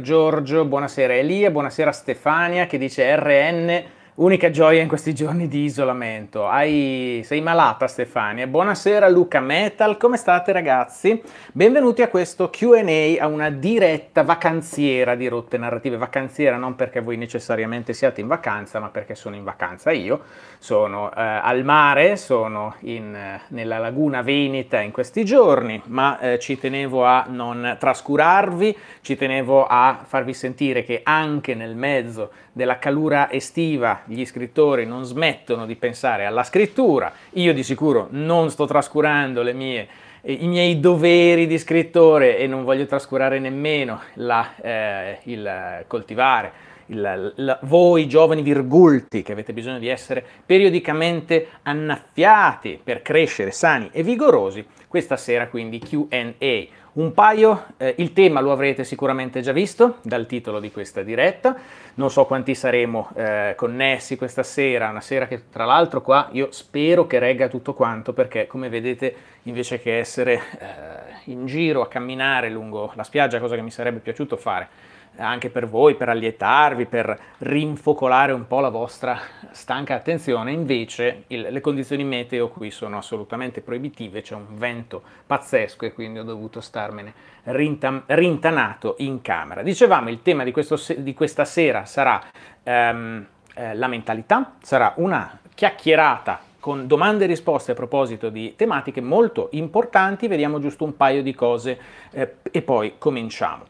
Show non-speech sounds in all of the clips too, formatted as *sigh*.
Giorgio, buonasera Elia, buonasera Stefania che dice RN Unica gioia in questi giorni di isolamento. Hai... Sei malata Stefania. Buonasera Luca Metal, come state ragazzi? Benvenuti a questo QA, a una diretta vacanziera di rotte narrative. Vacanziera non perché voi necessariamente siate in vacanza, ma perché sono in vacanza io. Sono eh, al mare, sono in, eh, nella laguna Veneta in questi giorni, ma eh, ci tenevo a non trascurarvi, ci tenevo a farvi sentire che anche nel mezzo della calura estiva gli scrittori non smettono di pensare alla scrittura, io di sicuro non sto trascurando mie, eh, i miei doveri di scrittore e non voglio trascurare nemmeno la, eh, il coltivare il, la, voi giovani virgulti che avete bisogno di essere periodicamente annaffiati per crescere sani e vigorosi, questa sera quindi QA un paio, eh, il tema lo avrete sicuramente già visto dal titolo di questa diretta, non so quanti saremo eh, connessi questa sera, una sera che tra l'altro qua io spero che regga tutto quanto perché come vedete invece che essere eh, in giro a camminare lungo la spiaggia, cosa che mi sarebbe piaciuto fare, anche per voi, per allietarvi, per rinfocolare un po' la vostra stanca attenzione, invece il, le condizioni meteo qui sono assolutamente proibitive, c'è un vento pazzesco e quindi ho dovuto starmene rintam- rintanato in camera. Dicevamo, il tema di, questo, di questa sera sarà ehm, eh, la mentalità, sarà una chiacchierata con domande e risposte a proposito di tematiche molto importanti, vediamo giusto un paio di cose eh, e poi cominciamo.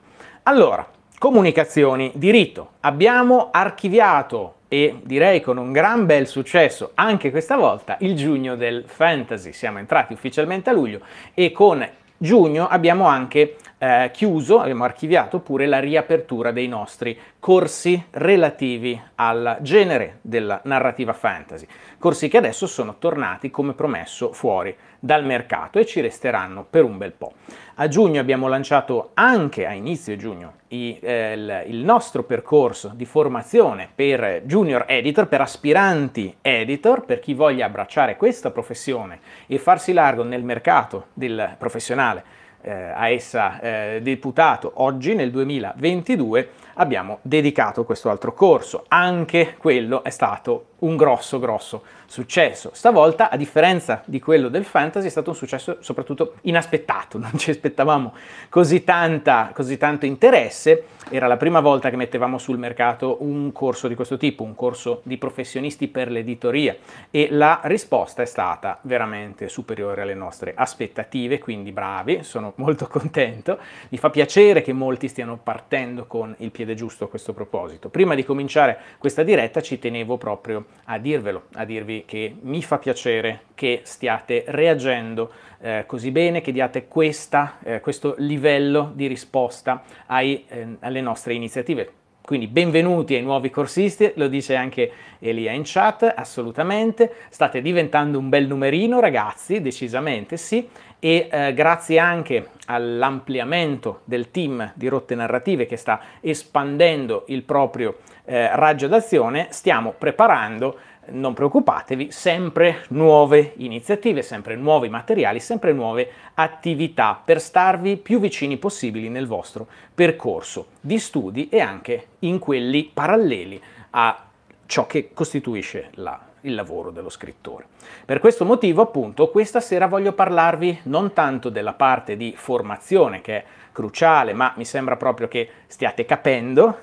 Allora, Comunicazioni, diritto. Abbiamo archiviato e direi con un gran bel successo anche questa volta il giugno del fantasy. Siamo entrati ufficialmente a luglio e con giugno abbiamo anche eh, chiuso, abbiamo archiviato pure la riapertura dei nostri corsi relativi al genere della narrativa fantasy, corsi che adesso sono tornati come promesso fuori dal mercato e ci resteranno per un bel po'. A giugno abbiamo lanciato anche a inizio giugno i, eh, il nostro percorso di formazione per junior editor, per aspiranti editor, per chi voglia abbracciare questa professione e farsi largo nel mercato del professionale eh, a essa eh, deputato oggi nel 2022 abbiamo dedicato questo altro corso. Anche quello è stato un grosso grosso successo. Stavolta, a differenza di quello del fantasy, è stato un successo soprattutto inaspettato, *laughs* non ci aspettavamo così, tanta, così tanto interesse. Era la prima volta che mettevamo sul mercato un corso di questo tipo, un corso di professionisti per l'editoria e la risposta è stata veramente superiore alle nostre aspettative, quindi bravi, sono molto contento. Mi fa piacere che molti stiano partendo con il piede giusto a questo proposito. Prima di cominciare questa diretta ci tenevo proprio a dirvelo, a dirvi che mi fa piacere che stiate reagendo eh, così bene, che diate questa, eh, questo livello di risposta ai, eh, alle nostre iniziative. Quindi benvenuti ai nuovi corsisti, lo dice anche Elia in chat, assolutamente. State diventando un bel numerino ragazzi, decisamente sì, e eh, grazie anche all'ampliamento del team di rotte narrative che sta espandendo il proprio eh, raggio d'azione, stiamo preparando non preoccupatevi, sempre nuove iniziative, sempre nuovi materiali, sempre nuove attività per starvi più vicini possibili nel vostro percorso di studi e anche in quelli paralleli a ciò che costituisce la, il lavoro dello scrittore. Per questo motivo, appunto, questa sera voglio parlarvi non tanto della parte di formazione che è cruciale, ma mi sembra proprio che stiate capendo,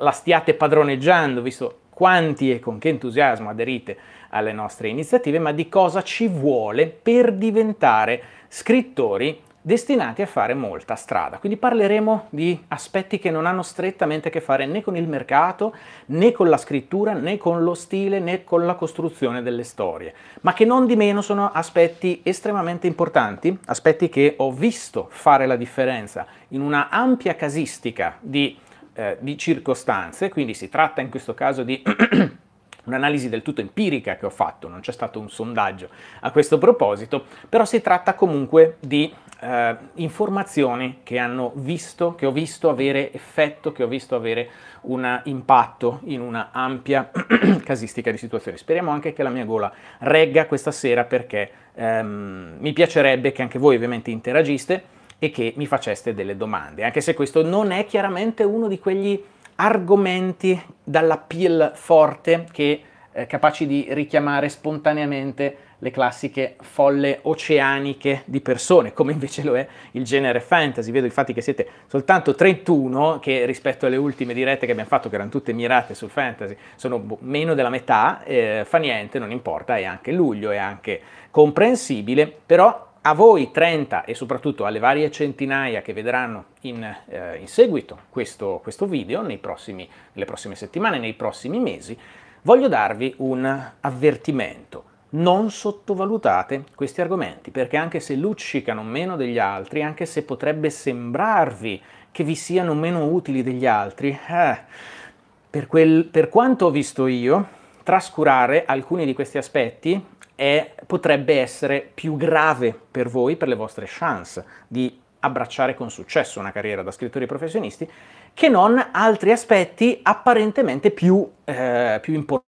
la stiate padroneggiando, visto quanti e con che entusiasmo aderite alle nostre iniziative, ma di cosa ci vuole per diventare scrittori destinati a fare molta strada. Quindi parleremo di aspetti che non hanno strettamente a che fare né con il mercato, né con la scrittura, né con lo stile, né con la costruzione delle storie, ma che non di meno sono aspetti estremamente importanti, aspetti che ho visto fare la differenza in una ampia casistica di eh, di circostanze, quindi si tratta in questo caso di *clears throat* un'analisi del tutto empirica che ho fatto, non c'è stato un sondaggio a questo proposito, però si tratta comunque di eh, informazioni che hanno visto, che ho visto avere effetto, che ho visto avere un impatto in una ampia *clears throat* casistica di situazioni. Speriamo anche che la mia gola regga questa sera perché ehm, mi piacerebbe che anche voi ovviamente interagiste e che mi faceste delle domande, anche se questo non è chiaramente uno di quegli argomenti dall'appeal forte che eh, capaci di richiamare spontaneamente le classiche folle oceaniche di persone, come invece lo è il genere fantasy. Vedo infatti che siete soltanto 31, che rispetto alle ultime dirette che abbiamo fatto, che erano tutte mirate sul fantasy, sono meno della metà, eh, fa niente, non importa, è anche luglio, è anche comprensibile, però a voi 30 e soprattutto alle varie centinaia che vedranno in, eh, in seguito questo, questo video, prossimi, nelle prossime settimane, nei prossimi mesi, voglio darvi un avvertimento. Non sottovalutate questi argomenti, perché anche se luccicano meno degli altri, anche se potrebbe sembrarvi che vi siano meno utili degli altri, eh, per, quel, per quanto ho visto io, trascurare alcuni di questi aspetti è, potrebbe essere più grave per voi, per le vostre chance di abbracciare con successo una carriera da scrittori professionisti, che non altri aspetti apparentemente più, eh, più importanti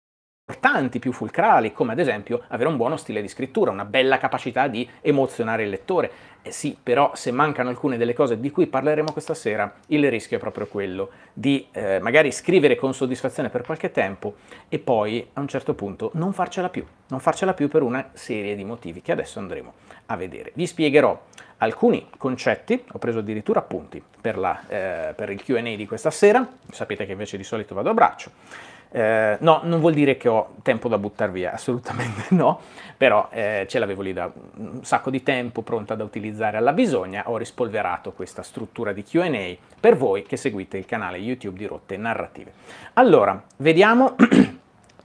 importanti, più fulcrali, come ad esempio avere un buono stile di scrittura, una bella capacità di emozionare il lettore. Eh sì, però se mancano alcune delle cose di cui parleremo questa sera, il rischio è proprio quello di eh, magari scrivere con soddisfazione per qualche tempo e poi a un certo punto non farcela più, non farcela più per una serie di motivi che adesso andremo a vedere. Vi spiegherò alcuni concetti, ho preso addirittura appunti per, la, eh, per il QA di questa sera, sapete che invece di solito vado a braccio eh, no, non vuol dire che ho tempo da buttare via, assolutamente *laughs* no, però eh, ce l'avevo lì da un sacco di tempo pronta da utilizzare alla bisogna, ho rispolverato questa struttura di Q&A per voi che seguite il canale YouTube di Rotte Narrative. Allora, vediamo *clears throat*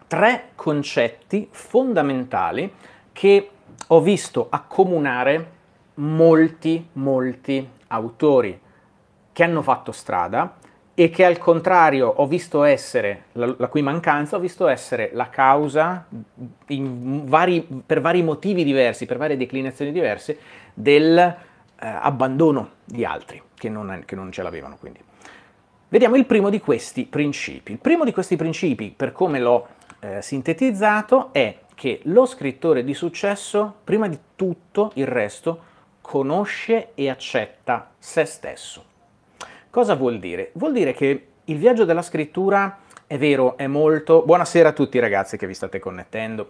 tre concetti fondamentali che ho visto accomunare molti, molti autori che hanno fatto strada e che al contrario ho visto essere, la, la cui mancanza ho visto essere la causa vari, per vari motivi diversi, per varie declinazioni diverse, dell'abbandono eh, di altri che non, che non ce l'avevano. Quindi. Vediamo il primo di questi principi. Il primo di questi principi, per come l'ho eh, sintetizzato, è che lo scrittore di successo, prima di tutto il resto, conosce e accetta se stesso. Cosa vuol dire? Vuol dire che il viaggio della scrittura è vero, è molto... Buonasera a tutti ragazzi che vi state connettendo.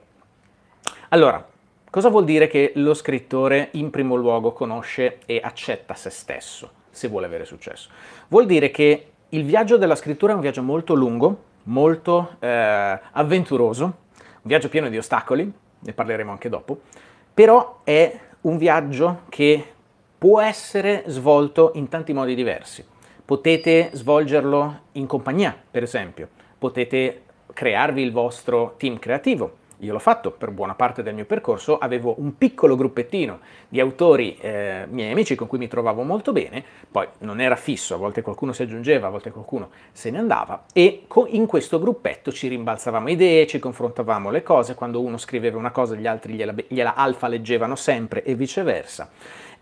Allora, cosa vuol dire che lo scrittore in primo luogo conosce e accetta se stesso, se vuole avere successo? Vuol dire che il viaggio della scrittura è un viaggio molto lungo, molto eh, avventuroso, un viaggio pieno di ostacoli, ne parleremo anche dopo, però è un viaggio che può essere svolto in tanti modi diversi. Potete svolgerlo in compagnia, per esempio. Potete crearvi il vostro team creativo. Io l'ho fatto per buona parte del mio percorso, avevo un piccolo gruppettino di autori eh, miei amici con cui mi trovavo molto bene, poi non era fisso, a volte qualcuno si aggiungeva, a volte qualcuno se ne andava e co- in questo gruppetto ci rimbalzavamo idee, ci confrontavamo le cose, quando uno scriveva una cosa gli altri gliela, gliela alfa leggevano sempre e viceversa.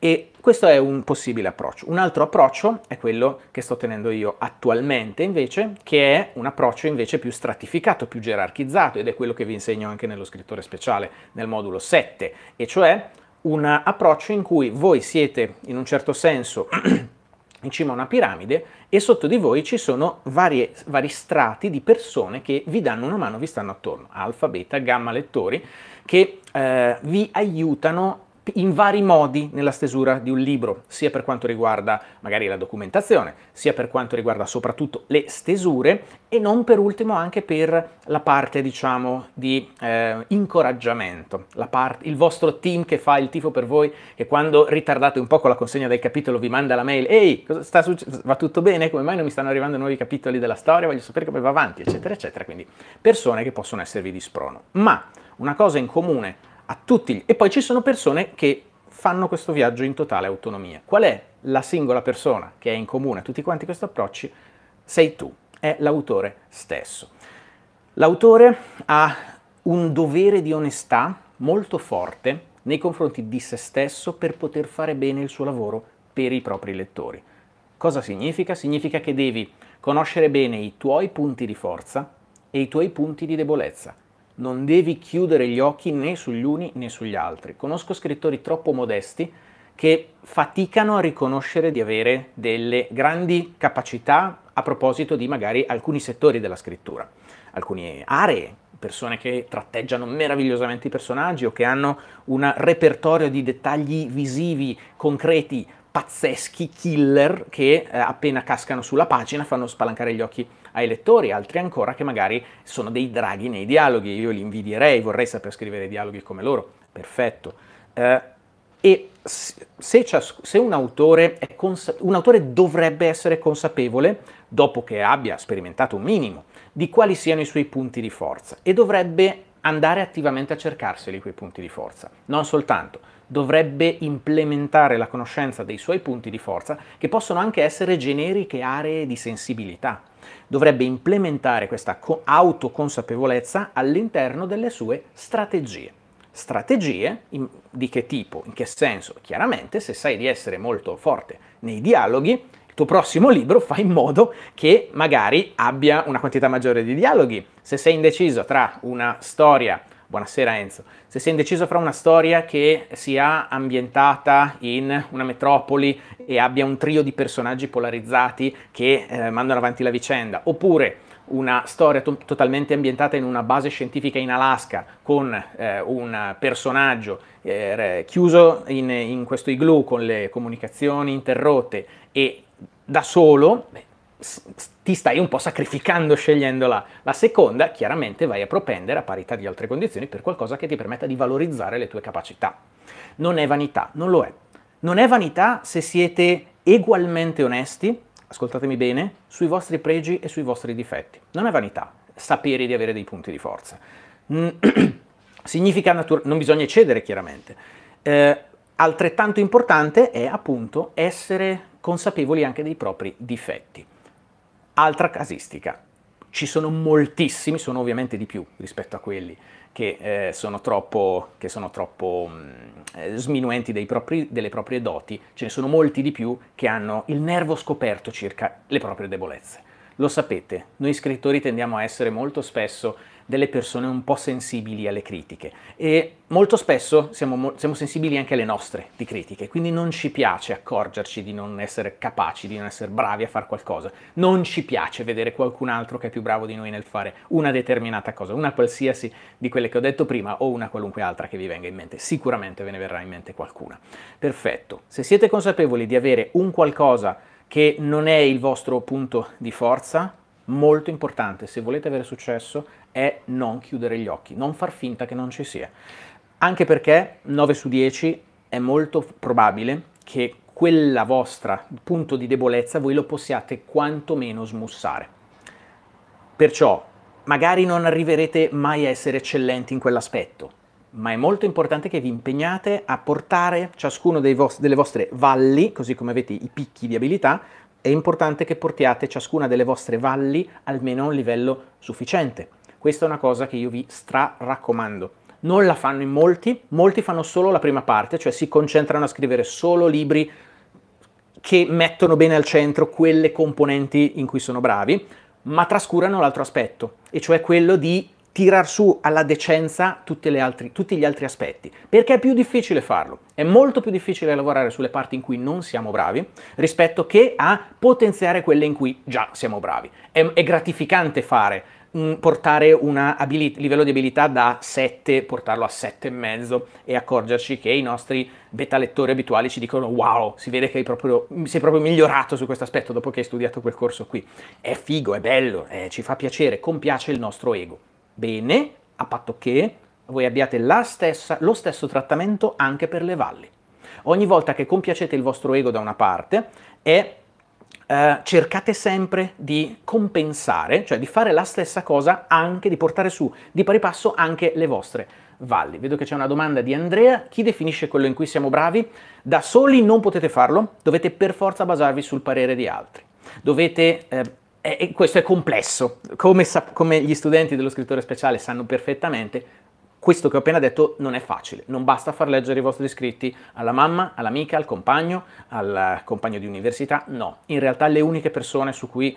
E questo è un possibile approccio. Un altro approccio è quello che sto tenendo io attualmente invece, che è un approccio invece più stratificato, più gerarchizzato ed è quello che vi insegno anche nello scrittore speciale nel modulo 7, e cioè un approccio in cui voi siete in un certo senso *clears throat* in cima a una piramide e sotto di voi ci sono varie, vari strati di persone che vi danno una mano, vi stanno attorno, alfa, beta, gamma lettori, che eh, vi aiutano in vari modi nella stesura di un libro, sia per quanto riguarda magari la documentazione, sia per quanto riguarda soprattutto le stesure e non per ultimo anche per la parte diciamo di eh, incoraggiamento, parte, il vostro team che fa il tifo per voi, che quando ritardate un po' con la consegna del capitolo vi manda la mail, ehi, cosa sta succedendo? Va tutto bene? Come mai non mi stanno arrivando nuovi capitoli della storia? Voglio sapere come va avanti, eccetera, eccetera. Quindi persone che possono esservi di sprono. Ma una cosa in comune a tutti. E poi ci sono persone che fanno questo viaggio in totale autonomia. Qual è la singola persona che è in comune a tutti quanti questi approcci? Sei tu, è l'autore stesso. L'autore ha un dovere di onestà molto forte nei confronti di se stesso per poter fare bene il suo lavoro per i propri lettori. Cosa significa? Significa che devi conoscere bene i tuoi punti di forza e i tuoi punti di debolezza non devi chiudere gli occhi né sugli uni né sugli altri. Conosco scrittori troppo modesti che faticano a riconoscere di avere delle grandi capacità a proposito di magari alcuni settori della scrittura, alcune aree, persone che tratteggiano meravigliosamente i personaggi o che hanno un repertorio di dettagli visivi, concreti, pazzeschi, killer, che eh, appena cascano sulla pagina fanno spalancare gli occhi ai lettori, altri ancora che magari sono dei draghi nei dialoghi, io li invidierei, vorrei saper scrivere dialoghi come loro, perfetto. Eh, e se, se un, autore è consa- un autore dovrebbe essere consapevole, dopo che abbia sperimentato un minimo, di quali siano i suoi punti di forza e dovrebbe andare attivamente a cercarseli quei punti di forza, non soltanto dovrebbe implementare la conoscenza dei suoi punti di forza, che possono anche essere generiche aree di sensibilità. Dovrebbe implementare questa autoconsapevolezza all'interno delle sue strategie. Strategie in, di che tipo? In che senso? Chiaramente, se sai di essere molto forte nei dialoghi, il tuo prossimo libro fa in modo che magari abbia una quantità maggiore di dialoghi. Se sei indeciso tra una storia Buonasera Enzo. Se sei indeciso fra una storia che sia ambientata in una metropoli e abbia un trio di personaggi polarizzati che eh, mandano avanti la vicenda, oppure una storia to- totalmente ambientata in una base scientifica in Alaska con eh, un personaggio eh, chiuso in, in, questo igloo con le comunicazioni interrotte e da solo, beh, ti stai un po' sacrificando scegliendola. la. seconda, chiaramente, vai a propendere a parità di altre condizioni per qualcosa che ti permetta di valorizzare le tue capacità. Non è vanità, non lo è. Non è vanità se siete egualmente onesti, ascoltatemi bene, sui vostri pregi e sui vostri difetti. Non è vanità sapere di avere dei punti di forza. Mm, *clears throat* significa natura- non bisogna eccedere chiaramente. Eh, altrettanto importante è appunto essere consapevoli anche dei propri difetti. Altra casistica. Ci sono moltissimi, sono ovviamente di più rispetto a quelli che eh, sono troppo, che sono troppo mh, mm, eh, sminuenti propri, delle proprie doti, ce ne sono molti di più che hanno il nervo scoperto circa le proprie debolezze. Lo sapete, noi scrittori tendiamo a essere molto spesso delle persone un po' sensibili alle critiche e molto spesso siamo, siamo sensibili anche alle nostre di critiche, quindi non ci piace accorgerci di non essere capaci, di non essere bravi a fare qualcosa, non ci piace vedere qualcun altro che è più bravo di noi nel fare una determinata cosa, una qualsiasi di quelle che ho detto prima o una qualunque altra che vi venga in mente, sicuramente ve ne verrà in mente qualcuna. Perfetto, se siete consapevoli di avere un qualcosa che non è il vostro punto di forza, molto importante, se volete avere successo, è non chiudere gli occhi, non far finta che non ci sia. Anche perché 9 su 10 è molto probabile che quella vostra punto di debolezza voi lo possiate quantomeno smussare. Perciò magari non arriverete mai a essere eccellenti in quell'aspetto, ma è molto importante che vi impegnate a portare ciascuno vostri, delle vostre valli, così come avete i picchi di abilità, è importante che portiate ciascuna delle vostre valli almeno a un livello sufficiente. Questa è una cosa che io vi stra raccomando. Non la fanno in molti, molti fanno solo la prima parte, cioè si concentrano a scrivere solo libri che mettono bene al centro quelle componenti in cui sono bravi, ma trascurano l'altro aspetto, e cioè quello di tirar su alla decenza altri, tutti gli altri aspetti, perché è più difficile farlo. È molto più difficile lavorare sulle parti in cui non siamo bravi rispetto che a potenziare quelle in cui già siamo bravi. È, è gratificante fare, mh, portare un livello di abilità da 7, portarlo a 7,5 e accorgerci che i nostri beta lettori abituali ci dicono wow, si vede che proprio, sei proprio migliorato su questo aspetto dopo che hai studiato quel corso qui. È figo, è bello, eh, ci fa piacere, compiace il nostro ego. Bene, a patto che voi abbiate stessa, lo stesso trattamento anche per le valli. Ogni volta che compiacete il vostro ego da una parte e eh, cercate sempre di compensare, cioè di fare la stessa cosa anche, di portare su di pari passo anche le vostre valli. Vedo che c'è una domanda di Andrea, chi definisce quello in cui siamo bravi? Da soli non potete farlo, dovete per forza basarvi sul parere di altri. Dovete eh, e questo è complesso. Come, sa- come, gli studenti dello scrittore speciale sanno perfettamente, questo che ho appena detto non è facile. Non basta far leggere i vostri scritti alla mamma, all'amica, al compagno, al compagno di università. No, in realtà le uniche persone su cui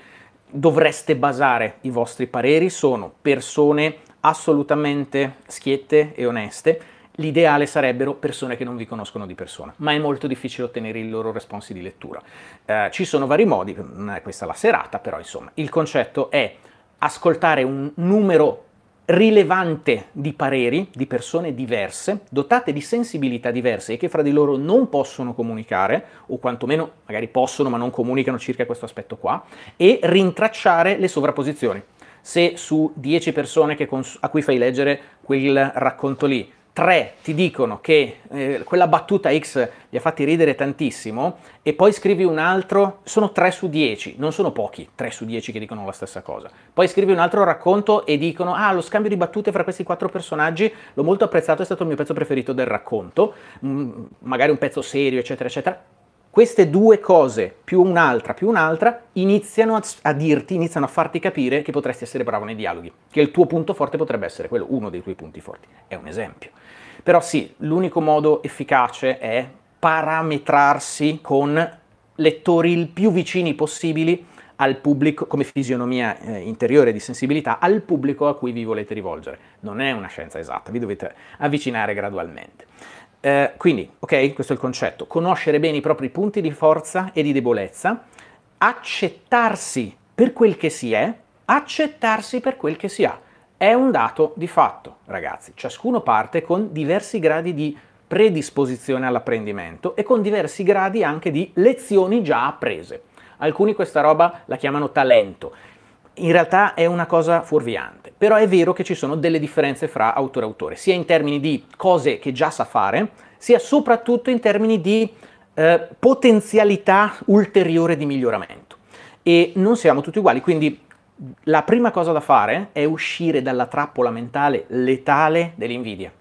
dovreste basare i vostri pareri sono persone assolutamente schiette e oneste L'ideale sarebbero persone che non vi conoscono di persona, ma è molto difficile ottenere i loro responsi di lettura. Eh, ci sono vari modi, non mm, eh, è questa la serata, però insomma, il concetto è ascoltare un numero rilevante di pareri di persone diverse, dotate di sensibilità diverse e che fra di loro non possono comunicare, o quantomeno magari possono ma non comunicano circa questo aspetto qua, e rintracciare le sovrapposizioni. Se su 10 persone cons- a cui fai leggere quel racconto lì tre ti dicono che eh, quella battuta X gli ha fatti ridere tantissimo e poi scrivi un altro, sono 3 su 10, non sono pochi 3 su 10 che dicono la stessa cosa. Poi scrivi un altro racconto e dicono, ah, lo scambio di battute fra questi quattro personaggi l'ho molto apprezzato, è stato il mio pezzo preferito del racconto, mm, magari un pezzo serio, eccetera, eccetera. Queste due cose, più un'altra, più un'altra, iniziano a, a dirti, iniziano a farti capire che potresti essere bravo nei dialoghi, che il tuo punto forte potrebbe essere quello, uno dei tuoi punti forti. È un esempio. Però sì, l'unico modo efficace è parametrarsi con lettori il più vicini possibili al pubblico, come fisionomia eh, interiore di sensibilità, al pubblico a cui vi volete rivolgere. Non è una scienza esatta, vi dovete avvicinare gradualmente. Eh, quindi, ok, questo è il concetto. Conoscere bene i propri punti di forza e di debolezza, accettarsi per quel che si è, accettarsi per quel che si ha. È un dato di fatto, ragazzi. Ciascuno parte con diversi gradi di predisposizione all'apprendimento e con diversi gradi anche di lezioni già apprese. Alcuni questa roba la chiamano talento. In realtà è una cosa fuorviante, però è vero che ci sono delle differenze fra autore e autore, sia in termini di cose che già sa fare, sia soprattutto in termini di eh, potenzialità ulteriore di miglioramento. E non siamo tutti uguali, quindi la prima cosa da fare è uscire dalla trappola mentale letale dell'invidia.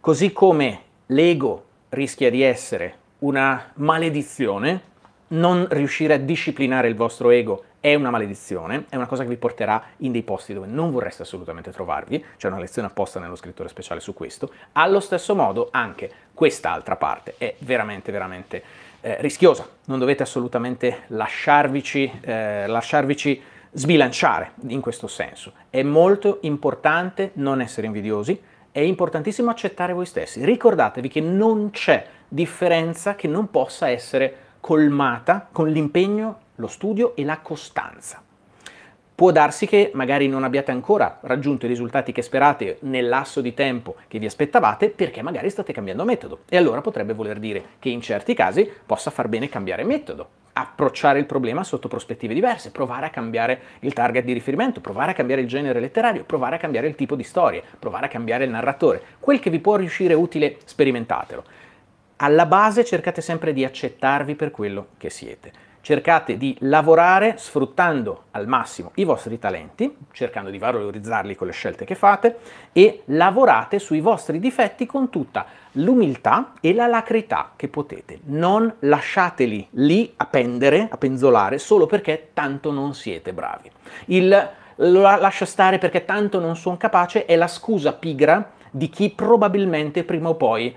Così come l'ego rischia di essere una maledizione, non riuscire a disciplinare il vostro ego è una maledizione, è una cosa che vi porterà in dei posti dove non vorreste assolutamente trovarvi, c'è una lezione apposta nello scrittore speciale su questo, allo stesso modo anche quest'altra parte è veramente veramente eh, rischiosa, non dovete assolutamente lasciarvici, eh, lasciarvici sbilanciare in questo senso. È molto importante non essere invidiosi, è importantissimo accettare voi stessi. Ricordatevi che non c'è differenza che non possa essere colmata con l'impegno, lo studio e la costanza. Può darsi che magari non abbiate ancora raggiunto i risultati che sperate nel lasso di tempo che vi aspettavate perché magari state cambiando metodo e allora potrebbe voler dire che in certi casi possa far bene cambiare metodo, approcciare il problema sotto prospettive diverse, provare a cambiare il target di riferimento, provare a cambiare il genere letterario, provare a cambiare il tipo di storie, provare a cambiare il narratore. Quel che vi può riuscire utile sperimentatelo. Alla base cercate sempre di accettarvi per quello che siete cercate di lavorare sfruttando al massimo i vostri talenti, cercando di valorizzarli con le scelte che fate e lavorate sui vostri difetti con tutta l'umiltà e la lacrità che potete. Non lasciateli lì a pendere, a penzolare, solo perché tanto non siete bravi. Il lo lascio stare perché tanto non sono capace è la scusa pigra di chi probabilmente prima o poi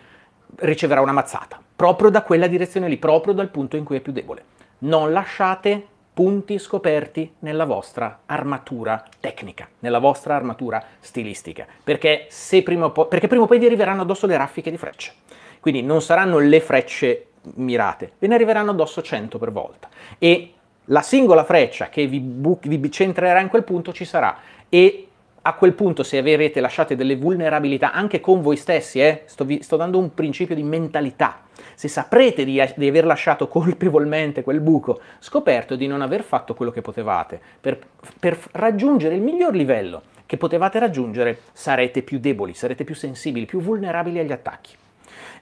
riceverà una mazzata, proprio da quella direzione lì, proprio dal punto in cui è più debole non lasciate punti scoperti nella vostra armatura tecnica, nella vostra armatura stilistica, perché, prima o poi, perché prima o poi vi arriveranno addosso le raffiche di frecce. Quindi non saranno le frecce mirate, ve ne arriveranno addosso 100 per volta. E la singola freccia che vi, bu- vi centrerà in quel punto ci sarà. E a quel punto, se avrete lasciate delle vulnerabilità anche con voi stessi, eh, sto, vi, sto dando un principio di mentalità, se saprete di, di, aver lasciato colpevolmente quel buco, scoperto di non aver fatto quello che potevate, per, per raggiungere il miglior livello che potevate raggiungere, sarete più deboli, sarete più sensibili, più vulnerabili agli attacchi.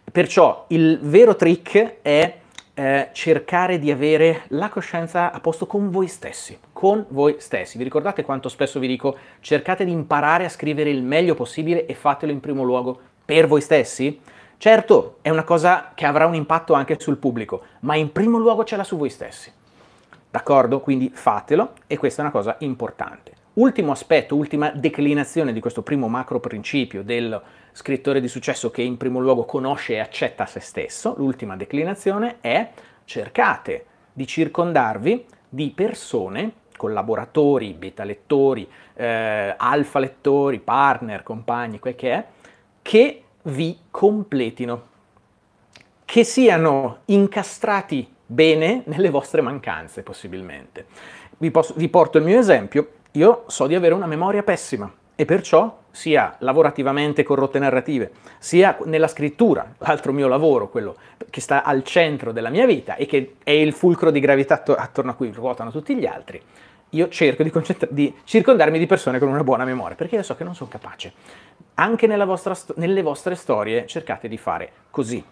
Perciò il vero trick è eh, cercare di avere la coscienza a posto con voi stessi, con voi stessi. Vi ricordate quanto spesso vi dico cercate di imparare a scrivere il meglio possibile e fatelo in primo luogo per voi stessi? Certo, è una cosa che avrà un impatto anche sul pubblico, ma in primo luogo ce l'ha su voi stessi. D'accordo? Quindi fatelo e questa è una cosa importante. Ultimo aspetto, ultima declinazione di questo primo macro principio del scrittore di successo che in primo luogo conosce e accetta se stesso, l'ultima declinazione è cercate di circondarvi di persone, collaboratori, beta lettori, eh, alfa lettori, partner, compagni, quel che è, che vi completino, che siano incastrati bene nelle vostre mancanze possibilmente. Vi, posso, vi porto il mio esempio, io so di avere una memoria pessima e perciò sia lavorativamente con rotte narrative, sia nella scrittura, l'altro mio lavoro, quello che sta al centro della mia vita e che è il fulcro di gravità attorno a cui ruotano tutti gli altri, io cerco di, concentra- di circondarmi di persone con una buona memoria, perché io so che non sono capace. Anche sto- nelle vostre storie cercate di fare così.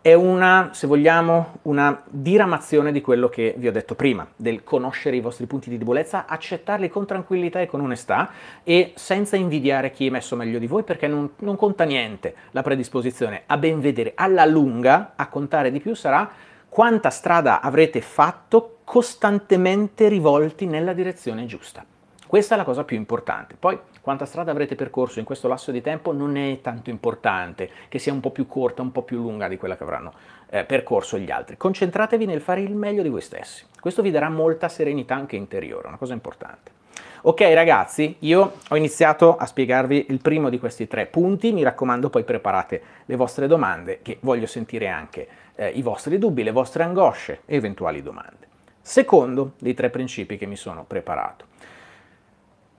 È una, se vogliamo, una diramazione di quello che vi ho detto prima, del conoscere i vostri punti di debolezza, accettarli con tranquillità e con onestà e senza invidiare chi è messo meglio di voi perché non, non conta niente la predisposizione. A ben vedere, alla lunga, a contare di più sarà quanta strada avrete fatto costantemente rivolti nella direzione giusta. Questa è la cosa più importante. Poi quanta strada avrete percorso in questo lasso di tempo non è tanto importante, che sia un po' più corta, un po' più lunga di quella che avranno eh, percorso gli altri. Concentratevi nel fare il meglio di voi stessi. Questo vi darà molta serenità anche interiore, una cosa importante. Ok ragazzi, io ho iniziato a spiegarvi il primo di questi tre punti, mi raccomando poi preparate le vostre domande che voglio sentire anche eh, i vostri dubbi, le vostre angosce e eventuali domande. Secondo dei tre principi che mi sono preparato.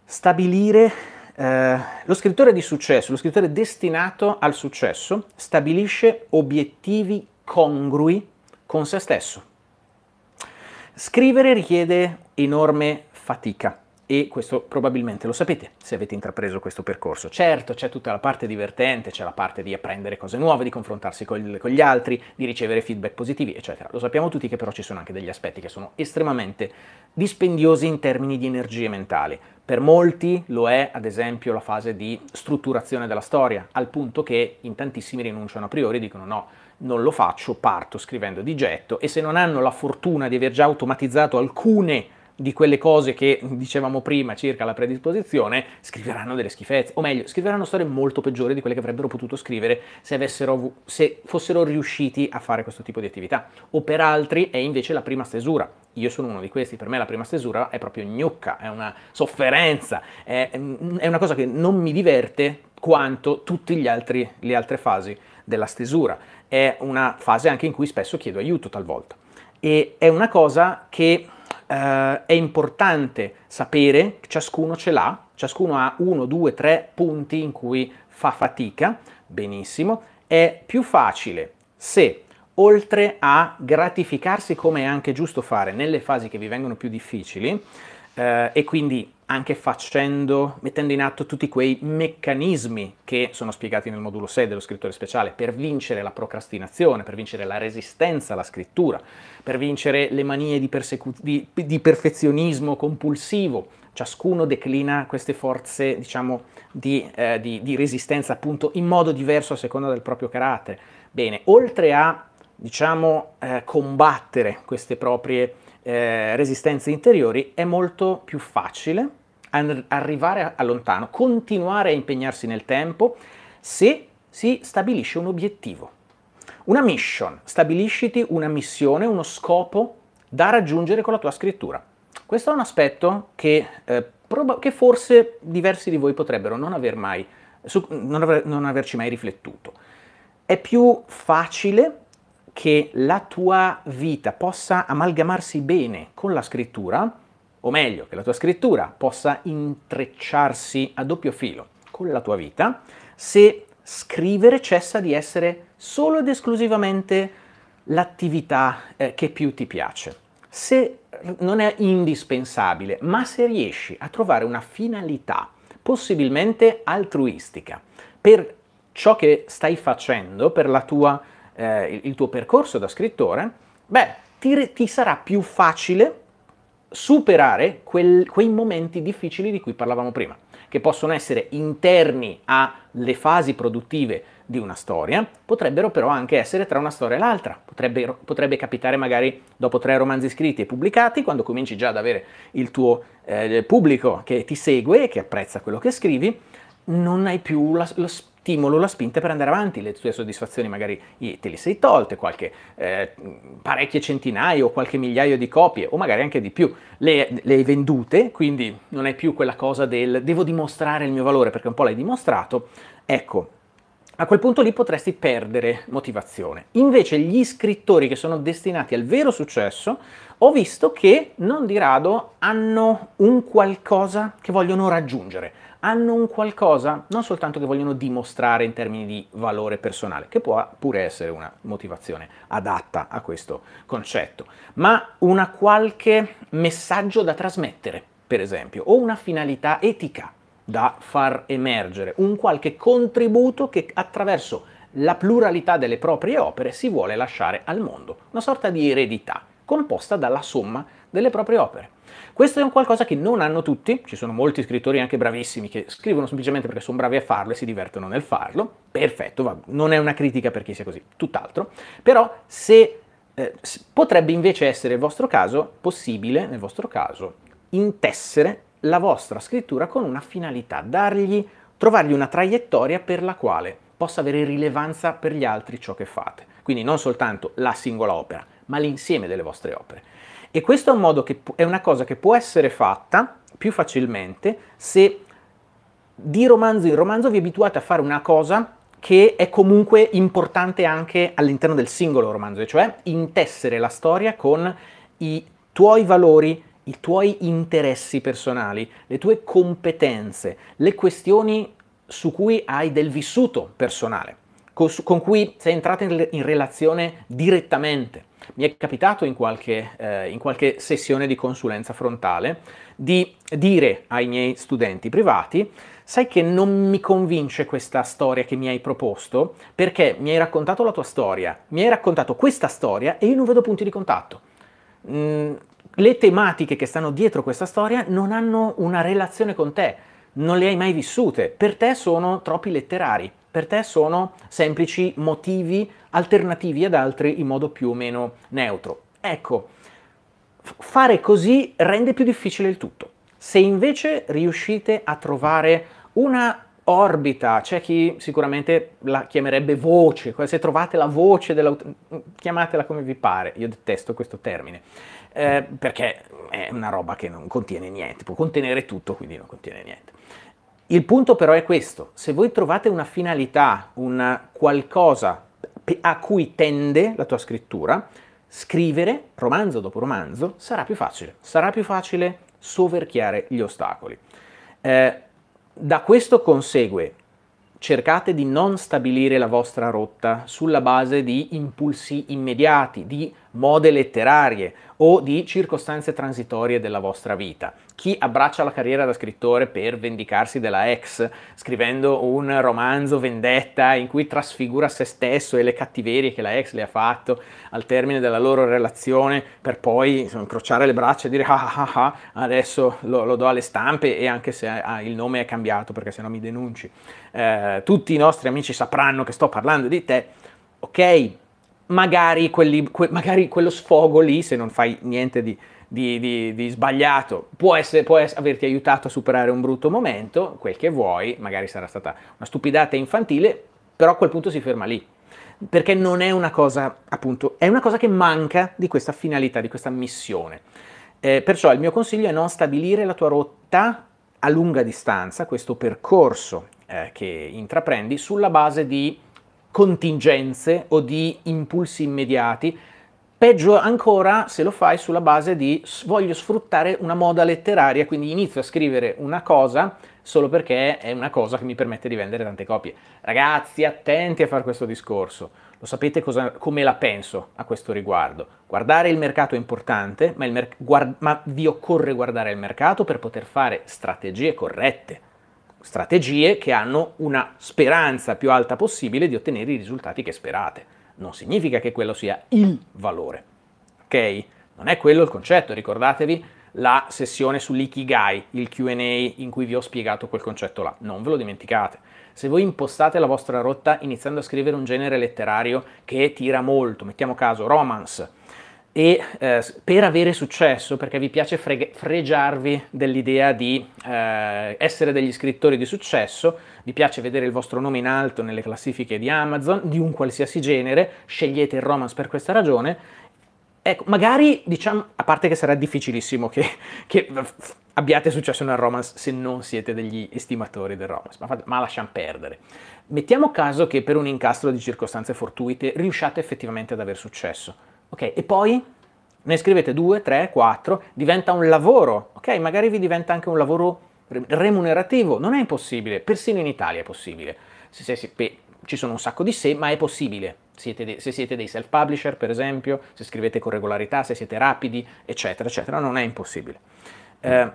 Stabilire eh, lo scrittore di successo, lo scrittore destinato al successo, stabilisce obiettivi congrui con se stesso. Scrivere richiede enorme fatica e questo probabilmente lo sapete se avete intrapreso questo percorso. Certo, c'è tutta la parte divertente, c'è la parte di apprendere cose nuove, di confrontarsi con gli altri, di ricevere feedback positivi, eccetera. Lo sappiamo tutti che però ci sono anche degli aspetti che sono estremamente dispendiosi in termini di energie mentali. Per molti lo è, ad esempio, la fase di strutturazione della storia, al punto che in tantissimi rinunciano a priori e dicono no, non lo faccio, parto scrivendo di getto e se non hanno la fortuna di aver già automatizzato alcune di quelle cose che dicevamo prima circa la predisposizione, scriveranno delle schifezze, o meglio, scriveranno storie molto peggiori di quelle che avrebbero potuto scrivere se, avessero, se fossero riusciti a fare questo tipo di attività. O per altri è invece la prima stesura. Io sono uno di questi, per me la prima stesura è proprio gnocca, è una sofferenza, è, è una cosa che non mi diverte quanto tutte le altre fasi della stesura. È una fase anche in cui spesso chiedo aiuto talvolta. E è una cosa che eh, è importante sapere che ciascuno ce l'ha, ciascuno ha uno, due, tre punti in cui fa fatica, benissimo, è più facile se oltre a gratificarsi come è anche giusto fare nelle fasi che vi vengono più difficili eh, e quindi anche facendo, mettendo in atto tutti quei meccanismi che sono spiegati nel modulo 6 dello scrittore speciale per vincere la procrastinazione, per vincere la resistenza alla scrittura, per vincere le manie di, persecu- di, di perfezionismo compulsivo. Ciascuno declina queste forze, diciamo, di, eh, di resistenza appunto in modo diverso a seconda del proprio carattere. Bene, oltre a, diciamo, eh, combattere queste proprie eh, resistenze interiori, è molto più facile arrivare a lontano, continuare a impegnarsi nel tempo se si stabilisce un obiettivo. Una mission, stabilisciti una missione, uno scopo da raggiungere con la tua scrittura. Questo è un aspetto che, eh, proba- che forse diversi di voi potrebbero non, aver mai, su, non, aver, non averci mai riflettuto. È più facile che la tua vita possa amalgamarsi bene con la scrittura o meglio che la tua scrittura possa intrecciarsi a doppio filo con la tua vita, se scrivere cessa di essere solo ed esclusivamente l'attività eh, che più ti piace. Se non è indispensabile, ma se riesci a trovare una finalità, possibilmente altruistica, per ciò che stai facendo, per tua, eh, il tuo percorso da scrittore, beh, ti, ti sarà più facile superare quel, quei momenti difficili di cui parlavamo prima, che possono essere interni alle fasi produttive di una storia, potrebbero però anche essere tra una storia e l'altra. Potrebbe, potrebbe capitare magari dopo tre romanzi scritti e pubblicati, quando cominci già ad avere il tuo eh, pubblico che ti segue e che apprezza quello che scrivi, non hai più la, lo spazio stimolo, la spinta per andare avanti, le tue soddisfazioni magari te le sei tolte, qualche, eh, parecchie centinaia o qualche migliaio di copie o magari anche di più, le, le hai vendute, quindi non è più quella cosa del devo dimostrare il mio valore perché un po' l'hai dimostrato, ecco, a quel punto lì potresti perdere motivazione. Invece gli scrittori che sono destinati al vero successo, ho visto che non di rado hanno un qualcosa che vogliono raggiungere hanno un qualcosa non soltanto che vogliono dimostrare in termini di valore personale, che può pure essere una motivazione adatta a questo concetto, ma una qualche messaggio da trasmettere, per esempio, o una finalità etica da far emergere, un qualche contributo che attraverso la pluralità delle proprie opere si vuole lasciare al mondo, una sorta di eredità composta dalla somma delle proprie opere. Questo è un qualcosa che non hanno tutti, ci sono molti scrittori anche bravissimi che scrivono semplicemente perché sono bravi a farlo e si divertono nel farlo, perfetto, va, non è una critica per chi sia così, tutt'altro, però se eh, potrebbe invece essere il vostro caso, possibile nel vostro caso, intessere la vostra scrittura con una finalità, dargli, trovargli una traiettoria per la quale possa avere rilevanza per gli altri ciò che fate. Quindi non soltanto la singola opera, ma l'insieme delle vostre opere. E questo è, un modo che, è una cosa che può essere fatta più facilmente se di romanzo in romanzo vi abituate a fare una cosa che è comunque importante anche all'interno del singolo romanzo, cioè intessere la storia con i tuoi valori, i tuoi interessi personali, le tue competenze, le questioni su cui hai del vissuto personale, con, cui sei entrato in relazione direttamente mi è capitato in qualche, eh, in qualche sessione di consulenza frontale di dire ai miei studenti privati, sai che non mi convince questa storia che mi hai proposto perché mi hai raccontato la tua storia, mi hai raccontato questa storia e io non vedo punti di contatto. Mm, le tematiche che stanno dietro questa storia non hanno una relazione con te, non le hai mai vissute, per te sono troppi letterari, per te sono semplici motivi alternativi ad altri in modo più o meno neutro. Ecco, fare così rende più difficile il tutto. Se invece riuscite a trovare una orbita, c'è chi sicuramente la chiamerebbe voce, se trovate la voce dell'autore, chiamatela come vi pare, io detesto questo termine, eh, perché è una roba che non contiene niente, può contenere tutto, quindi non contiene niente. Il punto però è questo, se voi trovate una finalità, un qualcosa a cui tende la tua scrittura, scrivere romanzo dopo romanzo sarà più facile, sarà più facile soverchiare gli ostacoli. Eh, da questo consegue, cercate di non stabilire la vostra rotta sulla base di impulsi immediati, di mode letterarie o di circostanze transitorie della vostra vita. Chi abbraccia la carriera da scrittore per vendicarsi della ex, scrivendo un romanzo vendetta in cui trasfigura se stesso e le cattiverie che la ex le ha fatto al termine della loro relazione, per poi insomma, incrociare le braccia e dire ah ah ah, ah adesso lo, lo do alle stampe e anche se ah, il nome è cambiato perché sennò mi denunci. Eh, tutti i nostri amici sapranno che sto parlando di te. Ok, magari, quelli, que, magari quello sfogo lì, se non fai niente di, di, di, di sbagliato, può, essere, può essere, averti aiutato a superare un brutto momento, quel che vuoi, magari sarà stata una stupidata infantile, però a quel punto si ferma lì. Perché non è una cosa, appunto, è una cosa che manca di questa finalità, di questa missione. Eh, perciò il mio consiglio è non stabilire la tua rotta a lunga distanza, questo percorso eh, che intraprendi, sulla base di contingenze o di impulsi immediati, peggio ancora se lo fai sulla base di voglio sfruttare una moda letteraria, quindi inizio a scrivere una cosa solo perché è una cosa che mi permette di vendere tante copie. Ragazzi, attenti a fare questo discorso. Lo sapete cosa, come la penso a questo riguardo. Guardare il mercato è importante, ma, mer- guard- ma vi occorre guardare il mercato per poter fare strategie corrette strategie che hanno una speranza più alta possibile di ottenere i risultati che sperate. Non significa che quello sia il valore, ok? Non è quello il concetto, ricordatevi la sessione sull'ikigai, il Q&A in cui vi ho spiegato quel concetto là, non ve lo dimenticate. Se voi impostate la vostra rotta iniziando a scrivere un genere letterario che tira molto, mettiamo caso romance, e eh, per avere successo, perché vi piace freg- fregiarvi dell'idea di eh, essere degli scrittori di successo, vi piace vedere il vostro nome in alto nelle classifiche di Amazon, di un qualsiasi genere, scegliete il romance per questa ragione. Ecco, magari diciamo, a parte che sarà difficilissimo che, che abbiate successo nel romance se non siete degli estimatori del romance, ma, ma lasciamo perdere. Mettiamo caso che per un incastro di circostanze fortuite riusciate effettivamente ad aver successo Ok, e poi ne scrivete 2, 3, 4, diventa un lavoro, ok? Magari vi diventa anche un lavoro remunerativo, non è impossibile, persino in Italia è possibile. Se, se, se, beh, ci sono un sacco di sé, ma è possibile. Siete de- se siete dei self-publisher, per esempio, se scrivete con regolarità, se siete rapidi, eccetera, eccetera, non è impossibile. Eh,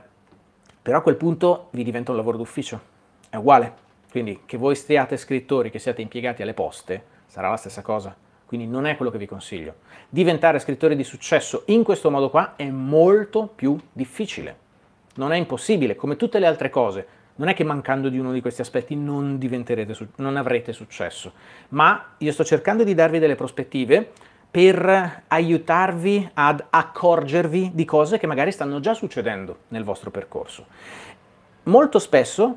però a quel punto vi diventa un lavoro d'ufficio, è uguale. Quindi che voi stiate scrittori, che siate impiegati alle poste, sarà la stessa cosa quindi non è quello che vi consiglio. Diventare scrittore di successo in questo modo qua è molto più difficile. Non è impossibile, come tutte le altre cose. Non è che mancando di uno di questi aspetti non, non avrete successo, ma io sto cercando di darvi delle prospettive per aiutarvi ad accorgervi di cose che magari stanno già succedendo nel vostro percorso. Molto spesso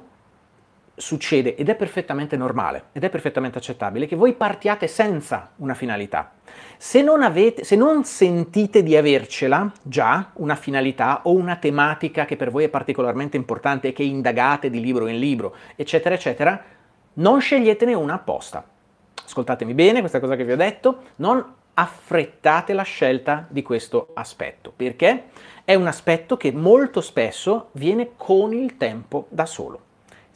succede ed è perfettamente normale ed è perfettamente accettabile che voi partiate senza una finalità. Se non, avete, se non sentite di avercela già una finalità o una tematica che per voi è particolarmente importante e che indagate di libro in libro, eccetera, eccetera, non sceglietene una apposta. Ascoltatemi bene questa cosa che vi ho detto, non affrettate la scelta di questo aspetto, perché è un aspetto che molto spesso viene con il tempo da solo.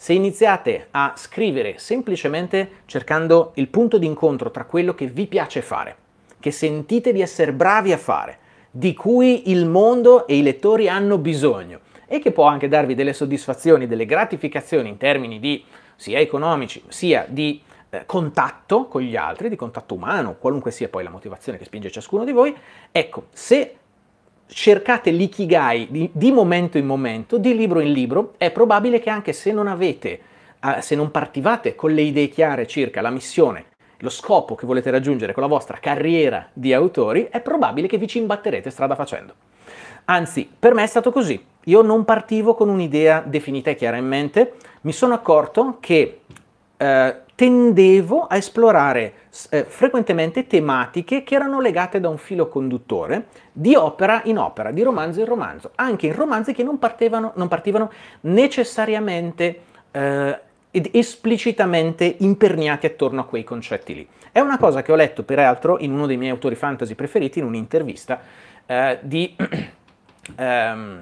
Se iniziate a scrivere semplicemente cercando il punto di incontro tra quello che vi piace fare, che sentite di essere bravi a fare, di cui il mondo e i lettori hanno bisogno e che può anche darvi delle soddisfazioni, delle gratificazioni in termini di sia economici, sia di eh, contatto con gli altri, di contatto umano, qualunque sia poi la motivazione che spinge ciascuno di voi, ecco, se cercate l'ikigai di, di, momento in momento, di libro in libro, è probabile che anche se non avete, eh, se non partivate con le idee chiare circa la missione, lo scopo che volete raggiungere con la vostra carriera di autori, è probabile che vi ci imbatterete strada facendo. Anzi, per me è stato così. Io non partivo con un'idea definita e chiara in mente, mi sono accorto che eh, tendevo a esplorare eh, frequentemente tematiche che erano legate da un filo conduttore di opera in opera, di romanzo in romanzo, anche in romanzi che non, partevano, non partivano necessariamente eh, ed esplicitamente imperniati attorno a quei concetti lì. È una cosa che ho letto peraltro in uno dei miei autori fantasy preferiti in un'intervista eh, di... *clears throat* ehm,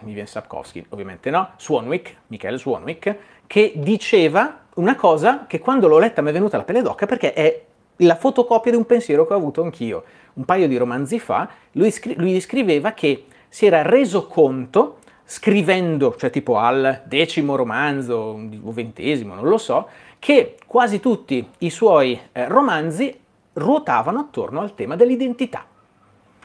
Vivian Sapkowski, ovviamente no, Swanwick, Michael Swanwick, che diceva una cosa che quando l'ho letta mi è venuta la pelle d'oca perché è la fotocopia di un pensiero che ho avuto anch'io. Un paio di romanzi fa lui, scri- lui scriveva che si era reso conto, scrivendo, cioè tipo al decimo romanzo o ventesimo, non lo so, che quasi tutti i suoi eh, romanzi ruotavano attorno al tema dell'identità.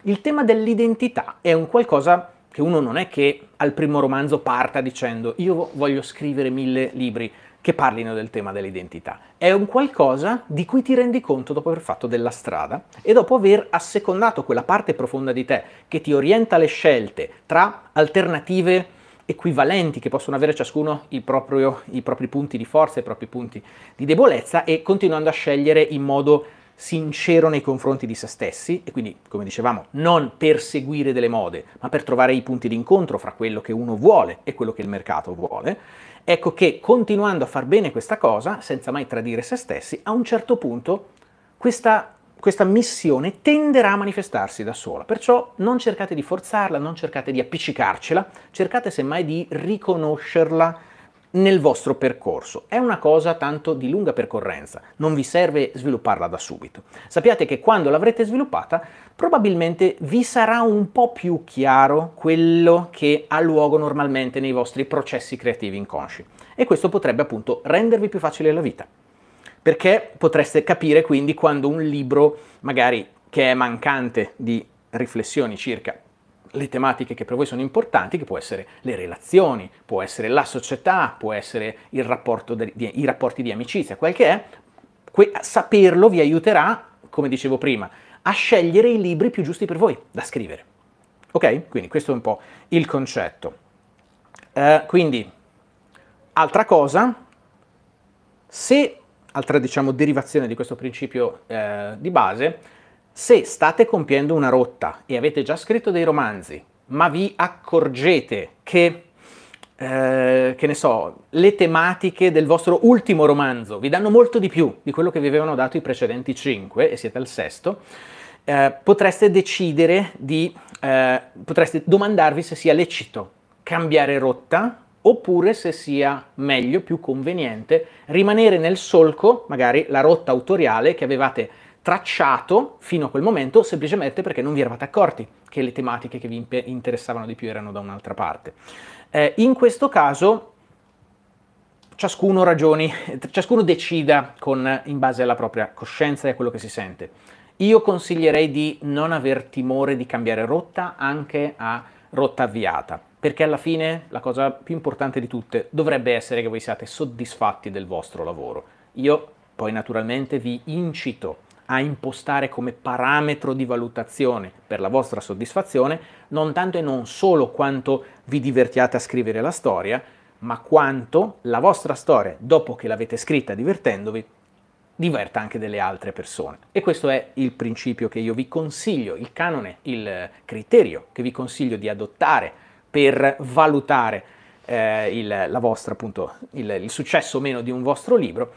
Il tema dell'identità è un qualcosa che uno non è che al primo romanzo parta dicendo io voglio scrivere mille libri che parlino del tema dell'identità. È un qualcosa di cui ti rendi conto dopo aver fatto della strada e dopo aver assecondato quella parte profonda di te che ti orienta le scelte tra alternative equivalenti che possono avere ciascuno i, proprio, i propri punti di forza, i propri punti di debolezza e continuando a scegliere in modo sincero nei confronti di se stessi e quindi, come dicevamo, non per seguire delle mode, ma per trovare i punti d'incontro fra quello che uno vuole e quello che il mercato vuole, ecco che continuando a far bene questa cosa, senza mai tradire se stessi, a un certo punto questa, questa missione tenderà a manifestarsi da sola. Perciò non cercate di forzarla, non cercate di appiccicarcela, cercate semmai di riconoscerla nel vostro percorso. È una cosa tanto di lunga percorrenza, non vi serve svilupparla da subito. Sappiate che quando l'avrete sviluppata probabilmente vi sarà un po' più chiaro quello che ha luogo normalmente nei vostri processi creativi inconsci e questo potrebbe appunto rendervi più facile la vita. Perché potreste capire quindi quando un libro magari che è mancante di riflessioni circa le tematiche che per voi sono importanti, che può essere le relazioni, può essere la società, può essere di, di, i rapporti di amicizia, quel che è, que- saperlo vi aiuterà, come dicevo prima, a scegliere i libri più giusti per voi da scrivere. Ok? Quindi questo è un po' il concetto. Uh, quindi, altra cosa, se, altra diciamo derivazione di questo principio uh, di base, se state compiendo una rotta e avete già scritto dei romanzi, ma vi accorgete che, eh, che ne so, le tematiche del vostro ultimo romanzo vi danno molto di più di quello che vi avevano dato i precedenti cinque e siete al sesto, eh, potreste decidere di, eh, potreste domandarvi se sia lecito cambiare rotta oppure se sia meglio, più conveniente, rimanere nel solco, magari la rotta autoriale che avevate tracciato fino a quel momento semplicemente perché non vi eravate accorti che le tematiche che vi interessavano di più erano da un'altra parte. Eh, in questo caso ciascuno ragioni, ciascuno decida con, in base alla propria coscienza e a quello che si sente. Io consiglierei di non aver timore di cambiare rotta anche a rotta avviata, perché alla fine la cosa più importante di tutte dovrebbe essere che voi siate soddisfatti del vostro lavoro. Io poi naturalmente vi incito a impostare come parametro di valutazione per la vostra soddisfazione, non tanto e non solo quanto vi divertiate a scrivere la storia, ma quanto la vostra storia, dopo che l'avete scritta divertendovi, diverta anche delle altre persone. E questo è il principio che io vi consiglio, il canone, il criterio che vi consiglio di adottare per valutare eh, il, vostra, appunto, il, il successo o meno di un vostro libro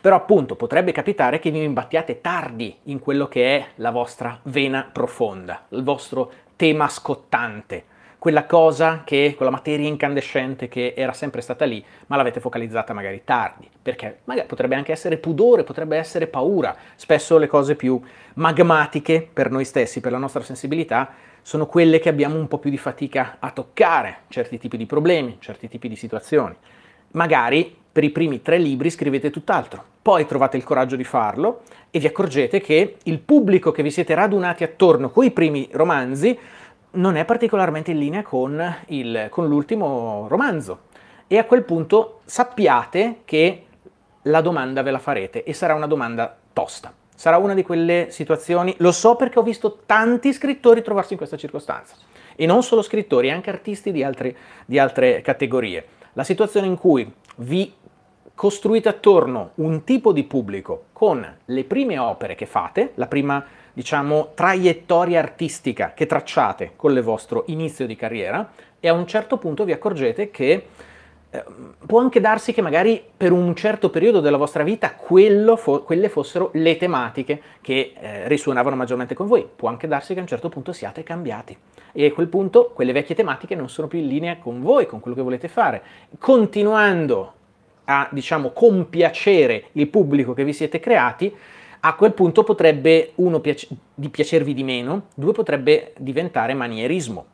però appunto potrebbe capitare che vi imbattiate tardi in quello che è la vostra vena profonda, il vostro tema scottante, quella cosa che, quella materia incandescente che era sempre stata lì, ma l'avete focalizzata magari tardi, perché magari potrebbe anche essere pudore, potrebbe essere paura. Spesso le cose più magmatiche per noi stessi, per la nostra sensibilità, sono quelle che abbiamo un po' più di fatica a toccare, certi tipi di problemi, certi tipi di situazioni. Magari per i primi tre libri scrivete tutt'altro, poi trovate il coraggio di farlo e vi accorgete che il pubblico che vi siete radunati attorno coi primi romanzi non è particolarmente in linea con, il, con l'ultimo romanzo. E a quel punto sappiate che la domanda ve la farete e sarà una domanda tosta. Sarà una di quelle situazioni, lo so perché ho visto tanti scrittori trovarsi in questa circostanza. E non solo scrittori, anche artisti di, altri, di altre categorie. La situazione in cui vi costruite attorno un tipo di pubblico con le prime opere che fate, la prima diciamo traiettoria artistica che tracciate con il vostro inizio di carriera e a un certo punto vi accorgete che eh, può anche darsi che magari per un certo periodo della vostra vita fo- quelle fossero le tematiche che eh, risuonavano maggiormente con voi, può anche darsi che a un certo punto siate cambiati e a quel punto quelle vecchie tematiche non sono più in linea con voi, con quello che volete fare, continuando a diciamo compiacere il pubblico che vi siete creati, a quel punto potrebbe uno piace- di piacervi di meno, due potrebbe diventare manierismo.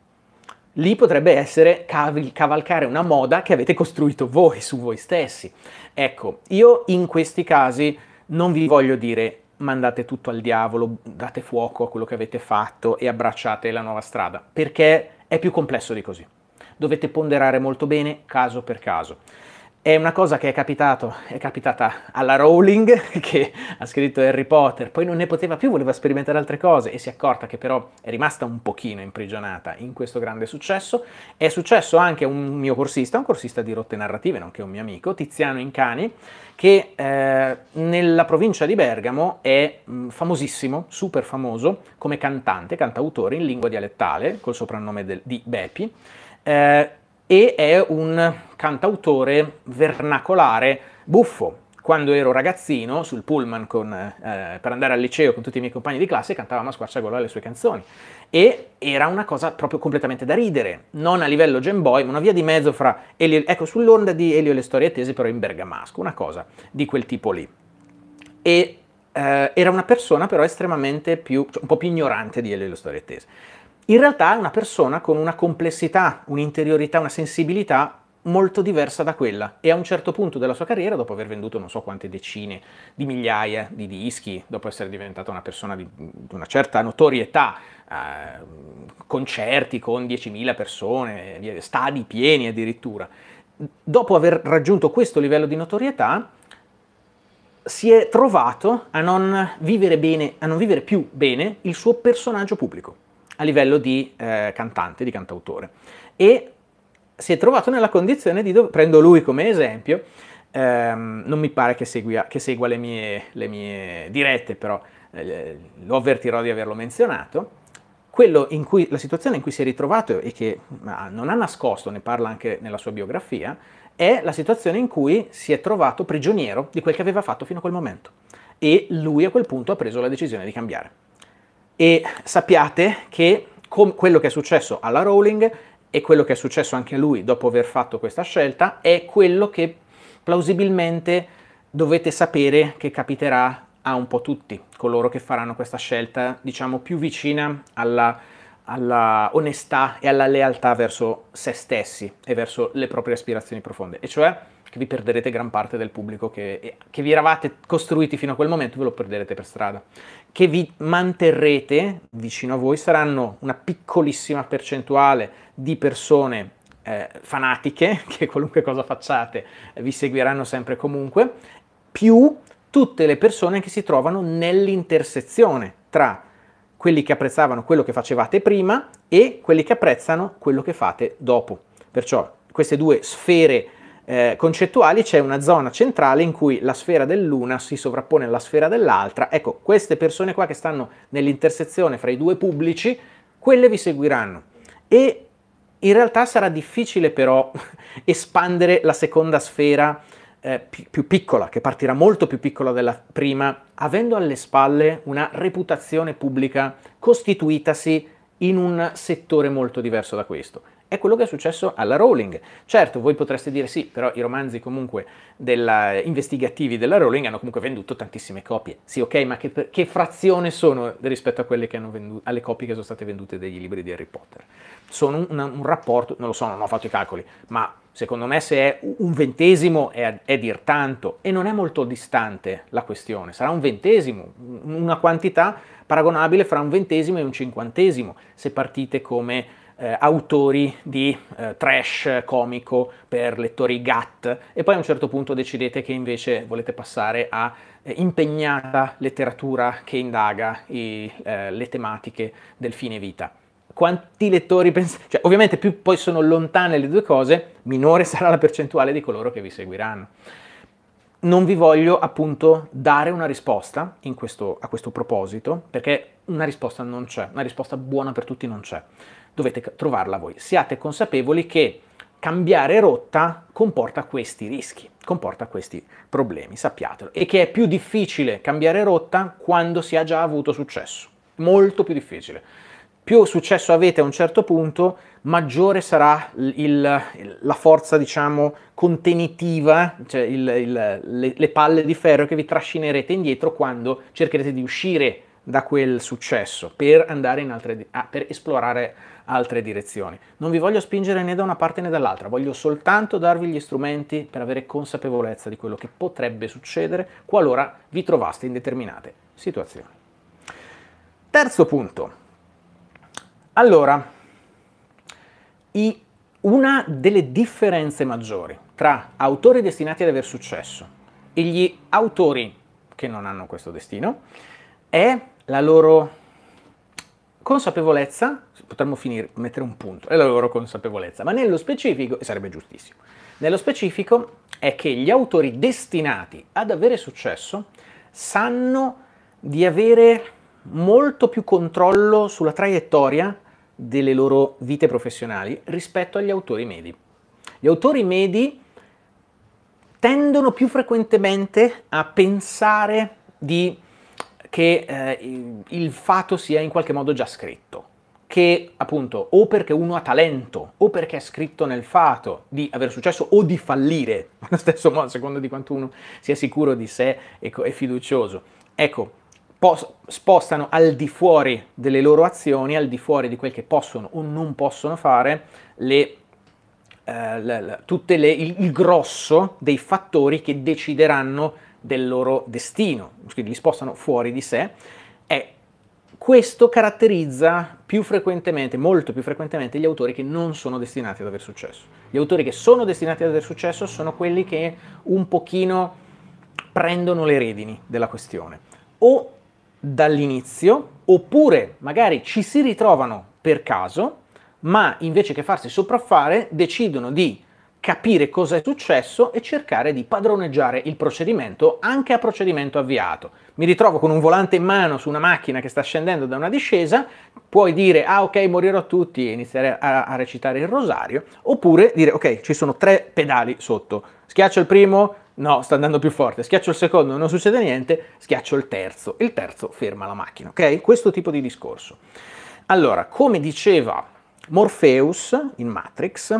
Lì potrebbe essere cav- cavalcare una moda che avete costruito voi su voi stessi. Ecco, io in questi casi non vi voglio dire mandate tutto al diavolo, date fuoco a quello che avete fatto e abbracciate la nuova strada, perché è più complesso di così. Dovete ponderare molto bene caso per caso. È una cosa che è, capitato, è capitata alla Rowling *laughs* che ha scritto Harry Potter, poi non ne poteva più, voleva sperimentare altre cose e si è accorta che però è rimasta un pochino imprigionata in questo grande successo. È successo anche a un mio corsista, un corsista di rotte narrative, nonché un mio amico, Tiziano Incani, che eh, nella provincia di Bergamo è mh, mm, famosissimo, super famoso, come cantante, cantautore in lingua dialettale, col soprannome del, di Bepi. Eh, e è un cantautore vernacolare buffo. Quando ero ragazzino, sul pullman con, eh, per andare al liceo con tutti i miei compagni di classe, cantavamo a squarciagola le sue canzoni. E era una cosa proprio completamente da ridere, non a livello gemboy, ma una via di mezzo fra Elio, ecco, sull'onda di Elio e le storie tese, però in bergamasco, una cosa di quel tipo lì. E eh, era una persona però estremamente più, cioè un po' più ignorante di Elio e le storie tese in realtà è una persona con una complessità, un'interiorità, una sensibilità molto diversa da quella e a un certo punto della sua carriera, dopo aver venduto non so quante decine di migliaia di dischi, dopo essere diventata una persona di, una certa notorietà, eh, concerti con 10.000 persone, stadi pieni addirittura, dopo aver raggiunto questo livello di notorietà, si è trovato a non vivere, bene, a non vivere più bene il suo personaggio pubblico a livello di eh, cantante, di cantautore. E si è trovato nella condizione di, dov- prendo lui come esempio, ehm, non mi pare che, seguia, che segua le mie, le mie dirette, però eh, lo avvertirò di averlo menzionato, quello in cui, la situazione in cui si è ritrovato e che non ha nascosto, ne parla anche nella sua biografia, è la situazione in cui si è trovato prigioniero di quel che aveva fatto fino a quel momento. E lui a quel punto ha preso la decisione di cambiare e sappiate che com- quello che è successo alla Rowling e quello che è successo anche a lui dopo aver fatto questa scelta è quello che plausibilmente dovete sapere che capiterà a un po' tutti coloro che faranno questa scelta, diciamo più vicina alla, alla onestà e alla lealtà verso se stessi e verso le proprie aspirazioni profonde, e cioè perché vi perderete gran parte del pubblico che, che vi eravate costruiti fino a quel momento, ve lo perderete per strada. Che vi manterrete vicino a voi saranno una piccolissima percentuale di persone eh, fanatiche, *laughs* che qualunque cosa facciate eh, vi seguiranno sempre comunque, più tutte le persone che si trovano nell'intersezione tra quelli che apprezzavano quello che facevate prima e quelli che apprezzano quello che fate dopo. Perciò queste due sfere eh, concettuali c'è una zona centrale in cui la sfera dell'una si sovrappone alla sfera dell'altra. Ecco, queste persone qua che stanno nell'intersezione fra i due pubblici, quelle vi seguiranno. E in realtà sarà difficile però *laughs* espandere la seconda sfera eh, più, più piccola, che partirà molto più piccola della prima, avendo alle spalle una reputazione pubblica costituitasi in un settore molto diverso da questo. È quello che è successo alla Rowling. Certo, voi potreste dire sì, però i romanzi comunque della, investigativi della Rowling hanno comunque venduto tantissime copie. Sì, ok, ma che, che frazione sono rispetto a quelle che hanno venduto, alle copie che sono state vendute degli libri di Harry Potter? Sono un, un, rapporto, non lo so, non ho fatto i calcoli, ma secondo me se è un ventesimo è, è, dir tanto e non è molto distante la questione, sarà un ventesimo, una quantità paragonabile fra un ventesimo e un cinquantesimo se partite come eh, autori di eh, trash comico per lettori GATT e poi a un certo punto decidete che invece volete passare a eh, impegnata letteratura che indaga i, eh, le tematiche del fine vita. Quanti lettori pensate? Cioè, ovviamente più poi sono lontane le due cose, minore *laughs* sarà la percentuale di coloro che vi seguiranno. Non vi voglio appunto dare una risposta questo, a questo proposito, perché una risposta non c'è, una risposta buona per tutti non c'è dovete trovarla voi. Siate consapevoli che cambiare rotta comporta questi rischi, comporta questi problemi, sappiatelo, e che è più difficile cambiare rotta quando si ha già avuto successo, molto più difficile. Più successo avete a un certo punto, maggiore sarà il, il, la forza, diciamo, contenitiva, cioè il, le, le palle di ferro che vi trascinerete indietro quando cercherete di uscire da quel successo per andare in altre, ah, per esplorare altre direzioni. Non vi voglio spingere né da una parte né dall'altra, voglio soltanto darvi gli strumenti per avere consapevolezza di quello che potrebbe succedere qualora vi trovaste in determinate situazioni. Terzo punto. Allora, i, una delle differenze maggiori tra autori destinati ad aver successo e gli autori che non hanno questo destino è la loro consapevolezza, potremmo finire, mettere un punto, è la loro consapevolezza, ma nello specifico, e sarebbe giustissimo, nello specifico è che gli autori destinati ad avere successo sanno di avere molto più controllo sulla traiettoria delle loro vite professionali rispetto agli autori medi. Gli autori medi tendono più frequentemente a pensare di che eh, il fato sia in qualche modo già scritto che appunto o perché uno ha talento o perché è scritto nel fato di aver successo o di fallire, allo *laughs* stesso modo, secondo di quanto uno sia sicuro di sé e, e fiducioso. Ecco, spostano al di fuori delle loro azioni, al di fuori di quel che possono o non possono fare, le, eh, le, le, il, il grosso dei fattori che decideranno del loro destino, quindi li spostano fuori di sé, e questo caratterizza più frequentemente, molto più frequentemente, gli autori che non sono destinati ad aver successo. Gli autori che sono destinati ad aver successo sono quelli che un pochino prendono le redini della questione, o dall'inizio, oppure magari ci si ritrovano per caso, ma invece che farsi sopraffare decidono di capire cosa è successo e cercare di padroneggiare il procedimento anche a procedimento avviato. Mi ritrovo con un volante in mano su una macchina che sta scendendo da una discesa, puoi dire ah ok morirò tutti e iniziare a, a recitare il rosario, oppure dire ok ci sono tre pedali sotto, schiaccio il primo, no sta andando più forte, schiaccio il secondo, non succede niente, schiaccio il terzo, il terzo ferma la macchina, ok? Questo tipo di discorso. Allora, come diceva Morpheus in Matrix,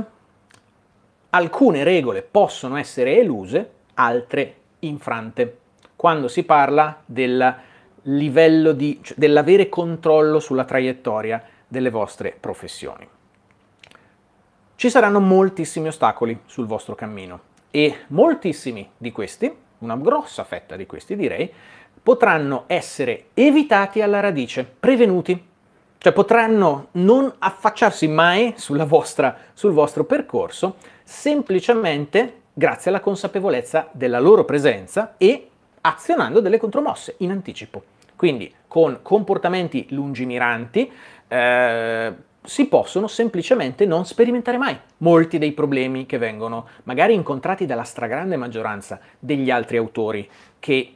alcune regole possono essere eluse, altre infrante. Quando si parla del livello di, cioè dell'avere controllo sulla traiettoria delle vostre professioni. Ci saranno moltissimi ostacoli sul vostro cammino e moltissimi di questi, una grossa fetta di questi direi, potranno essere evitati alla radice, prevenuti, cioè potranno non affacciarsi mai vostra, sul vostro percorso semplicemente grazie alla consapevolezza della loro presenza e azionando delle contromosse in anticipo. Quindi con comportamenti lungimiranti eh, si possono semplicemente non sperimentare mai molti dei problemi che vengono magari incontrati dalla stragrande maggioranza degli altri autori che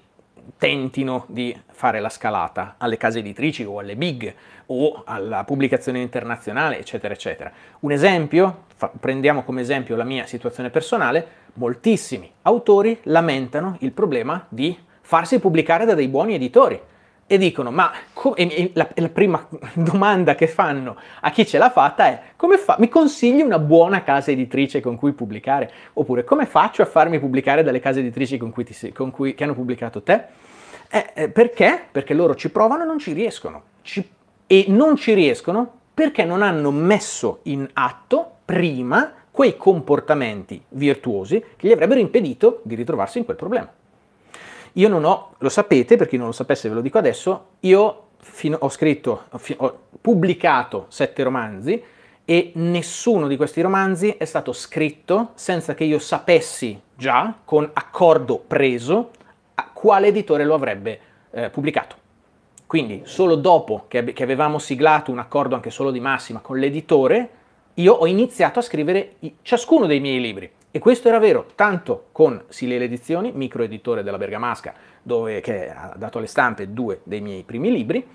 tentino di fare la scalata alle case editrici o alle big o alla pubblicazione internazionale, eccetera, eccetera. Un esempio, fa, prendiamo come esempio la mia situazione personale, moltissimi autori lamentano il problema di farsi pubblicare da dei buoni editori e dicono, ma e la, la, prima domanda che fanno a chi ce l'ha fatta è, come fa, mi consigli una buona casa editrice con cui pubblicare? Oppure, come faccio a farmi pubblicare dalle case editrici con cui ti, con cui, che hanno pubblicato te? Eh, eh, perché? Perché loro ci provano e non ci riescono. Ci, e non ci riescono perché non hanno messo in atto prima quei comportamenti virtuosi che gli avrebbero impedito di ritrovarsi in quel problema. Io non ho, lo sapete, per chi non lo sapesse ve lo dico adesso, io fino, ho scritto, ho pubblicato sette romanzi e nessuno di questi romanzi è stato scritto senza che io sapessi già, con accordo preso, a quale editore lo avrebbe eh, pubblicato. Quindi solo dopo che, che, avevamo siglato un accordo anche solo di massima con l'editore, io ho iniziato a scrivere ciascuno dei miei libri. E questo era vero tanto con Silele Edizioni, microeditore della Bergamasca, dove, che ha dato alle stampe due dei miei primi libri,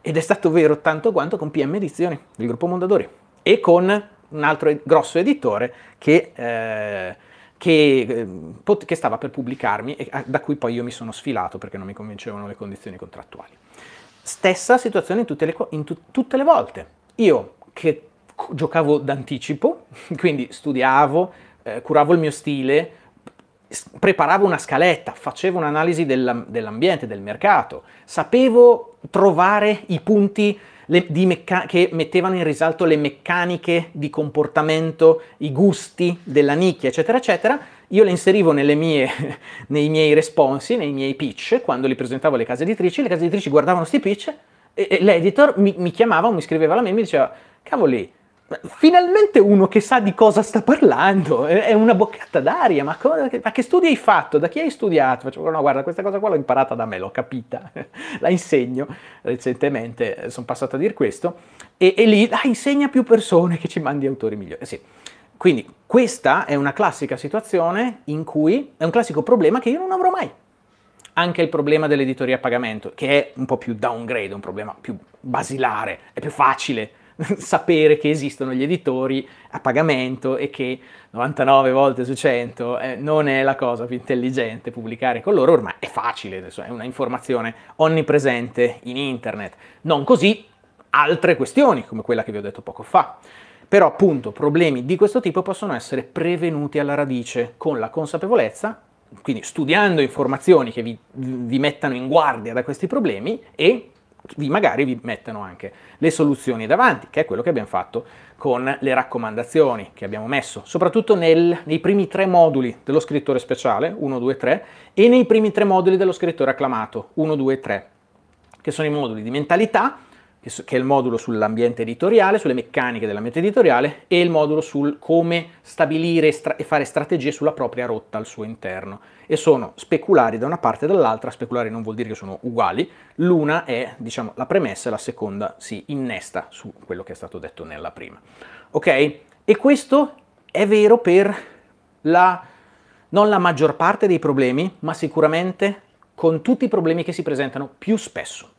ed è stato vero tanto quanto con PM Edizioni, del gruppo Mondadori, e con un altro grosso editore che, eh, che, ehm, che stava per pubblicarmi e eh, da cui poi io mi sono sfilato perché non mi convincevano le condizioni contrattuali. Stessa situazione in tutte le, in tu- tutte le volte. Io che giocavo d'anticipo, *laughs* quindi studiavo, eh, curavo il mio stile, preparavo una scaletta, facevo un'analisi dell'ambiente, del mercato, sapevo trovare i punti mecca- che mettevano in risalto le meccaniche di comportamento, i gusti della nicchia, eccetera, eccetera. Io le inserivo mie, *laughs* nei miei responsi, nei miei pitch, quando li presentavo alle case editrici, le case editrici guardavano questi pitch e, e l'editor mi, mi chiamava o mi scriveva la mail e mi diceva, cavoli, Finalmente uno che sa di cosa sta parlando, è una boccata d'aria, ma, cosa, ma che studi hai fatto? Da chi hai studiato? Faccio, no, guarda, questa cosa qua l'ho imparata da me, l'ho capita, *laughs* la insegno, recentemente sono passato a dire questo, e, e lì, ah, insegna più persone che ci mandi autori migliori. Eh, sì. Quindi questa è una classica situazione in cui, è un classico problema che io non avrò mai. Anche il problema dell'editoria a pagamento, che è un po' più downgrade, un problema più basilare, è più facile *laughs* sapere che esistono gli editori a pagamento e che 99 volte su 100 eh, non è la cosa più intelligente pubblicare con loro, ormai è facile, adesso è una informazione onnipresente in internet. Non così altre questioni, come quella che vi ho detto poco fa. Però appunto problemi di questo tipo possono essere prevenuti alla radice con la consapevolezza quindi studiando informazioni che vi, vi, mettano in guardia da questi problemi e vi, magari vi mettano anche le soluzioni davanti, che è quello che abbiamo fatto con le raccomandazioni che abbiamo messo, soprattutto nel, nei primi tre moduli dello scrittore speciale, 1, 2, 3, e nei primi tre moduli dello scrittore acclamato, 1, 2, 3, che sono i moduli di mentalità, che è il modulo sull'ambiente editoriale, sulle meccaniche dell'ambiente editoriale e il modulo sul come stabilire e fare strategie sulla propria rotta al suo interno. E sono speculari da una parte e dall'altra, speculari non vuol dire che sono uguali, l'una è diciamo, la premessa e la seconda si innesta su quello che è stato detto nella prima. Ok? E questo è vero per la, non la maggior parte dei problemi, ma sicuramente con tutti i problemi che si presentano più spesso.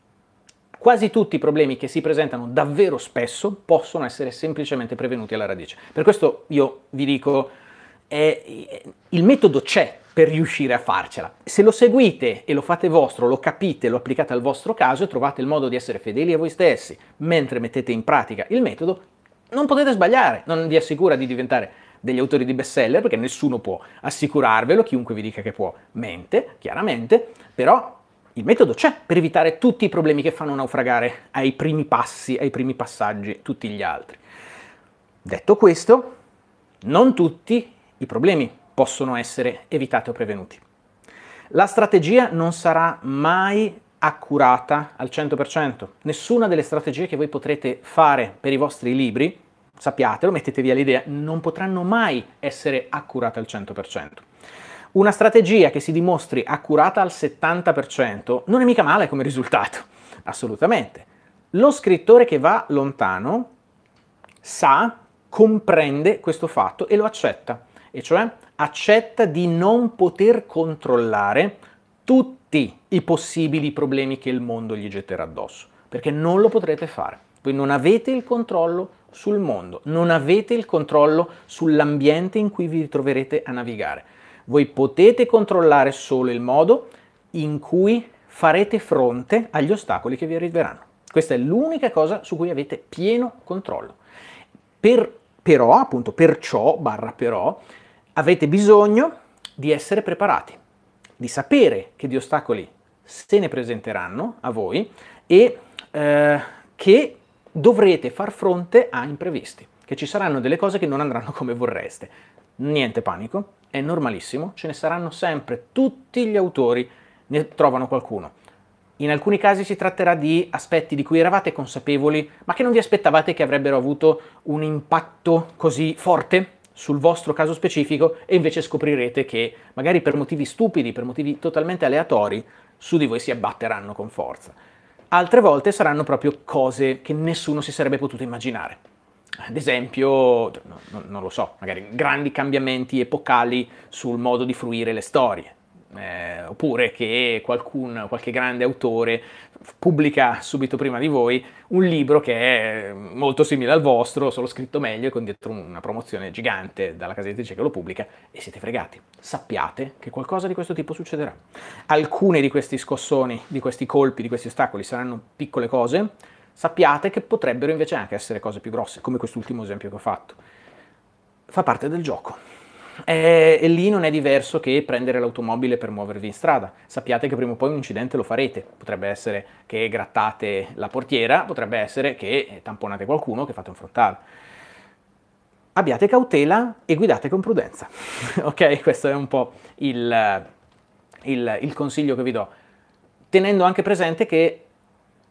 Quasi tutti i problemi che si presentano davvero spesso possono essere semplicemente prevenuti alla radice. Per questo io vi dico, eh, il metodo c'è per riuscire a farcela. Se lo seguite e lo fate vostro, lo capite, lo applicate al vostro caso e trovate il modo di essere fedeli a voi stessi mentre mettete in pratica il metodo, non potete sbagliare, non vi assicura di diventare degli autori di bestseller perché nessuno può assicurarvelo, chiunque vi dica che può mente, chiaramente, però il metodo c'è per evitare tutti i problemi che fanno naufragare ai primi passi, ai primi passaggi, tutti gli altri. Detto questo, non tutti i problemi possono essere evitati o prevenuti. La strategia non sarà mai accurata al 100%. Nessuna delle strategie che voi potrete fare per i vostri libri, sappiatelo, mettetevi all'idea, non potranno mai essere accurate al 100%. Una strategia che si dimostri accurata al 70% non è mica male come risultato, *laughs* assolutamente. Lo scrittore che va lontano sa, comprende questo fatto e lo accetta, e cioè accetta di non poter controllare tutti i possibili problemi che il mondo gli getterà addosso, perché non lo potrete fare. Voi non avete il controllo sul mondo, non avete il controllo sull'ambiente in cui vi troverete a navigare. Voi potete controllare solo il modo in cui farete fronte agli ostacoli che vi arriveranno. Questa è l'unica cosa su cui avete pieno controllo. Per, però, appunto, perciò, barra però, avete bisogno di essere preparati, di sapere che gli ostacoli se ne presenteranno a voi e eh, che dovrete far fronte a imprevisti, che ci saranno delle cose che non andranno come vorreste. Niente panico, è normalissimo, ce ne saranno sempre, tutti gli autori ne trovano qualcuno. In alcuni casi si tratterà di aspetti di cui eravate consapevoli, ma che non vi aspettavate che avrebbero avuto un impatto così forte sul vostro caso specifico e invece scoprirete che magari per motivi stupidi, per motivi totalmente aleatori, su di voi si abbatteranno con forza. Altre volte saranno proprio cose che nessuno si sarebbe potuto immaginare ad esempio, cioè, no, no, non lo so, magari grandi cambiamenti epocali sul modo di fruire le storie. Eh, oppure che qualcun, qualche grande autore pubblica subito prima di voi un libro che è molto simile al vostro, solo scritto meglio e con dietro una promozione gigante dalla casa editrice che lo pubblica e siete fregati. Sappiate che qualcosa di questo tipo succederà. Alcuni di questi scossoni, di questi colpi, di questi ostacoli saranno piccole cose, sappiate che potrebbero invece anche essere cose più grosse, come quest'ultimo esempio che ho fatto. Fa parte del gioco. E, e lì non è diverso che prendere l'automobile per muovervi in strada. Sappiate che prima o poi un incidente lo farete. Potrebbe essere che grattate la portiera, potrebbe essere che tamponate qualcuno, che fate un frontale. Abbiate cautela e guidate con prudenza. *laughs* ok, questo è un po' il, il, il consiglio che vi do. Tenendo anche presente che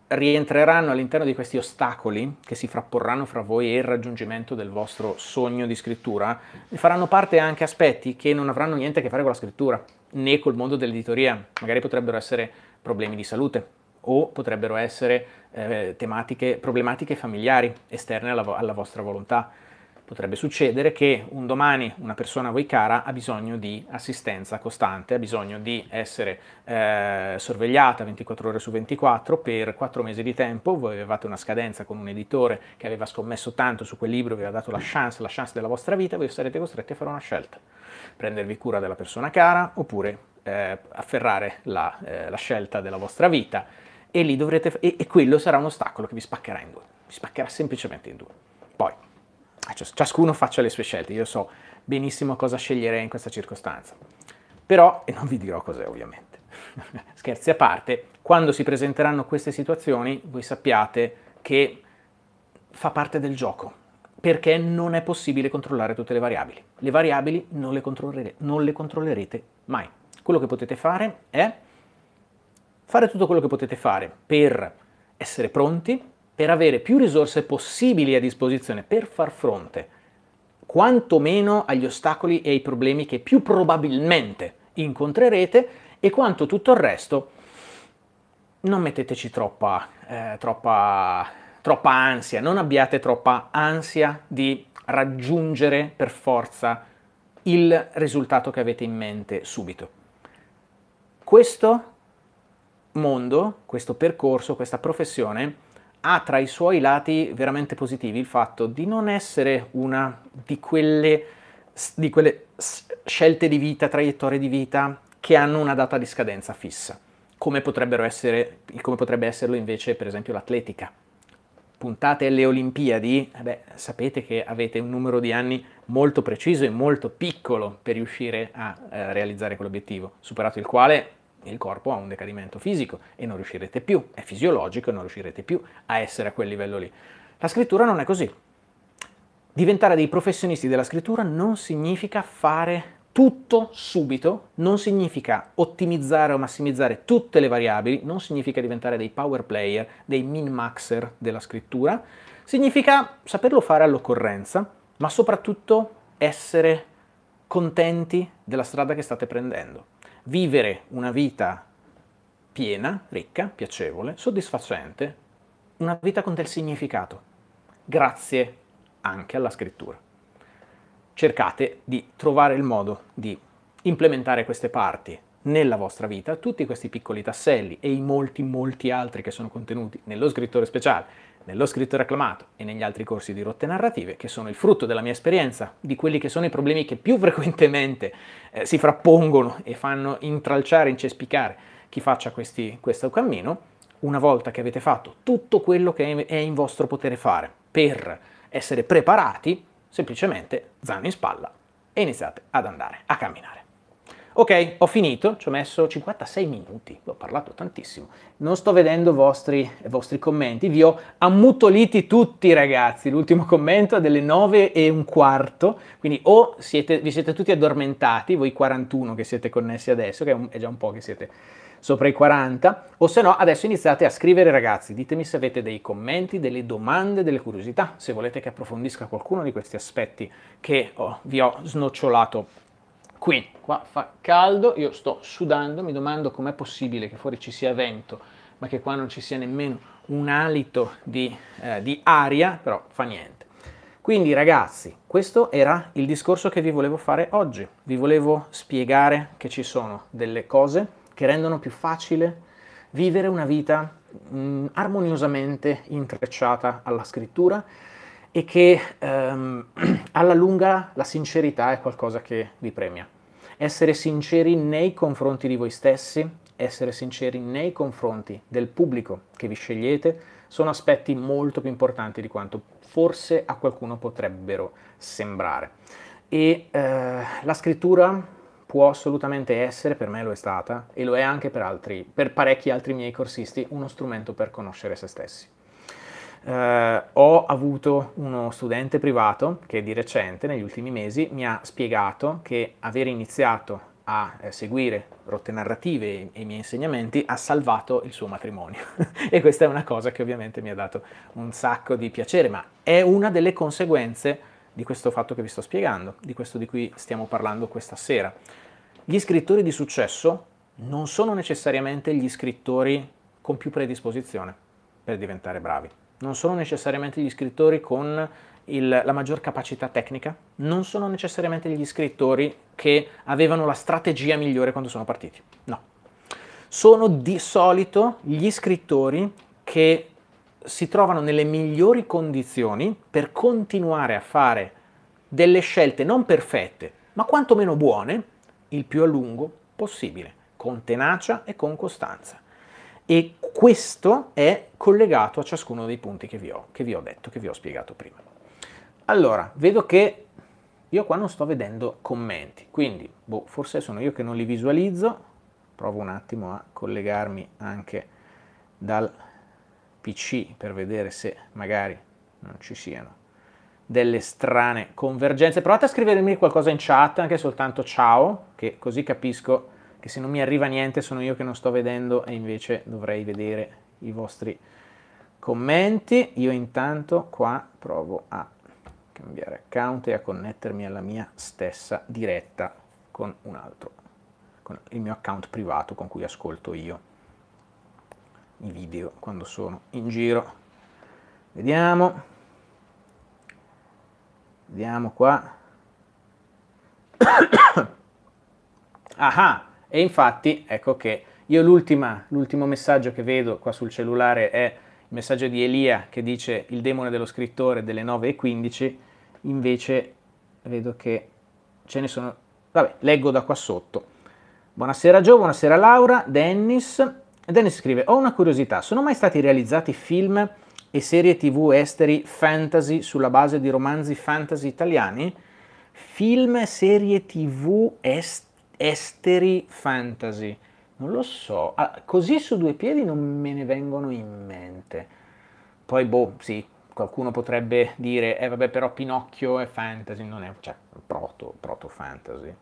rientreranno all'interno di questi ostacoli che si frapporranno fra voi e il raggiungimento del vostro sogno di scrittura, faranno parte anche aspetti che non avranno niente a che fare con la scrittura né col mondo dell'editoria, magari potrebbero essere problemi di salute o potrebbero essere eh, tematiche, problematiche familiari esterne alla, alla vostra volontà Potrebbe succedere che un domani una persona a voi cara ha bisogno di assistenza costante, ha bisogno di essere eh, sorvegliata 24 ore su 24 per 4 mesi di tempo. Voi avevate una scadenza con un editore che aveva scommesso tanto su quel libro, vi aveva dato la chance, la chance della vostra vita, voi sarete costretti a fare una scelta. Prendervi cura della persona cara oppure eh, afferrare la, eh, la, scelta della vostra vita e, dovrete, e, e quello sarà un ostacolo che vi spaccherà in due, vi spaccherà semplicemente in due. Poi, ciascuno faccia le sue scelte, io so benissimo cosa sceglierei in questa circostanza. Però, e non vi dirò cos'è ovviamente, *laughs* scherzi a parte, quando si presenteranno queste situazioni voi sappiate che fa parte del gioco, perché non è possibile controllare tutte le variabili. Le variabili non le, non le controllerete mai. Quello che potete fare è fare tutto quello che potete fare per essere pronti, per avere più risorse possibili a disposizione per far fronte quantomeno agli ostacoli e ai problemi che più probabilmente incontrerete e quanto tutto il resto non metteteci troppa, eh, troppa, troppa ansia, non abbiate troppa ansia di raggiungere per forza il risultato che avete in mente subito. Questo mondo, questo percorso, questa professione ha tra i suoi lati veramente positivi il fatto di non essere una di quelle, di quelle scelte di vita, traiettorie di vita che hanno una data di scadenza fissa, come, essere, come potrebbe esserlo invece per esempio l'atletica. Puntate alle Olimpiadi, eh beh, sapete che avete un numero di anni molto preciso e molto piccolo per riuscire a eh, realizzare quell'obiettivo, superato il quale il corpo ha un decadimento fisico e non riuscirete più, è fisiologico e non riuscirete più a essere a quel livello lì. La scrittura non è così. Diventare dei professionisti della scrittura non significa fare tutto subito, non significa ottimizzare o massimizzare tutte le variabili, non significa diventare dei power player, dei min-maxer della scrittura, significa saperlo fare all'occorrenza, ma soprattutto essere contenti della strada che state prendendo vivere una vita piena, ricca, piacevole, soddisfacente, una vita con del significato, grazie anche alla scrittura. Cercate di trovare il modo di implementare queste parti nella vostra vita, tutti questi piccoli tasselli e i molti, molti altri che sono contenuti nello scrittore speciale nello scritto reclamato e negli altri corsi di rotte narrative che sono il frutto della mia esperienza, di quelli che sono i problemi che più *laughs* frequentemente eh, si frappongono e fanno intralciare, incespicare chi faccia questi, questo cammino, una volta che avete fatto tutto quello che è in vostro potere fare per essere preparati, semplicemente zanno in spalla e iniziate ad andare a camminare. Ok, ho finito, ci ho messo 56 minuti, ho parlato tantissimo. Non sto vedendo i vostri, vostri, commenti, vi ho ammutoliti tutti ragazzi. L'ultimo commento è delle 9 e un quarto, quindi o siete, vi siete tutti addormentati, voi 41 che siete connessi adesso, che è, un, è già un po' che siete sopra i 40, o se no adesso iniziate a scrivere ragazzi, ditemi se avete dei commenti, delle domande, delle curiosità, se volete che approfondisca qualcuno di questi aspetti che oh, vi ho snocciolato qui, qua fa caldo, io sto sudando, mi domando com'è possibile che fuori ci sia vento, ma che qua non ci sia nemmeno un alito di, eh, di aria, però fa niente. Quindi ragazzi, questo era il discorso che vi volevo fare oggi. Vi volevo spiegare che ci sono delle cose che rendono più facile vivere una vita mh, mm, armoniosamente intrecciata alla scrittura, e che ehm, *clears throat* alla lunga la sincerità è qualcosa che vi premia. Essere sinceri nei confronti di voi stessi, essere sinceri nei confronti del pubblico che vi scegliete, sono aspetti molto più importanti di quanto forse a qualcuno potrebbero sembrare. E eh, la scrittura può assolutamente essere, per me lo è stata, e lo è anche per, altri, per parecchi altri miei corsisti, uno strumento per conoscere se stessi eh, ho avuto uno studente privato che di recente, negli ultimi mesi, mi ha spiegato che aver iniziato a eh, seguire rotte narrative e i miei insegnamenti ha salvato il suo matrimonio. *laughs* e questa è una cosa che ovviamente mi ha dato un sacco di piacere, ma è una delle conseguenze di questo fatto che vi sto spiegando, di questo di cui stiamo parlando questa sera. Gli scrittori di successo non sono necessariamente gli scrittori con più predisposizione per diventare bravi non sono necessariamente gli scrittori con il, la maggior capacità tecnica, non sono necessariamente gli scrittori che avevano la strategia migliore quando sono partiti, no. Sono di solito gli scrittori che si trovano nelle migliori condizioni per continuare a fare delle scelte non perfette, ma quantomeno buone, il più a lungo possibile, con tenacia e con costanza e questo è collegato a ciascuno dei punti che vi ho, che vi ho detto, che vi ho spiegato prima. Allora, vedo che io qua non sto vedendo commenti, quindi boh, forse sono io che non li visualizzo. Provo un attimo a collegarmi anche dal PC per vedere se magari non ci siano delle strane convergenze. Provate a scrivermi qualcosa in chat, anche soltanto ciao, che così capisco che se non mi arriva niente sono io che non sto vedendo e invece dovrei vedere i vostri commenti. Io intanto qua provo a cambiare account e a connettermi alla mia stessa diretta con un altro, con il mio account privato con cui ascolto io i video quando sono in giro. Vediamo, vediamo qua. *coughs* ah e infatti ecco che io l'ultimo messaggio che vedo qua sul cellulare è il messaggio di Elia che dice il demone dello scrittore delle 9.15, invece vedo che ce ne sono... Vabbè, leggo da qua sotto. Buonasera Gio, buonasera Laura, Dennis. Dennis scrive, ho una curiosità, sono mai stati realizzati film e serie tv esteri fantasy sulla base di romanzi fantasy italiani? Film, serie tv esteri? esteri fantasy. Non lo so, ah, così su due piedi non me ne vengono in mente. Poi, boh, sì, qualcuno potrebbe dire, eh vabbè, però Pinocchio è fantasy, non è, cioè, proto, proto fantasy.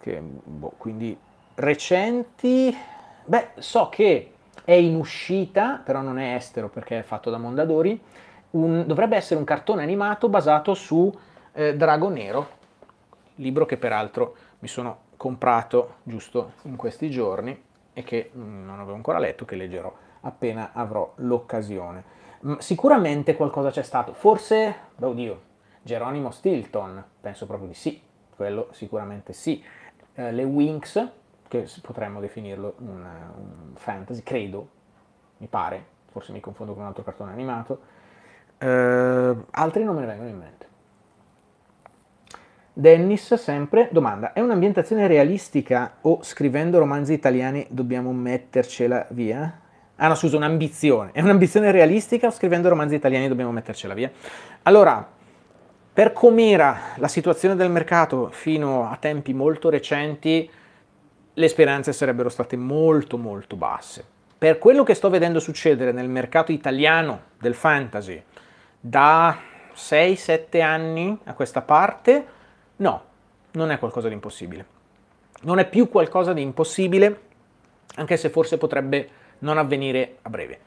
Che, boh, quindi recenti, beh, so che è in uscita, però non è estero perché è fatto da Mondadori, un, dovrebbe essere un cartone animato basato su eh, Drago Nero, libro che peraltro mi sono comprato giusto in questi giorni e che mm, non avevo ancora letto, che leggerò appena avrò l'occasione. Mm, sicuramente qualcosa c'è stato, forse, oddio, Geronimo Stilton, penso proprio di sì, quello sicuramente sì. Eh, le Winx, che potremmo definirlo un, un, fantasy, credo, mi pare, forse mi confondo con un altro cartone animato, eh, altri non me ne vengono in mente. Dennis sempre domanda, è un'ambientazione realistica o scrivendo romanzi italiani dobbiamo mettercela via? Ah no, scusa, un'ambizione. È un'ambizione realistica o scrivendo romanzi italiani dobbiamo mettercela via? Allora, per com'era la situazione del mercato fino a tempi molto recenti, le speranze sarebbero state molto molto basse. Per quello che sto vedendo succedere nel mercato italiano del fantasy da 6-7 anni a questa parte, No, non è qualcosa di impossibile. Non è più qualcosa di impossibile, anche se forse potrebbe non avvenire a breve.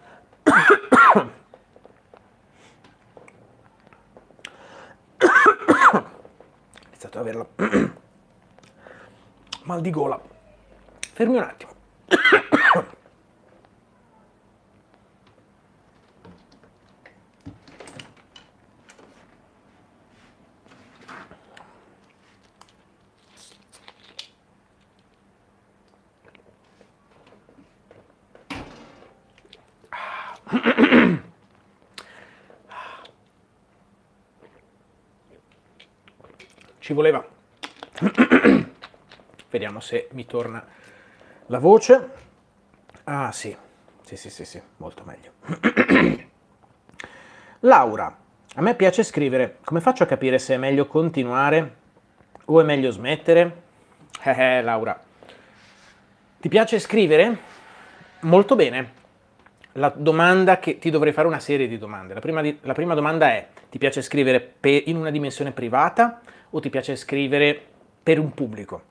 Ho iniziato ad averlo. *coughs* Mal di gola. Fermi un attimo. voleva. *coughs* Vediamo se mi torna la voce. Ah sì, sì sì sì, sì. molto meglio. *coughs* Laura, a me piace scrivere, come faccio a capire se è meglio continuare o è meglio smettere? Eh, eh, Laura, ti piace scrivere? Molto bene. La domanda che ti dovrei fare una serie di domande. La prima, di, la prima domanda è: ti piace scrivere per, in una dimensione privata? o ti piace scrivere per un pubblico.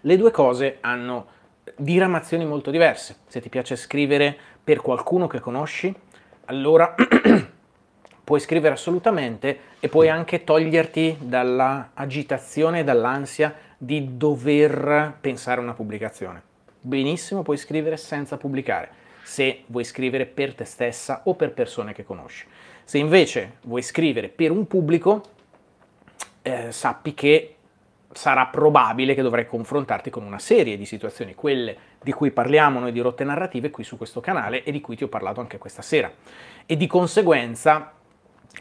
Le due cose hanno diramazioni molto diverse. Se ti piace scrivere per qualcuno che conosci, allora *clears throat* puoi scrivere assolutamente e puoi anche toglierti dall'agitazione agitazione, dall'ansia di dover pensare a una pubblicazione. Benissimo, puoi scrivere senza pubblicare se vuoi scrivere per te stessa o per persone che conosci. Se invece vuoi scrivere per un pubblico, eh, sappi che sarà probabile che dovrai confrontarti con una serie di situazioni, quelle di cui parliamo noi di rotte narrative qui su questo canale e di cui ti ho parlato anche questa sera. E di conseguenza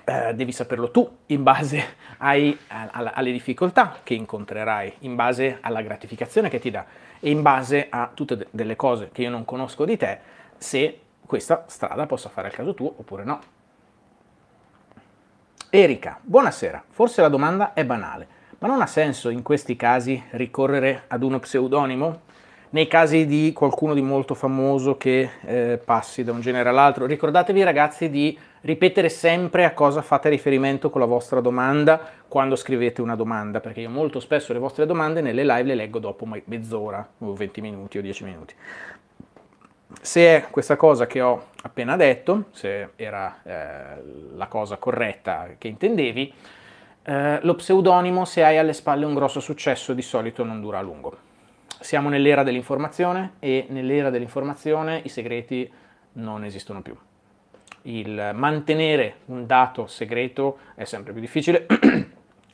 eh, devi saperlo tu in base *laughs* ai, alla, alle difficoltà che incontrerai, in base alla gratificazione che ti dà e in base a tutte de- delle cose che io non conosco di te, se questa strada possa fare al caso tuo oppure no. Erika, buonasera. Forse la domanda è banale, ma non ha senso in questi casi ricorrere ad uno pseudonimo? Nei casi di qualcuno di molto famoso che eh, passi da un genere all'altro, ricordatevi ragazzi di ripetere sempre a cosa fate riferimento con la vostra domanda quando scrivete una domanda, perché io molto spesso le vostre domande nelle live le leggo dopo mezz'ora o 20 minuti o 10 minuti se è questa cosa che ho appena detto, se era eh, la cosa corretta che intendevi, eh, lo pseudonimo se hai alle spalle un grosso successo di solito non dura a lungo. Siamo nell'era dell'informazione e nell'era dell'informazione i segreti non esistono più. Il mantenere un dato segreto è sempre più difficile, *clears throat*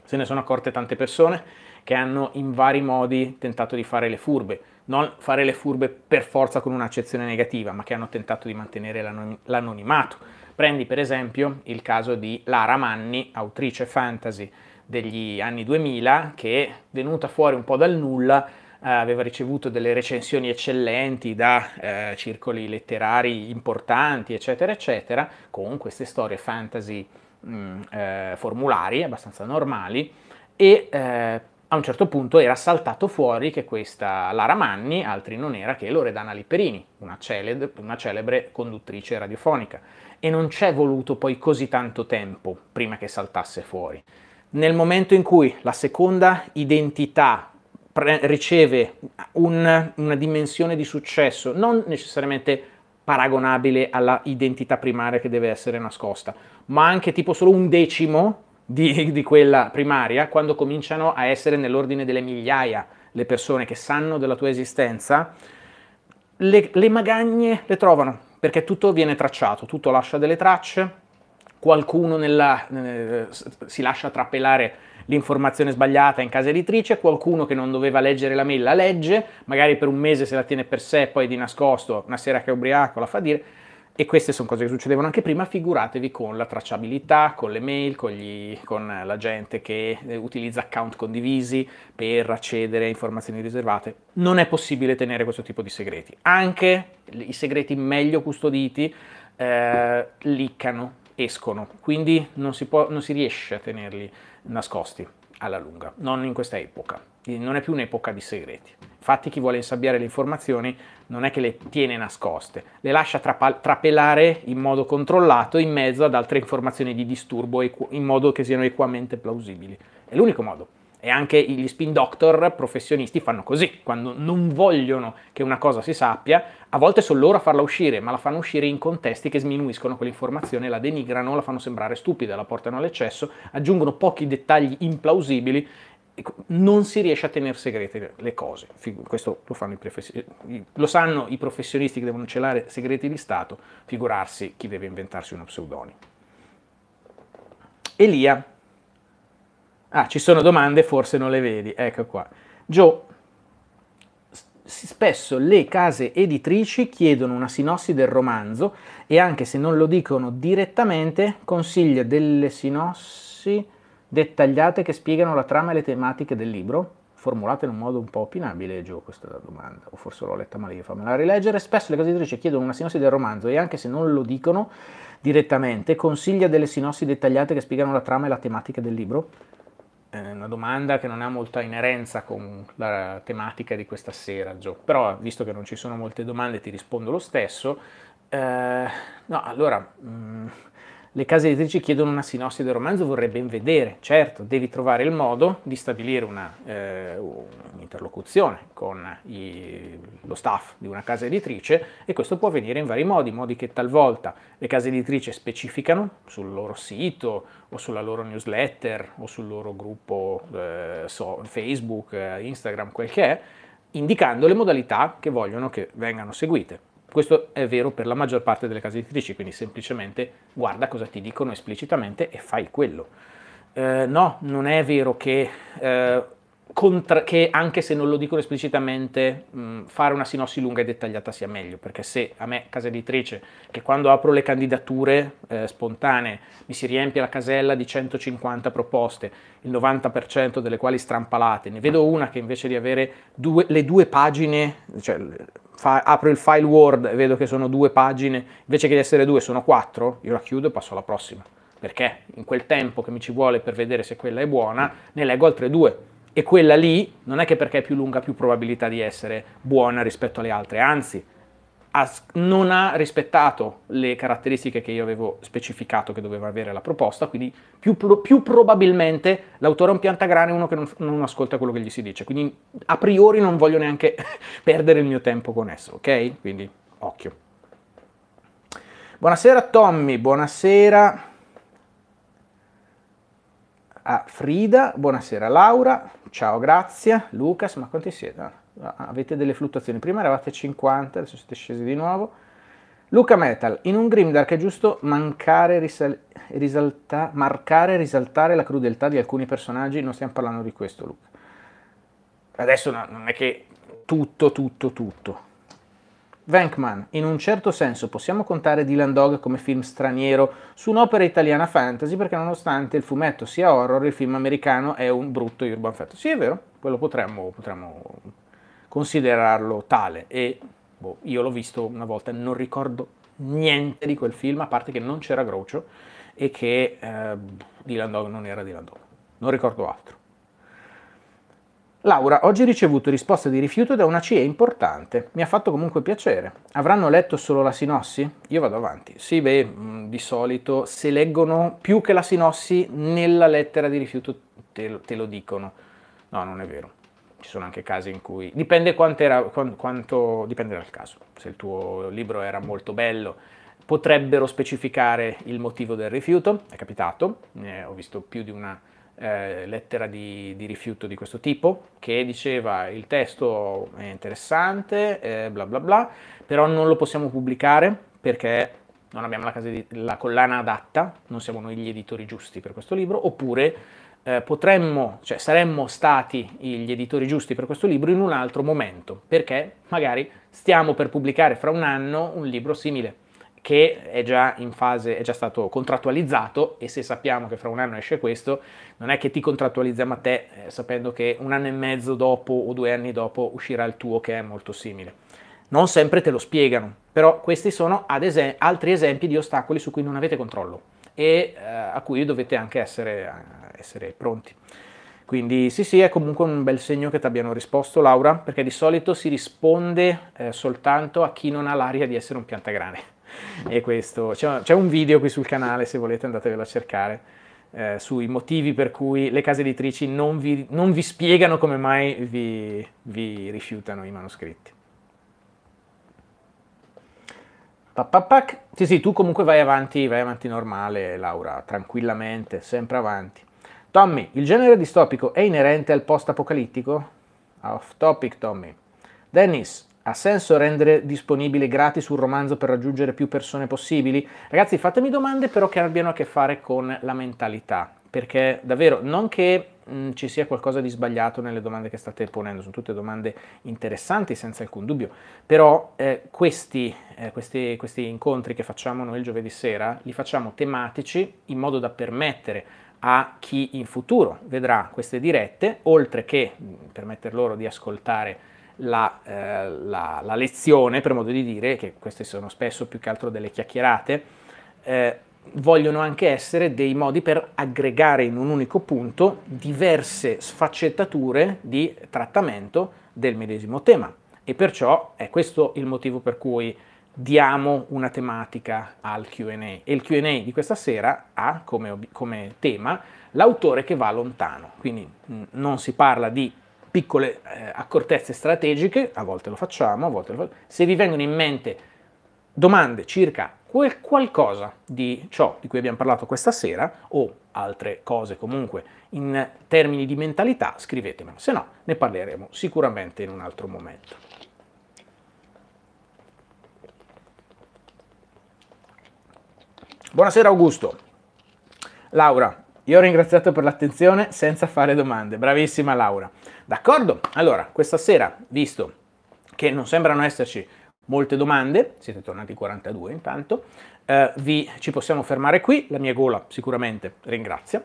se ne sono accorte tante persone che hanno in vari modi tentato di fare le furbe non fare le furbe per forza con un'accezione negativa, ma che hanno tentato di mantenere l'anonimato. Prendi per esempio il caso di Lara Manni, autrice fantasy degli anni 2000, che è venuta fuori un po' dal nulla eh, aveva ricevuto delle recensioni eccellenti da eh, circoli letterari importanti, eccetera, eccetera, con queste storie fantasy mh, mm, eh, formulari abbastanza normali e eh, a un certo punto era saltato fuori che questa Lara Manni altri non era che Loredana Lipperini, una, cele- una celebre conduttrice radiofonica. E non c'è voluto poi così tanto tempo prima che saltasse fuori. Nel momento in cui la seconda identità pre- riceve un, una dimensione di successo, non necessariamente paragonabile alla identità primaria che deve essere nascosta, ma anche tipo solo un decimo di, di quella primaria, quando cominciano a essere nell'ordine delle migliaia le persone che sanno della tua esistenza, le, le, magagne le trovano perché tutto viene tracciato, tutto lascia delle tracce, qualcuno nella, eh, si lascia trappelare l'informazione sbagliata in casa editrice, qualcuno che non doveva leggere la mail la legge, magari per un mese se la tiene per sé, poi di nascosto, una sera che è ubriaco la fa dire, e queste sono cose che succedevano anche prima, figuratevi con la tracciabilità, con le mail, con, gli, con la gente che eh, utilizza account condivisi per accedere a informazioni riservate. Non è possibile tenere questo tipo di segreti. Anche i segreti meglio custoditi eh, liccano, escono, quindi non si, può, non si riesce a tenerli nascosti alla lunga, non in questa epoca. Non è più un'epoca di segreti. Infatti chi vuole insabbiare le informazioni non è che le tiene nascoste, le lascia trapelare in modo controllato in mezzo ad altre informazioni di disturbo in modo che siano equamente plausibili. È l'unico modo. E anche gli spin doctor professionisti fanno così, quando non vogliono che una cosa si sappia, a volte sono loro a farla uscire, ma la fanno uscire in contesti che sminuiscono quell'informazione, la denigrano, la fanno sembrare stupida, la portano all'eccesso, aggiungono pochi dettagli implausibili non si riesce a tenere segrete le cose. Questo lo, i lo sanno i professionisti che devono celare segreti di Stato, figurarsi chi deve inventarsi uno pseudonimo. Elia. Ah, ci sono domande, forse non le vedi. Ecco qua. Gio, spesso le case editrici chiedono una sinossi del romanzo e anche se non lo dicono direttamente, consiglia delle sinossi dettagliate che spiegano la trama e le tematiche del libro, Formulate in un modo un po' opinabile, Gio, questa è la domanda, o forse l'ho letta male, io fammela rileggere, spesso le case editrici chiedono una sinossi del romanzo e anche se non lo dicono direttamente, consiglia delle sinossi dettagliate che spiegano la trama e la tematica del libro? È eh, una domanda che non ha molta inerenza con la tematica di questa sera, Gio, però visto che non ci sono molte domande ti rispondo lo stesso. Eh, no, allora, mh, mm, le case editrici chiedono una sinossi del romanzo, vorrei ben vedere. Certo, devi trovare il modo di stabilire una, eh, un'interlocuzione con i, lo staff di una casa editrice e questo può avvenire in vari modi, modi che talvolta le case editrici specificano sul loro sito o sulla loro newsletter o sul loro gruppo eh, so, Facebook, eh, Instagram, quel che è, indicando le modalità che vogliono che vengano seguite. Questo è vero per la maggior parte delle case editrici, quindi semplicemente guarda cosa ti dicono esplicitamente e fai quello. Eh, no, non è vero che, eh, contra- che, anche se non lo dicono esplicitamente mh, mm, fare una sinossi lunga e dettagliata sia meglio, perché se a me, casa editrice, che quando apro le candidature eh, spontanee mi si riempie la casella di 150 proposte, il 90% delle quali strampalate, ne vedo una che invece di avere due, le due pagine, cioè fa, apro il file Word e vedo che sono due pagine, invece che di essere due sono quattro, io la chiudo e passo alla prossima. Perché in quel tempo che mi ci vuole per vedere se quella è buona, ne leggo altre due. E quella lì non è che perché è più lunga, più probabilità di essere buona rispetto alle altre, anzi, non ha rispettato le caratteristiche che io avevo specificato che doveva avere la proposta, quindi più, più probabilmente l'autore è un piantagrane, uno che non, non, ascolta quello che gli si dice, quindi a priori non voglio neanche *laughs* perdere il mio tempo con esso, ok? Quindi occhio. Buonasera Tommy, buonasera a Frida, buonasera Laura, ciao, grazie, Lucas, ma quanti siete? avete delle fluttuazioni. Prima eravate 50, adesso siete scesi di nuovo. Luca Metal, in un Grimdark è giusto mancare, risal- risalta- marcare e risaltare la crudeltà di alcuni personaggi, non stiamo parlando di questo Luca. Adesso no, non è che tutto, tutto, tutto. Venkman, in un certo senso possiamo contare Dylan Dog come film straniero su un'opera italiana fantasy perché nonostante il fumetto sia horror, il film americano è un brutto urban fantasy. Sì, è vero, quello potremmo, potremmo considerarlo tale e boh, io l'ho visto una volta, e non ricordo niente di quel film, a parte che non c'era Groucho e che eh, Dylan Dog non era Dylan Dog, non ricordo altro. Laura, oggi ho ricevuto risposta di rifiuto da una CE importante, mi ha fatto comunque piacere. Avranno letto solo la sinossi? Io vado avanti. Sì, beh, mm, di solito se leggono più che la sinossi nella lettera di rifiuto te te lo dicono. No, non è vero ci sono anche casi in cui dipende, era, quanto, dipende dal caso, se il tuo libro era molto bello potrebbero specificare il motivo del rifiuto, è capitato, eh, ho visto più di una eh, lettera di, di, rifiuto di questo tipo che diceva il testo è interessante, eh, bla bla bla, però non lo possiamo pubblicare perché non abbiamo la, la collana adatta, non siamo noi gli editori giusti per questo libro, oppure eh, potremmo, cioè saremmo stati gli editori giusti per questo libro in un altro momento, perché magari stiamo per pubblicare fra un anno un libro simile che è già in fase, è già stato contrattualizzato e se sappiamo che fra un anno esce questo, non è che ti contrattualizziamo a te eh, sapendo che un anno e mezzo dopo o due anni dopo uscirà il tuo che è molto simile. Non sempre te lo spiegano, però questi sono ad es- altri esempi di ostacoli su cui non avete controllo e eh, a cui dovete anche essere, eh, essere pronti. Quindi sì, sì, è comunque un bel segno che ti abbiano risposto, Laura, perché di solito si risponde eh, soltanto a chi non ha l'aria di essere un piantagrane. Mm. E questo, c'è, un video qui sul canale, se volete andatevelo a cercare, eh, sui motivi per cui le case editrici non vi, non vi spiegano come mai vi, vi rifiutano i manoscritti. Pac, Sì, sì, tu comunque vai avanti, vai avanti normale, Laura, tranquillamente, sempre avanti. Tommy, il genere distopico è inerente al post-apocalittico? Off topic, Tommy. Dennis, ha senso rendere disponibile gratis un romanzo per raggiungere più persone possibili? Ragazzi, fatemi domande però che abbiano a che fare con la mentalità, perché davvero, non che mh, mm, ci sia qualcosa di sbagliato nelle domande che state ponendo, sono tutte domande interessanti senza alcun dubbio, però eh, questi, eh, questi, questi incontri che facciamo noi il giovedì sera li facciamo tematici in modo da permettere a chi in futuro vedrà queste dirette, oltre che mm, permetter loro di ascoltare la, eh, la, la, lezione, per modo di dire, che queste sono spesso più che altro delle chiacchierate, eh, vogliono anche essere dei modi per aggregare in un unico punto diverse sfaccettature di trattamento del medesimo tema. E perciò è questo il motivo per cui diamo una tematica al QA. E il QA di questa sera ha come, come tema l'autore che va lontano. Quindi mm, non si parla di piccole eh, accortezze strategiche, a volte lo facciamo, a volte lo facciamo. Se vi vengono in mente domande circa quel qualcosa di ciò di cui abbiamo parlato questa sera o altre cose comunque in termini di mentalità, scrivetemelo, se no ne parleremo sicuramente in un altro momento. Buonasera Augusto. Laura, io ho ringraziato per l'attenzione senza fare domande. Bravissima Laura. D'accordo? Allora, questa sera, visto che non sembrano esserci molte domande, siete tornati 42 intanto, eh, vi, ci possiamo fermare qui, la mia gola sicuramente ringrazia,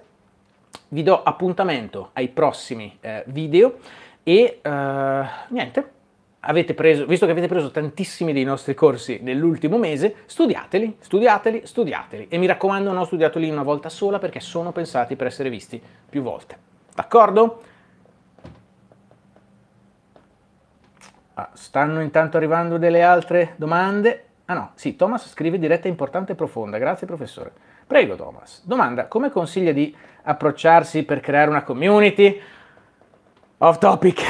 vi do appuntamento ai prossimi eh, video e eh, niente, preso, visto che avete preso tantissimi dei nostri corsi nell'ultimo mese, studiateli, studiateli, studiateli e mi raccomando non studiateli una volta sola perché sono pensati per essere visti più volte. D'accordo? Ah, stanno intanto arrivando delle altre domande. Ah no, sì, Thomas scrive diretta importante e profonda, grazie professore. Prego Thomas, domanda, come consiglia di approcciarsi per creare una community? Off topic, *laughs*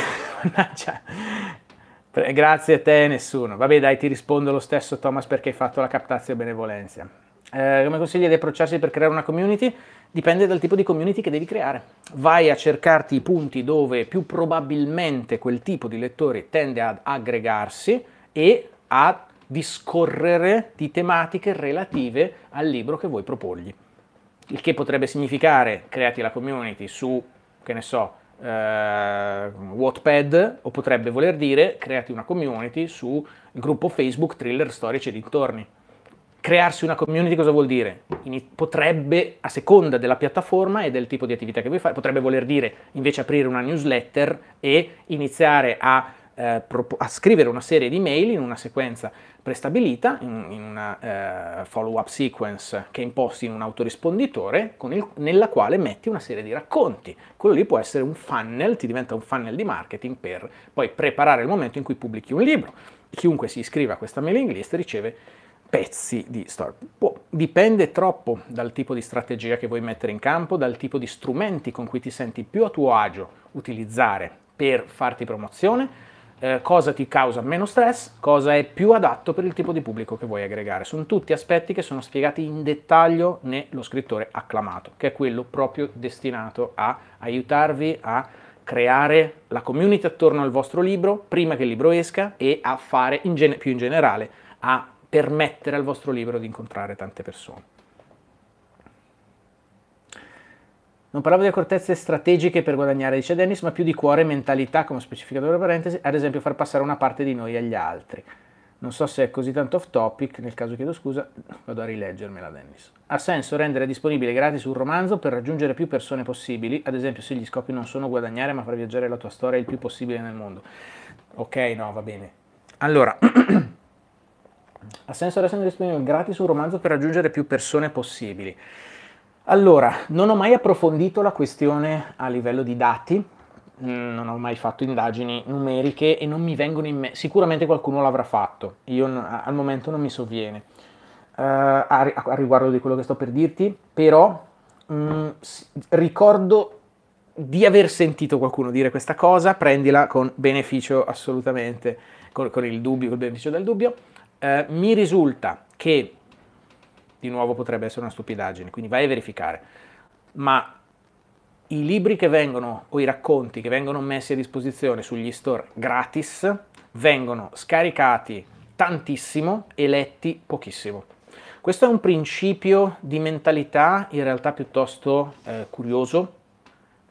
Grazie a te, nessuno. Vabbè, dai, ti rispondo lo stesso, Thomas, perché hai fatto la captazio benevolenza. Eh, come consigliere approcciarsi per creare una community? Dipende dal tipo di community che devi creare. Vai a cercarti i punti dove più probabilmente quel tipo di lettore tende ad aggregarsi e a discorrere di tematiche relative al libro che vuoi proporgli. Il che potrebbe significare creati la community su, che ne so, eh, Wattpad o potrebbe voler dire creati una community sul gruppo Facebook Thriller Storici e dintorni Crearsi una community cosa vuol dire? potrebbe, a seconda della piattaforma e del tipo di attività che vuoi fare, potrebbe voler dire invece aprire una newsletter e iniziare a, eh, a scrivere una serie di mail in una sequenza prestabilita, in, in una eh, follow-up sequence che imposti in un autorisponditore, il, nella quale metti una serie di racconti. Quello lì può essere un funnel, ti diventa un funnel di marketing per poi preparare il momento in cui pubblichi un libro. Chiunque si iscriva a questa mailing list riceve pezzi di storia. Boh, dipende troppo dal tipo di strategia che vuoi mettere in campo, dal tipo di strumenti con cui ti senti più a tuo agio utilizzare per farti promozione, eh, cosa ti causa meno stress, cosa è più adatto per il tipo di pubblico che vuoi aggregare. Sono tutti aspetti che sono spiegati in dettaglio nello scrittore acclamato, che è quello proprio destinato a aiutarvi a creare la community attorno al vostro libro prima che il libro esca e a fare in gen- più in generale a permettere al vostro libro di incontrare tante persone. Non parlavo di accortezze strategiche per guadagnare, dice Dennis, ma più di cuore e mentalità, come specificato tra parentesi, ad esempio far passare una parte di noi agli altri. Non so se è così tanto off topic, nel caso chiedo scusa, vado a rileggermela Dennis. Ha senso rendere disponibile gratis un romanzo per raggiungere più persone possibili, ad esempio se gli scopi non sono guadagnare ma far viaggiare la tua storia il più possibile nel mondo. Ok, no, va bene. Allora, *clears throat* Ha senso essere disponibile gratis un romanzo per raggiungere più persone possibili. Allora, non ho mai approfondito la questione a livello di dati, mm, non ho mai fatto indagini numeriche e non mi vengono in mente, sicuramente qualcuno l'avrà fatto, io al momento non mi sovviene. Uh, a, a, riguardo di quello che sto per dirti, però mh, mm, ricordo di aver sentito qualcuno dire questa cosa, prendila con beneficio assolutamente, con, con il dubbio, con il beneficio del dubbio. Eh, mi risulta che, di nuovo potrebbe essere una stupidaggine, quindi vai a verificare, ma i libri che vengono o i racconti che vengono messi a disposizione sugli store gratis vengono scaricati tantissimo e letti pochissimo. Questo è un principio di mentalità in realtà piuttosto eh, curioso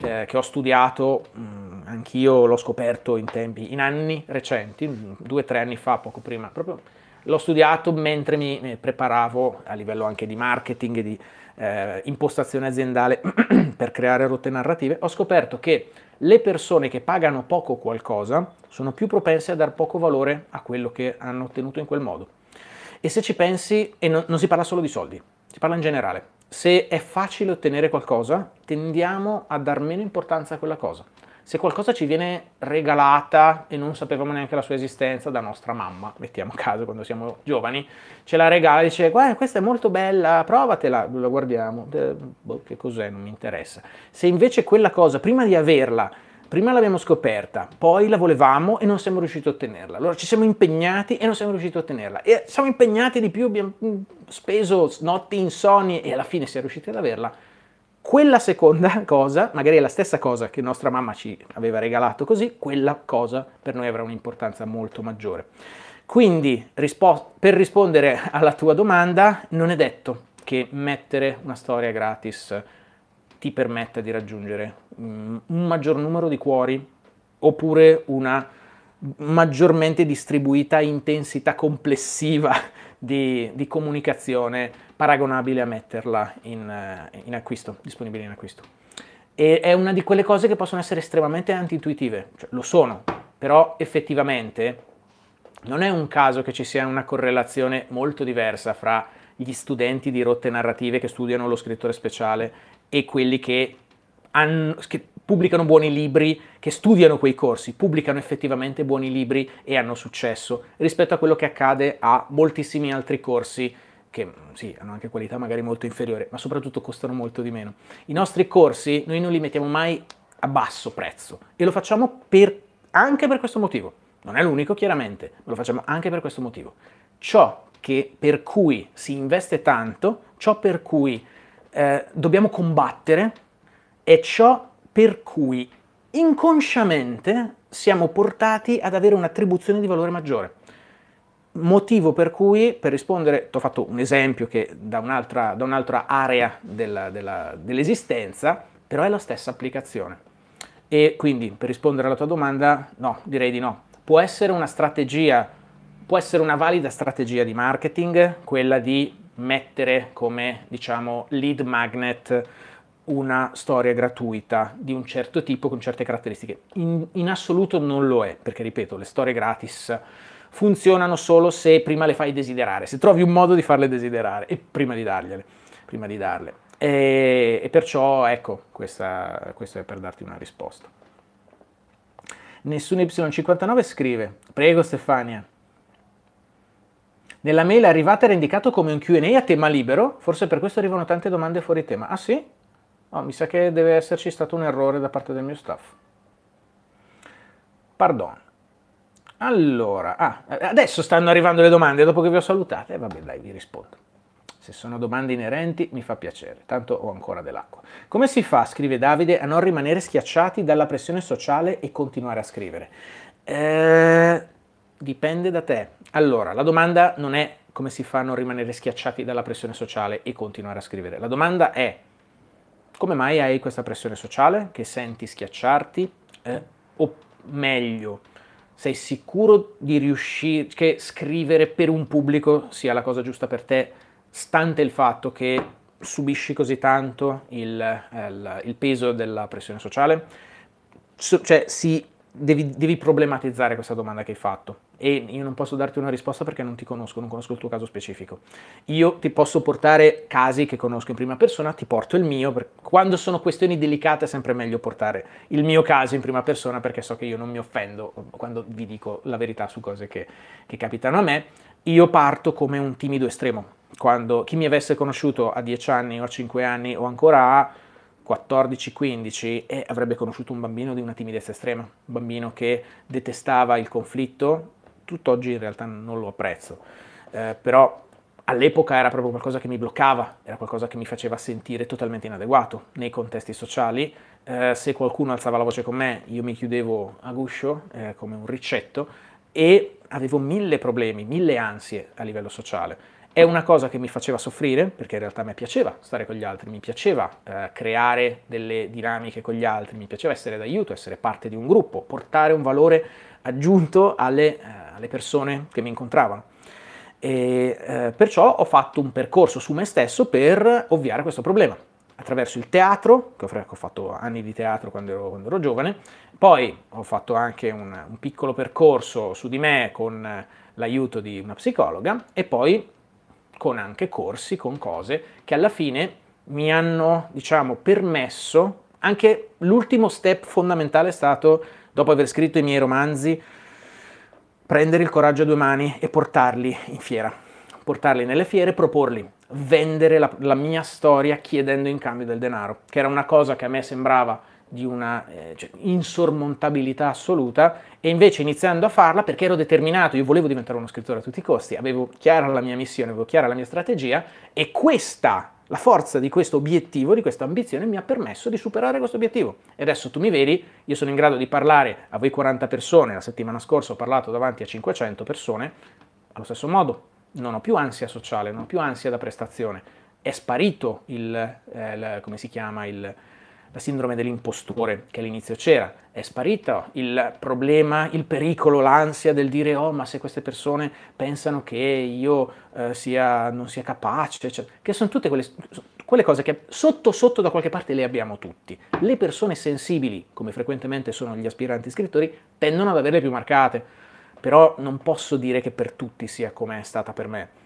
eh, che ho studiato, mh, mm, anch'io l'ho scoperto in tempi, in anni recenti, mm, due o tre anni fa, poco prima, proprio l'ho studiato mentre mi preparavo a livello anche di marketing e di eh, impostazione aziendale *clears throat* per creare rotte narrative, ho scoperto che le persone che pagano poco qualcosa sono più propense a dar poco valore a quello che hanno ottenuto in quel modo. E se ci pensi, e no, non si parla solo di soldi, si parla in generale, se è facile ottenere qualcosa, tendiamo a dar meno importanza a quella cosa se qualcosa ci viene regalata e non sapevamo neanche la sua esistenza da nostra mamma, mettiamo a caso quando siamo giovani, ce la regala e dice guarda questa è molto bella, provatela, la guardiamo, eh, boh, che cos'è, non mi interessa. Se invece quella cosa, prima di averla, prima l'abbiamo scoperta, poi la volevamo e non siamo riusciti a ottenerla, allora ci siamo impegnati e non siamo riusciti a ottenerla, e siamo impegnati di più, abbiamo mm, speso notti insonni e alla fine siamo riusciti ad averla, quella seconda *laughs* cosa, magari è la stessa cosa che nostra mamma ci aveva regalato così, quella cosa per noi avrà un'importanza molto maggiore. Quindi, rispo- per rispondere alla tua domanda, non è detto che mettere una storia gratis ti permetta di raggiungere mm, un maggior numero di cuori oppure una maggiormente distribuita intensità complessiva *laughs* di, di comunicazione paragonabile a metterla in, eh, in acquisto, disponibile in acquisto. E è una di quelle cose che possono essere estremamente antintuitive, cioè, lo sono, però effettivamente non è un caso che ci sia una correlazione molto diversa fra gli studenti di rotte narrative che studiano lo scrittore speciale e quelli che, hanno, che, pubblicano buoni libri, che studiano quei corsi, pubblicano effettivamente buoni libri e hanno successo rispetto a quello che accade a moltissimi altri corsi che mm, sì, hanno anche qualità magari molto inferiore, ma soprattutto costano molto di meno. I nostri corsi noi non li mettiamo mai a basso prezzo e lo facciamo per, anche per questo motivo. Non è l'unico chiaramente, ma lo facciamo anche per questo motivo. Ciò che, per cui si investe tanto, ciò per cui eh, dobbiamo combattere è ciò per cui inconsciamente siamo portati ad avere un'attribuzione di valore maggiore. Motivo per cui, per rispondere, ti ho fatto un esempio che da un'altra, da un'altra area della, della, dell'esistenza, però è la stessa applicazione. E quindi, per rispondere alla tua domanda, no, direi di no. Può essere una strategia, può essere una valida strategia di marketing, quella di mettere come, diciamo, lead magnet una storia gratuita di un certo tipo con certe caratteristiche. In, in, assoluto non lo è, perché ripeto, le storie gratis funzionano solo se prima le fai desiderare, se trovi un modo di farle desiderare e prima di dargliele, prima di darle. E, e perciò ecco, questa, questo è per darti una risposta. Nessun Y59 scrive, prego Stefania. Nella mail arrivata era indicato come un QA a tema libero, forse per questo arrivano tante domande fuori tema. Ah sì? Oh, mi sa che deve esserci stato un errore da parte del mio staff. Pardon. Allora, ah, adesso stanno arrivando le domande dopo che vi ho salutate. E eh, vabbè, dai, vi rispondo. Se sono domande inerenti mi fa piacere, tanto ho ancora dell'acqua. Come si fa, scrive Davide, a non rimanere schiacciati dalla pressione sociale e continuare a scrivere? Eh, dipende da te. Allora, la domanda non è come si fa a non rimanere schiacciati dalla pressione sociale e continuare a scrivere. La domanda è come mai hai questa pressione sociale che senti schiacciarti? Eh, o meglio, sei sicuro di riuscire, che scrivere per un pubblico sia la cosa giusta per te, stante il fatto che subisci così tanto il, eh, il, il peso della pressione sociale? So, cioè, si Devi, devi, problematizzare questa domanda che hai fatto e io non posso darti una risposta perché non ti conosco, non conosco il tuo caso specifico. Io ti posso portare casi che conosco in prima persona, ti porto il mio, quando sono questioni delicate è sempre meglio portare il mio caso in prima persona perché so che io non mi offendo quando vi dico la verità su cose che, che capitano a me. Io parto come un timido estremo, quando chi mi avesse conosciuto a 10 anni o a 5 anni o ancora a 14-15 e avrebbe conosciuto un bambino di una timidezza estrema, un bambino che detestava il conflitto, tutt'oggi in realtà non lo apprezzo, eh, però all'epoca era proprio qualcosa che mi bloccava, era qualcosa che mi faceva sentire totalmente inadeguato nei contesti sociali, eh, se qualcuno alzava la voce con me io mi chiudevo a guscio eh, come un ricetto e avevo mille problemi, mille ansie a livello sociale è una cosa che mi faceva soffrire, perché in realtà a me piaceva stare con gli altri, mi piaceva eh, creare delle dinamiche con gli altri, mi piaceva essere d'aiuto, essere parte di un gruppo, portare un valore aggiunto alle, eh, alle persone che mi incontravano. E, eh, perciò ho fatto un percorso su me stesso per ovviare questo problema attraverso il teatro, che ho fatto anni di teatro quando ero, quando ero giovane, poi ho fatto anche un, un piccolo percorso su di me con eh, l'aiuto di una psicologa e poi con anche corsi, con cose che alla fine mi hanno, diciamo, permesso, anche l'ultimo step fondamentale è stato, dopo aver scritto i miei romanzi, prendere il coraggio a due mani e portarli in fiera, portarli nelle fiere, proporli, vendere la, la mia storia chiedendo in cambio del denaro, che era una cosa che a me sembrava di una eh, cioè, insormontabilità assoluta e invece iniziando a farla perché ero determinato, io volevo diventare uno scrittore a tutti i costi, avevo chiara la mia missione, avevo chiara la mia strategia e questa, la forza di questo obiettivo, di questa ambizione mi ha permesso di superare questo obiettivo. E adesso tu mi vedi, io sono in grado di parlare a voi 40 persone, la settimana scorsa ho parlato davanti a 500 persone, allo stesso modo non ho più ansia sociale, non ho più ansia da prestazione, è sparito il, eh, il come si chiama, il la sindrome dell'impostore che all'inizio c'era, è sparita il problema, il pericolo, l'ansia del dire oh ma se queste persone pensano che io eh, sia, non sia capace, eccetera, che sono tutte quelle, quelle cose che sotto sotto da qualche parte le abbiamo tutti. Le persone sensibili, come frequentemente sono gli aspiranti scrittori, tendono ad averle più marcate, però non posso dire che per tutti sia come è stata per me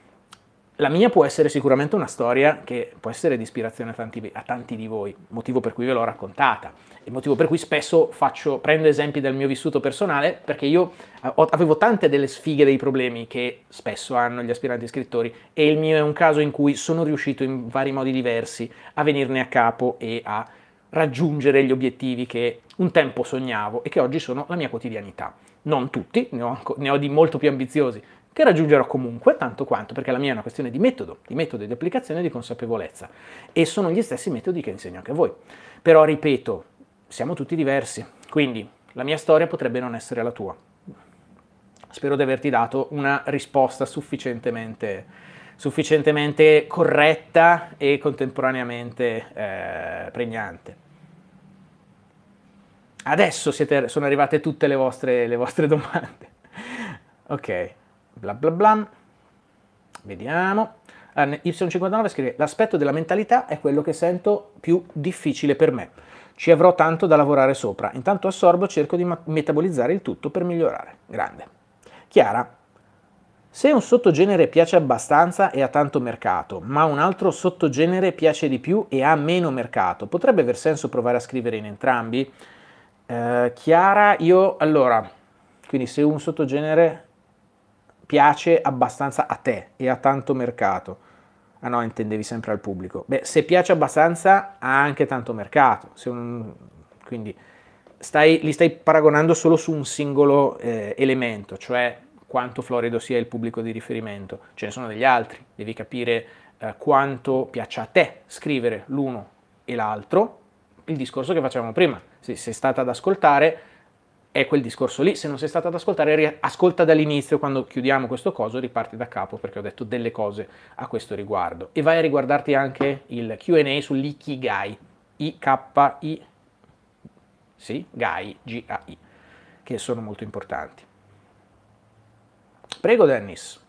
la mia può essere sicuramente una storia che può essere di ispirazione a tanti, a tanti, di voi, motivo per cui ve l'ho raccontata e motivo per cui spesso faccio, prendo esempi del mio vissuto personale perché io eh, avevo tante delle sfighe dei problemi che spesso hanno gli aspiranti scrittori e il mio è un caso in cui sono riuscito in vari modi diversi a venirne a capo e a raggiungere gli obiettivi che un tempo sognavo e che oggi sono la mia quotidianità. Non tutti, ne ho, ne ho di molto più ambiziosi che raggiungerò comunque tanto quanto, perché la mia è una questione di metodo, di metodo e di applicazione e di consapevolezza. E sono gli stessi metodi che insegno anche a voi. Però, ripeto, siamo tutti diversi, quindi la mia storia potrebbe non essere la tua. Spero di averti dato una risposta sufficientemente, sufficientemente corretta e contemporaneamente eh, pregnante. Adesso siete, sono arrivate tutte le vostre, le vostre domande. *laughs* ok bla bla bla. Vediamo. Y59 scrive, l'aspetto della mentalità è quello che sento più difficile per me. Ci avrò tanto da lavorare sopra. Intanto assorbo, cerco di metabolizzare il tutto per migliorare. Grande. Chiara, se un sottogenere piace abbastanza e ha tanto mercato, ma un altro sottogenere piace di più e ha meno mercato, potrebbe aver senso provare a scrivere in entrambi? Eh, Chiara, io allora, quindi se un sottogenere piace abbastanza a te e a tanto mercato. Ah no, intendevi sempre al pubblico. Beh, se piace abbastanza ha anche tanto mercato. Un, quindi stai, li stai paragonando solo su un singolo eh, elemento, cioè quanto florido sia il pubblico di riferimento. Ce ne sono degli altri, devi capire eh, quanto piaccia a te scrivere l'uno e l'altro. Il discorso che facevamo prima, se sei stata ad ascoltare, è quel discorso lì. Se non sei stato ad ascoltare, ascolta dall'inizio, quando chiudiamo questo coso, riparti da capo perché ho detto delle cose a questo riguardo. E vai a riguardarti anche il QA sull'Ikigai, I-K-I, sì, Gai, G-A-I, che sono molto importanti. Prego Dennis.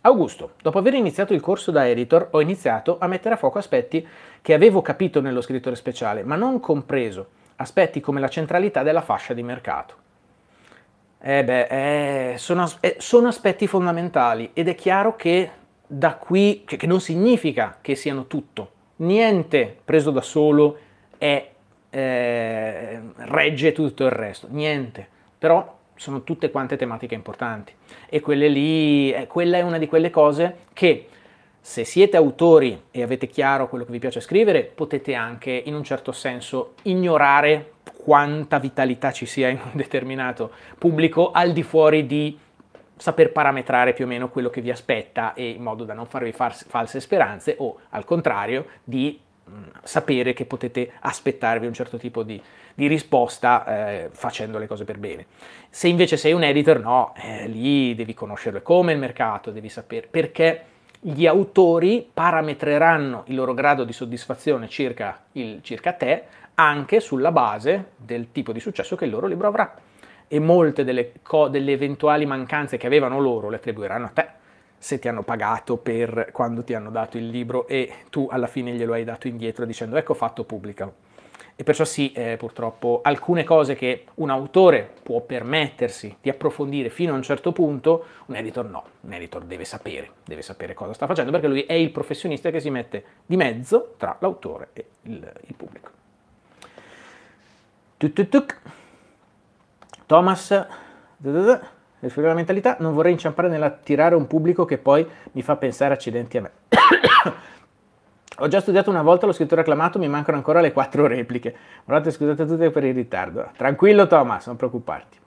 Augusto, dopo aver iniziato il corso da editor, ho iniziato a mettere a fuoco aspetti che avevo capito nello scrittore speciale, ma non compreso aspetti come la centralità della fascia di mercato. Eh beh, eh, sono, eh, sono, aspetti fondamentali ed è chiaro che da qui, che, che non significa che siano tutto, niente preso da solo è, eh, regge tutto il resto, niente, però sono tutte quante tematiche importanti e quelle lì, eh, quella è una di quelle cose che se siete autori e avete chiaro quello che vi piace scrivere, potete anche in un certo senso ignorare quanta vitalità ci sia in un *laughs* determinato pubblico al di fuori di saper parametrare più o meno quello che vi aspetta e in modo da non farvi fars- false speranze o al contrario di sapere che potete aspettarvi un certo tipo di, di risposta eh, facendo le cose per bene. Se invece sei un editor no, eh, lì devi conoscerlo come il mercato, devi sapere perché gli autori parametreranno il loro grado di soddisfazione circa, il, circa te anche sulla base del tipo di successo che il loro libro avrà. E molte delle, co- delle eventuali mancanze che avevano loro le attribuiranno a te se ti hanno pagato per quando ti hanno dato il libro e tu alla fine glielo hai dato indietro dicendo ecco fatto pubblica. E perciò sì, eh, purtroppo, alcune cose che un autore può permettersi di approfondire fino a un certo punto, un editor no, un editor deve sapere, deve sapere cosa sta facendo, perché lui è il professionista che si mette di mezzo tra l'autore e il, il pubblico. Tuc, tuc, tuc. Thomas, la mentalità, non vorrei inciampare nell'attirare un pubblico che poi mi fa pensare accidenti a me. Ho già studiato una volta lo scrittore acclamato, mi mancano ancora le quattro repliche. Guardate, scusate tutte per il ritardo. Tranquillo Thomas, non preoccuparti.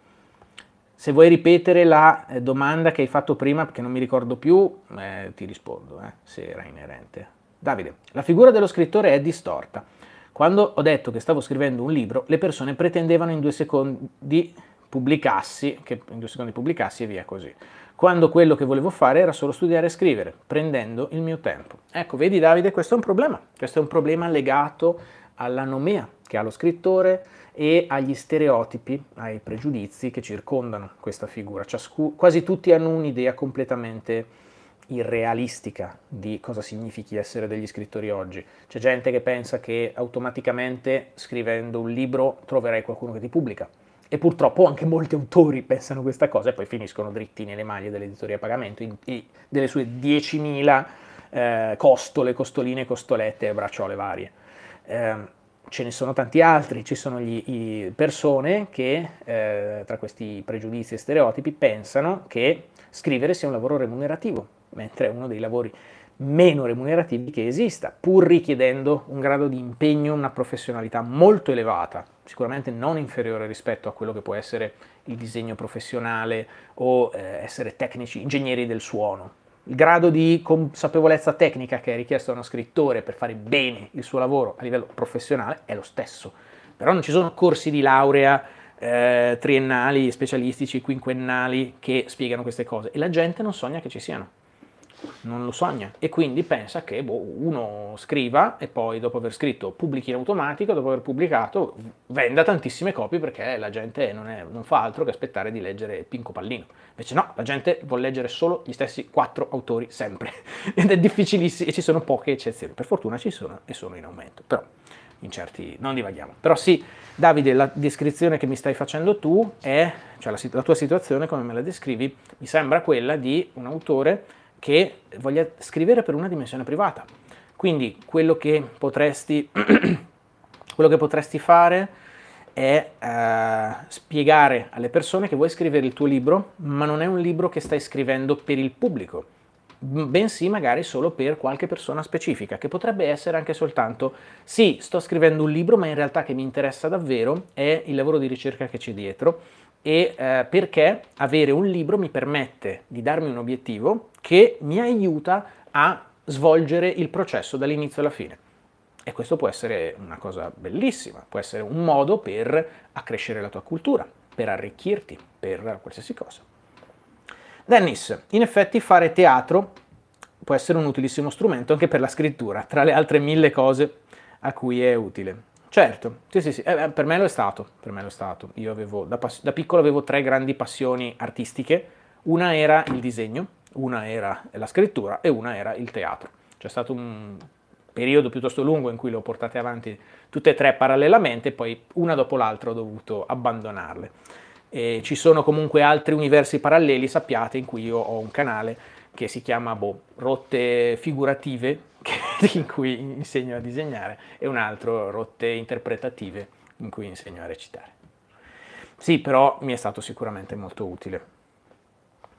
Se vuoi ripetere la eh, domanda che hai fatto prima, perché non mi ricordo più, eh, ti rispondo, eh, se era inerente. Davide, la figura dello scrittore è distorta. Quando ho detto che stavo scrivendo un libro, le persone pretendevano in due secondi pubblicassi, che in due secondi pubblicassi e via così quando quello che volevo fare era solo studiare e scrivere, prendendo il mio tempo. Ecco, vedi Davide, questo è un problema, questo è un problema legato alla nomea che ha lo scrittore e agli stereotipi, ai pregiudizi che circondano questa figura. Ciascu- quasi tutti hanno un'idea completamente irrealistica di cosa significhi essere degli scrittori oggi. C'è gente che pensa che automaticamente scrivendo un libro troverai qualcuno che ti pubblica e purtroppo anche molti autori pensano questa cosa e poi finiscono dritti nelle maglie dell'editoria a pagamento e delle sue 10.000 eh, costole, costoline, costolette, e bracciole varie. Eh, ce ne sono tanti altri, ci sono gli, persone che, eh, tra questi pregiudizi e stereotipi, pensano che scrivere sia un lavoro remunerativo, mentre è uno dei lavori meno remunerativi che esista, pur richiedendo un grado di impegno, una professionalità molto elevata, sicuramente non inferiore rispetto a quello che può essere il disegno professionale o eh, essere tecnici, ingegneri del suono. Il grado di consapevolezza tecnica che è richiesto a uno scrittore per fare bene il suo lavoro a livello professionale è lo stesso, però non ci sono corsi di laurea eh, triennali, specialistici, quinquennali che spiegano queste cose e la gente non sogna che ci siano non lo sogna e quindi pensa che boh, uno scriva e poi dopo aver scritto pubblichi in automatico, dopo aver pubblicato venda tantissime copie perché la gente non, è, non fa altro che aspettare di leggere Pinco Pallino. Invece no, la gente vuole leggere solo gli stessi quattro autori sempre *laughs* ed è difficilissimo e ci sono poche eccezioni. Per fortuna ci sono e sono in aumento, però in certi... non divaghiamo. Però sì, Davide, la descrizione che mi stai facendo tu è, cioè la, la tua situazione come me la descrivi, mi sembra quella di un autore che voglia scrivere per una dimensione privata. Quindi quello che potresti, *clears throat* quello che potresti fare è eh, spiegare alle persone che vuoi scrivere il tuo libro, ma non è un libro che stai scrivendo per il pubblico, bensì magari solo per qualche persona specifica, che potrebbe essere anche soltanto sì, sto scrivendo un libro, ma in realtà che mi interessa davvero è il lavoro di ricerca che c'è dietro e eh, perché avere un libro mi permette di darmi un obiettivo che mi aiuta a svolgere il processo dall'inizio alla fine. E questo può essere una cosa bellissima, può essere un modo per accrescere la tua cultura, per arricchirti, per qualsiasi cosa. Dennis, in effetti fare teatro può essere un utilissimo strumento anche per la scrittura, tra le altre mille cose a cui è utile. Certo, sì, sì, sì. Eh, eh per, me stato, per me lo è stato, Io avevo, da, pass- da, piccolo avevo tre grandi passioni artistiche, una era il disegno, una era la scrittura e una era il teatro. C'è stato un periodo piuttosto lungo in cui le ho portate avanti tutte e tre parallelamente, poi una dopo l'altra ho dovuto abbandonarle. E ci sono comunque altri universi paralleli, sappiate, in cui io ho un canale che si chiama boh, Rotte Figurative, *laughs* in cui insegno a disegnare e un altro rotte interpretative in cui insegno a recitare. Sì, però mi è stato sicuramente molto utile.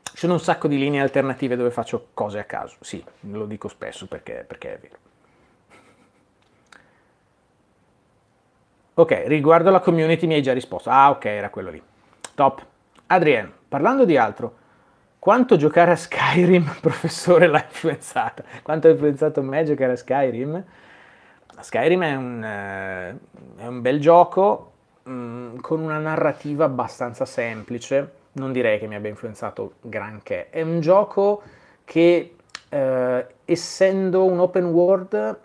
Ci sono un sacco di linee alternative dove faccio cose a caso, sì, lo dico spesso perché, perché è vero. Ok, riguardo alla community mi hai già risposto. Ah, ok, era quello lì. Top. Adrien, parlando di altro, quanto giocare a Skyrim, *laughs* professore, l'ha influenzata? Quanto ha influenzato me giocare a Skyrim? Skyrim è un, eh, è un bel gioco mm, con una narrativa abbastanza semplice, non direi che mi abbia influenzato granché. È un gioco che, eh, essendo un open world,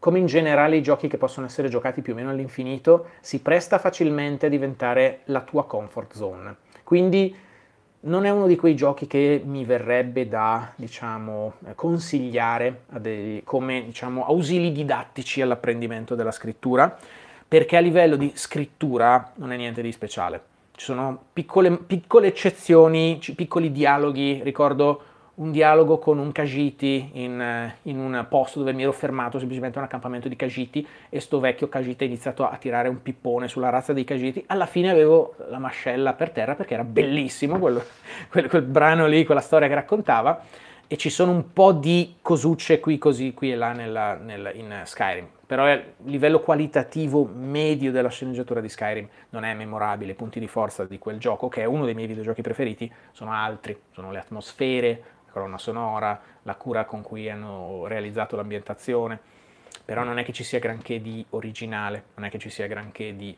come in generale i giochi che possono essere giocati più o meno all'infinito, si presta facilmente a diventare la tua comfort zone. Quindi non è uno di quei giochi che mi verrebbe da diciamo, consigliare dei, come diciamo, ausili didattici all'apprendimento della scrittura, perché a livello di scrittura non è niente di speciale. Ci sono piccole, piccole eccezioni, piccoli dialoghi, ricordo un dialogo con un Kajiti in, eh, in, un posto dove mi ero fermato semplicemente a un accampamento di Kajiti e sto vecchio Kajiti ha iniziato a tirare un pippone sulla razza dei Kajiti. Alla fine avevo la mascella per terra perché era bellissimo quello, *laughs* quel, quel, brano lì, quella storia che raccontava e ci sono un po' di cosucce qui, così, qui e là nella, nel, in Skyrim. Però il livello qualitativo medio della sceneggiatura di Skyrim non è memorabile, i punti di forza di quel gioco, che è uno dei miei videogiochi preferiti, sono altri, sono le atmosfere, colonna sonora, la cura con cui hanno realizzato l'ambientazione, però non è che ci sia granché di originale, non è che ci sia granché di...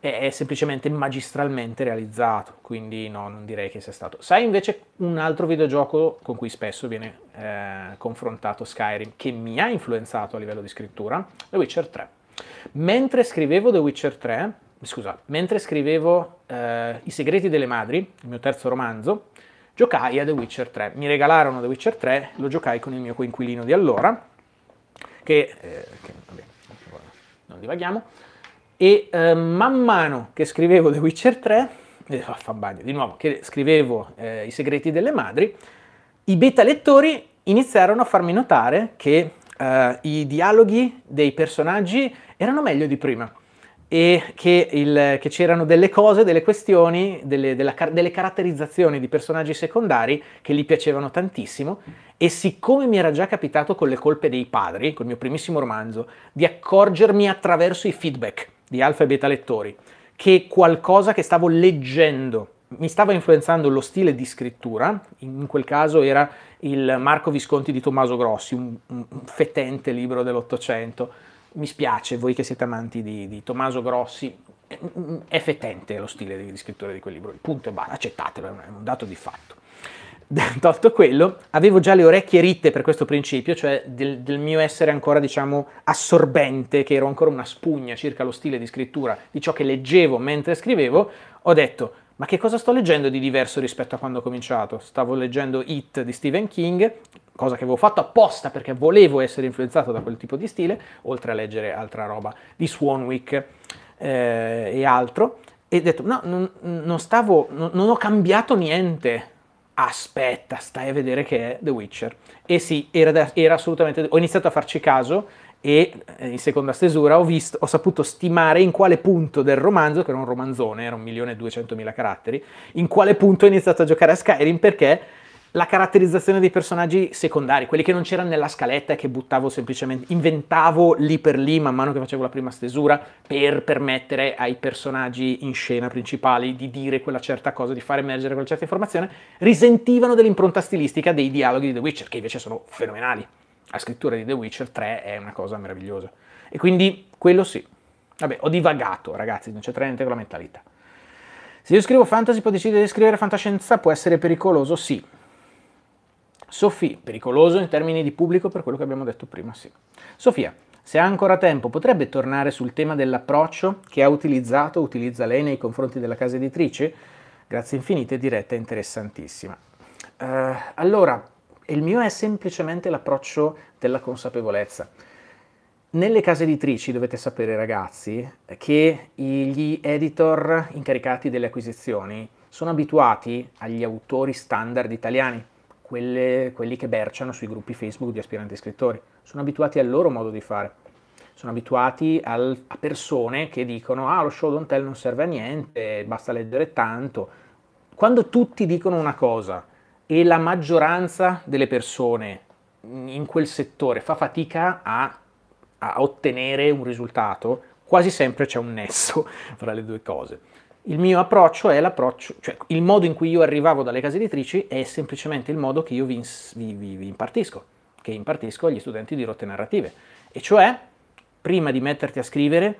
è, è semplicemente magistralmente realizzato, quindi no, non direi che sia stato. Sai invece un altro videogioco con cui spesso viene eh, confrontato Skyrim, che mi ha influenzato a livello di scrittura? The Witcher 3. Mentre scrivevo The Witcher 3, scusa, mentre scrivevo eh, I segreti delle madri, il mio terzo romanzo, giocai a The Witcher 3. Mi regalarono The Witcher 3, lo giocai con il mio coinquilino di allora, che, eh, che vabbè, non divaghiamo, e eh, man mano che scrivevo The Witcher 3, eh, fa bagno, di nuovo, che scrivevo eh, I segreti delle madri, i beta lettori iniziarono a farmi notare che eh, i dialoghi dei personaggi erano meglio di prima e che, il, che, c'erano delle cose, delle questioni, delle, della, delle, caratterizzazioni di personaggi secondari che gli piacevano tantissimo e siccome mi era già capitato con le colpe dei padri, col mio primissimo romanzo, di accorgermi attraverso i feedback di alfa e beta lettori che qualcosa che stavo leggendo mi stava influenzando lo stile di scrittura, in quel caso era il Marco Visconti di Tommaso Grossi, un, un fetente libro dell'Ottocento, mi spiace, voi che siete amanti di, di Tommaso Grossi, è fettente lo stile di, di scrittore di quel libro, punto e basta, accettatelo, è un dato di fatto. *laughs* Tolto quello, avevo già le orecchie ritte per questo principio, cioè del, del, mio essere ancora, diciamo, assorbente, che ero ancora una spugna circa lo stile di scrittura di ciò che leggevo mentre scrivevo, ho detto, ma che cosa sto leggendo di diverso rispetto a quando ho cominciato? Stavo leggendo It di Stephen King, cosa che avevo fatto apposta perché volevo essere influenzato da quel tipo di stile, oltre a leggere altra roba di Swanwick eh, e altro, e ho detto no, non, non stavo, non, non ho cambiato niente, aspetta, stai a vedere che è The Witcher. E sì, era, da, era assolutamente... Ho iniziato a farci caso e eh, in seconda stesura ho, visto, ho saputo stimare in quale punto del romanzo, che era un romanzone, era un milione e duecentomila caratteri, in quale punto ho iniziato a giocare a Skyrim perché la caratterizzazione dei personaggi secondari, quelli che non c'erano nella scaletta e che buttavo semplicemente, inventavo lì per lì man mano che facevo la prima stesura per permettere ai personaggi in scena principali di dire quella certa cosa, di far emergere quella certa informazione, risentivano dell'impronta stilistica dei dialoghi di The Witcher, che invece sono fenomenali. La scrittura di The Witcher 3 è una cosa meravigliosa. E quindi quello sì. Vabbè, ho divagato, ragazzi, non c'entra niente con la mentalità. Se io scrivo fantasy, poi decidere di scrivere fantascienza, può essere pericoloso? Sì. Sofì, pericoloso in termini di pubblico per quello che abbiamo detto prima, sì. Sofia, se ha ancora tempo, potrebbe tornare sul tema dell'approccio che ha utilizzato, utilizza lei nei confronti della casa editrice? Grazie infinite, diretta interessantissima. Uh, allora, il mio è semplicemente l'approccio della consapevolezza. Nelle case editrici dovete sapere, ragazzi, che gli editor incaricati delle acquisizioni sono abituati agli autori standard italiani quelle, quelli che berciano sui gruppi Facebook di aspiranti scrittori. Sono abituati al loro modo di fare. Sono abituati al, a persone che dicono: Ah, lo show don't tell non serve a niente, basta leggere tanto. Quando tutti dicono una cosa e la maggioranza delle persone in quel settore fa fatica a, a ottenere un risultato, quasi sempre c'è un nesso *laughs* fra le due cose. Il mio approccio è l'approccio, cioè il modo in cui io arrivavo dalle case editrici è semplicemente il modo che io vi, vi, vi, vi impartisco, che impartisco agli studenti di rotte narrative. E cioè, prima di metterti a scrivere,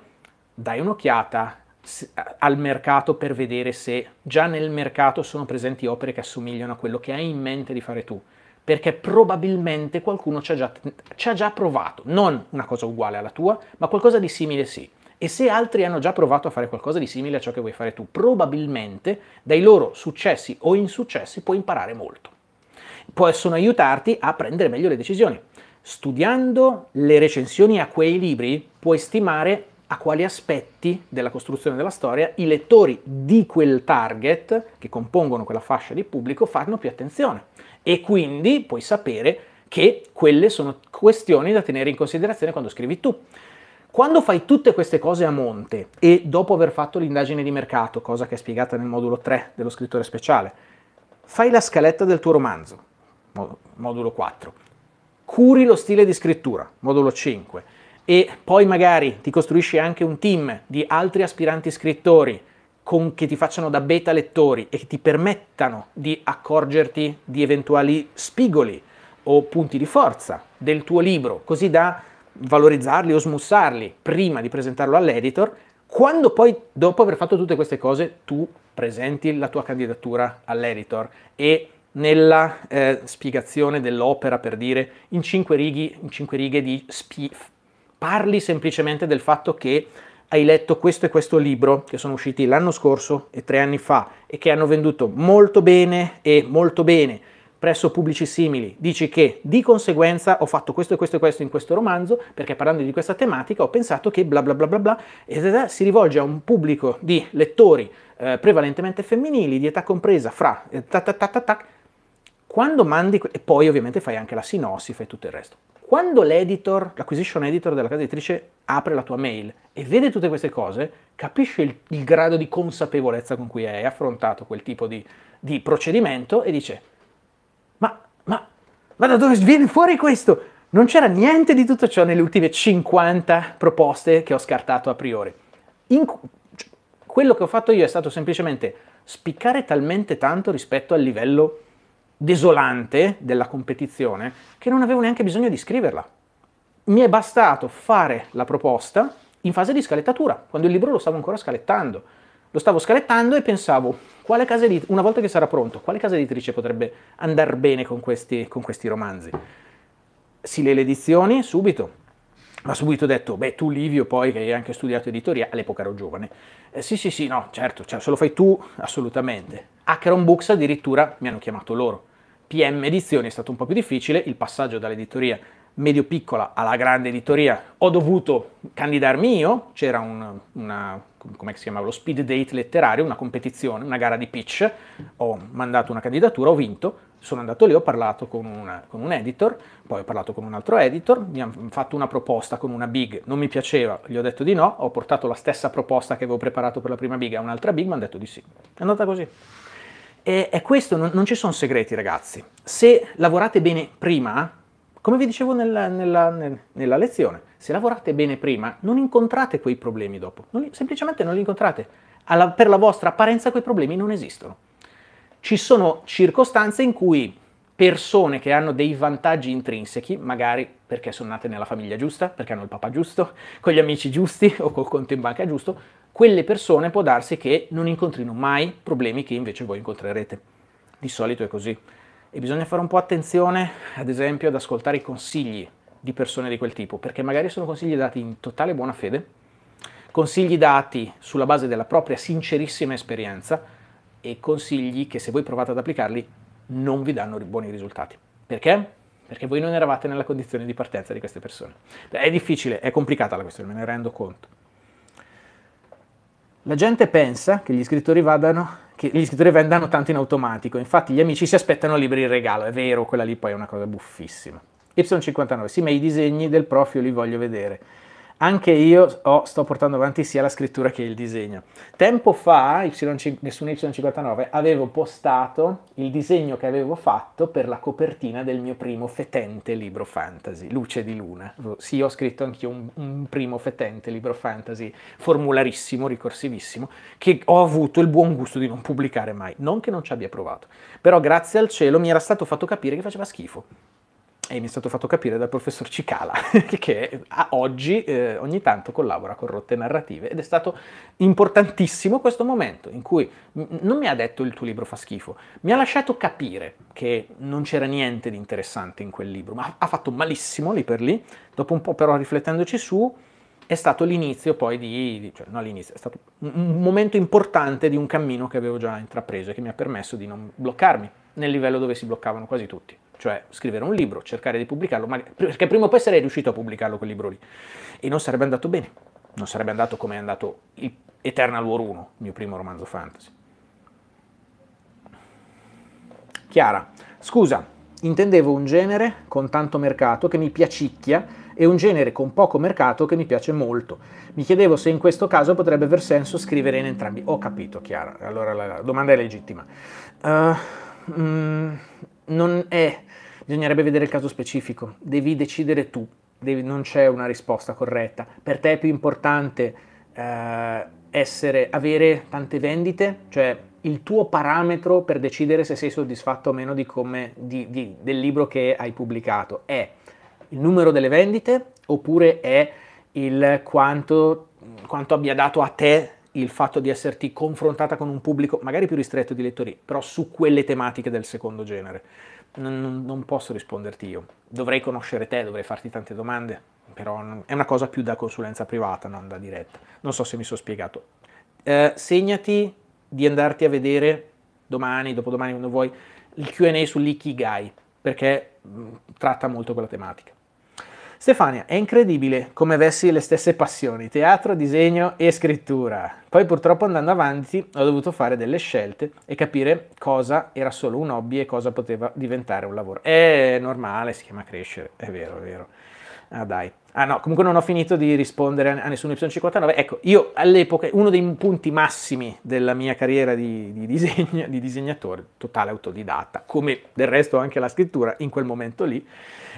dai un'occhiata al mercato per vedere se già nel mercato sono presenti opere che assomigliano a quello che hai in mente di fare tu, perché probabilmente qualcuno ci ha già, ci ha già provato, non una cosa uguale alla tua, ma qualcosa di simile sì e se altri hanno già provato a fare qualcosa di simile a ciò che vuoi fare tu, probabilmente dai loro successi o insuccessi puoi imparare molto. Possono aiutarti a prendere meglio le decisioni. Studiando le recensioni a quei libri puoi stimare a quali aspetti della costruzione della storia i lettori di quel target che compongono quella fascia di pubblico fanno più attenzione e quindi puoi sapere che quelle sono questioni da tenere in considerazione quando scrivi tu. Quando fai tutte queste cose a monte e dopo aver fatto l'indagine di mercato, cosa che è spiegata nel modulo 3 dello scrittore speciale, fai la scaletta del tuo romanzo, modulo 4, curi lo stile di scrittura, modulo 5, e poi magari ti costruisci anche un team di altri aspiranti scrittori con, che ti facciano da beta lettori e che ti permettano di accorgerti di eventuali spigoli o punti di forza del tuo libro, così da valorizzarli o smussarli prima di presentarlo all'editor, quando poi, dopo aver fatto tutte queste cose, tu presenti la tua candidatura all'editor e nella eh, spiegazione dell'opera, per dire, in cinque, righi, in cinque righe di spif, parli semplicemente del fatto che hai letto questo e questo libro che sono usciti l'anno scorso e tre anni fa e che hanno venduto molto bene e molto bene presso pubblici simili dici che di conseguenza ho fatto questo e questo e questo in questo romanzo, perché parlando di questa tematica ho pensato che bla bla bla bla bla, e si rivolge a un pubblico di lettori eh, prevalentemente femminili, di età compresa fra eh, ta, ta, ta, ta, ta, quando mandi, e poi ovviamente fai anche la sinossi, fai tutto il resto. Quando l'editor, l'acquisition editor della casa editrice apre la tua mail e vede tutte queste cose, capisce il, il grado di consapevolezza con cui hai affrontato quel tipo di, di procedimento e dice ma, ma, ma da dove viene fuori questo? Non c'era niente di tutto ciò nelle ultime 50 proposte che ho scartato a priori. In, cioè, quello che ho fatto io è stato semplicemente spiccare talmente tanto rispetto al livello desolante della competizione che non avevo neanche bisogno di scriverla. Mi è bastato fare la proposta in fase di scalettatura, quando il libro lo stavo ancora scalettando. Lo stavo scalettando e pensavo, quale casa editrice, una volta che sarà pronto, quale casa editrice potrebbe andare bene con questi, con questi romanzi? Si le edizioni subito, ma subito detto, beh, tu Livio poi che hai anche studiato editoria, all'epoca ero giovane, eh, sì sì sì, no, certo, cioè, se lo fai tu, assolutamente. Acheron Books addirittura mi hanno chiamato loro. PM Edizioni è stato un po' più difficile, il passaggio dall'editoria medio-piccola alla grande editoria ho dovuto candidarmi io, c'era un, una come si chiamava, lo speed date letterario, una competizione, una gara di pitch, ho mandato una candidatura, ho vinto, sono andato lì, ho parlato con, una, con un editor, poi ho parlato con un altro editor, mi hanno fatto una proposta con una big, non mi piaceva, gli ho detto di no, ho portato la stessa proposta che avevo preparato per la prima big a un'altra big, mi hanno detto di sì. È andata così. E è questo, non, non ci sono segreti ragazzi. Se lavorate bene prima, come vi dicevo nella, nella, nella lezione, se lavorate bene prima, non incontrate quei problemi dopo, non li, semplicemente non li incontrate. Alla, per la vostra apparenza quei problemi non esistono. Ci sono circostanze in cui persone che hanno dei vantaggi intrinsechi, magari perché sono nate nella famiglia giusta, perché hanno il papà giusto, *laughs* con gli amici giusti o col conto in banca giusto, quelle persone può darsi che non incontrino mai problemi che invece voi incontrerete. Di solito è così. E bisogna fare un po' attenzione, ad esempio, ad ascoltare i consigli di persone di quel tipo, perché magari sono consigli dati in totale buona fede, consigli dati sulla base della propria sincerissima esperienza e consigli che se voi provate ad applicarli non vi danno buoni risultati. Perché? Perché voi non eravate nella condizione di partenza di queste persone. È difficile, è complicata la questione, me ne rendo conto. La gente pensa che gli scrittori vadano che gli scrittori vendano tanto in automatico, infatti gli amici si aspettano libri in regalo, è vero, quella lì poi è una cosa buffissima. Y59, sì ma i disegni del prof li voglio vedere. Anche io oh, sto portando avanti sia la scrittura che il disegno. Tempo fa, y, su Y59, avevo postato il disegno che avevo fatto per la copertina del mio primo fetente libro fantasy, Luce di Luna. Sì, ho scritto anch'io un, un primo fetente libro fantasy, formularissimo, ricorsivissimo, che ho avuto il buon gusto di non pubblicare mai. Non che non ci abbia provato, però grazie al cielo mi era stato fatto capire che faceva schifo e mi è stato fatto capire dal professor Cicala, *laughs* che a oggi eh, ogni tanto collabora con rotte narrative ed è stato importantissimo questo momento in cui non mi ha detto il tuo libro fa schifo, mi ha lasciato capire che non c'era niente di interessante in quel libro, ma ha fatto malissimo lì per lì, dopo un po' però riflettendoci su è stato l'inizio poi di, cioè no l'inizio, è stato un momento importante di un cammino che avevo già intrapreso e che mi ha permesso di non bloccarmi nel livello dove si bloccavano quasi tutti cioè scrivere un libro, cercare di pubblicarlo, perché prima o poi sarei riuscito a pubblicarlo quel libro lì e non sarebbe andato bene, non sarebbe andato come è andato Eternal War 1, il mio primo romanzo fantasy. Chiara, scusa, intendevo un genere con tanto mercato che mi piacicchia e un genere con poco mercato che mi piace molto. Mi chiedevo se in questo caso potrebbe aver senso scrivere in entrambi. Ho capito, Chiara, allora la domanda è legittima. Uh, mm, non è Bisognerebbe vedere il caso specifico, devi decidere tu, devi, non c'è una risposta corretta. Per te è più importante eh, essere, avere tante vendite, cioè il tuo parametro per decidere se sei soddisfatto o meno di come, di, di, del libro che hai pubblicato è il numero delle vendite oppure è il quanto, quanto abbia dato a te il fatto di esserti confrontata con un pubblico magari più ristretto di lettori, però su quelle tematiche del secondo genere non, non posso risponderti io. Dovrei conoscere te, dovrei farti tante domande, però è una cosa più da consulenza privata, non da diretta. Non so se mi sono spiegato. Eh, segnati di andarti a vedere domani, dopodomani, quando vuoi, il QA sull'Ikigai, perché mm, tratta molto quella tematica. Stefania, è incredibile come avessi le stesse passioni, teatro, disegno e scrittura. Poi purtroppo andando avanti ho dovuto fare delle scelte e capire cosa era solo un hobby e cosa poteva diventare un lavoro. È normale, si chiama crescere, è vero, è vero. Ah dai. Ah no, comunque non ho finito di rispondere a nessun Y59. Ecco, io all'epoca, uno dei punti massimi della mia carriera di, di, disegno, di disegnatore, totale autodidatta, come del resto anche la scrittura, in quel momento lì,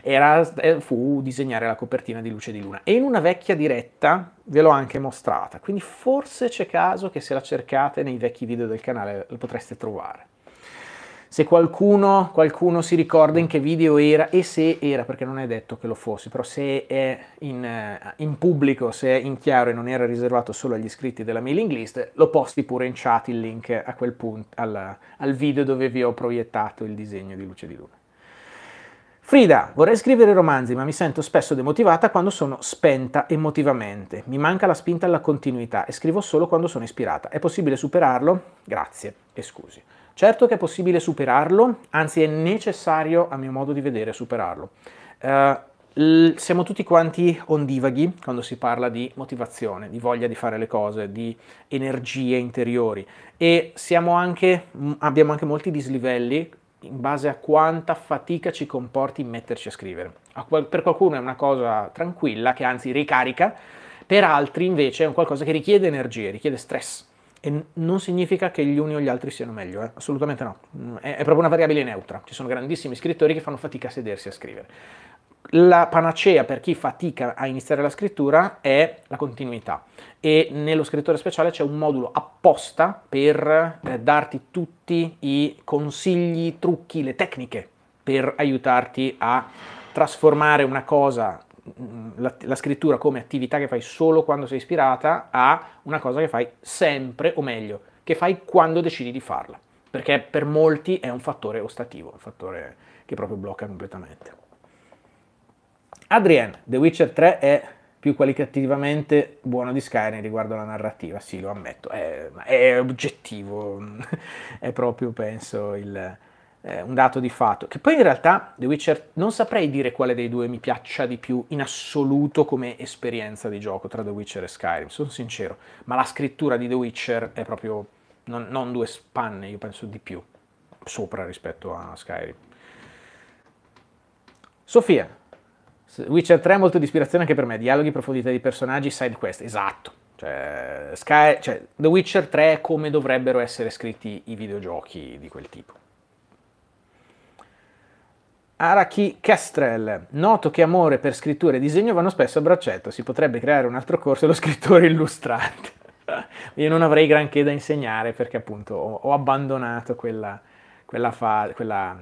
era, eh, fu disegnare la copertina di Luce di Luna. E in una vecchia diretta ve l'ho anche mostrata, quindi forse c'è caso che se la cercate nei vecchi video del canale lo potreste trovare se qualcuno, qualcuno, si ricorda in che video era e se era, perché non è detto che lo fosse, però se è in, eh, in pubblico, se è in chiaro e non era riservato solo agli iscritti della mailing list, lo posti pure in chat il link a quel punto, al, al video dove vi ho proiettato il disegno di Luce di Luna. Frida, vorrei scrivere romanzi, ma mi sento spesso demotivata quando sono spenta emotivamente. Mi manca la spinta alla continuità e scrivo solo quando sono ispirata. È possibile superarlo? Grazie e scusi. Certo che è possibile superarlo, anzi è necessario a mio modo di vedere superarlo. Uh, siamo tutti quanti ondivaghi quando si parla di motivazione, di voglia di fare le cose, di energie interiori e anche, abbiamo anche molti dislivelli in base a quanta fatica ci comporti metterci a scrivere. Per qualcuno è una cosa tranquilla che anzi ricarica, per altri invece è un qualcosa che richiede energie, richiede stress. E non significa che gli uni o gli altri siano meglio, eh? assolutamente no. Mm, è, è proprio una variabile neutra. Ci sono grandissimi scrittori che fanno fatica a sedersi a scrivere. La panacea per chi fatica a iniziare la scrittura è la continuità e nello scrittore speciale c'è un modulo apposta per eh, darti tutti i consigli, i trucchi, le tecniche per aiutarti a trasformare una cosa la, la, scrittura come attività che fai solo quando sei ispirata a una cosa che fai sempre, o meglio, che fai quando decidi di farla, perché per molti è un fattore ostativo, un fattore che proprio blocca completamente. Adrienne, The Witcher 3 è più qualitativamente buono di Skyrim riguardo alla narrativa, sì, lo ammetto, è, è oggettivo, *laughs* è proprio, penso, il eh, un dato di fatto. Che poi in realtà The Witcher non saprei dire quale dei due mi piaccia di più in assoluto come esperienza di gioco tra The Witcher e Skyrim, sono sincero, ma la scrittura di The Witcher è proprio non, non due spanne, io penso di più sopra rispetto a Skyrim. Sofia, Witcher 3 è molto di ispirazione anche per me, dialoghi, profondità di personaggi, side quest, esatto. Cioè, Sky, cioè, The Witcher 3 è come dovrebbero essere scritti i videogiochi di quel tipo. Araki Kestrel. Noto che amore per scrittura e disegno vanno spesso a braccetto, si potrebbe creare un altro corso lo scrittore illustrante. *laughs* Io non avrei granché da insegnare perché appunto ho, ho abbandonato quella, quella, fa, quella,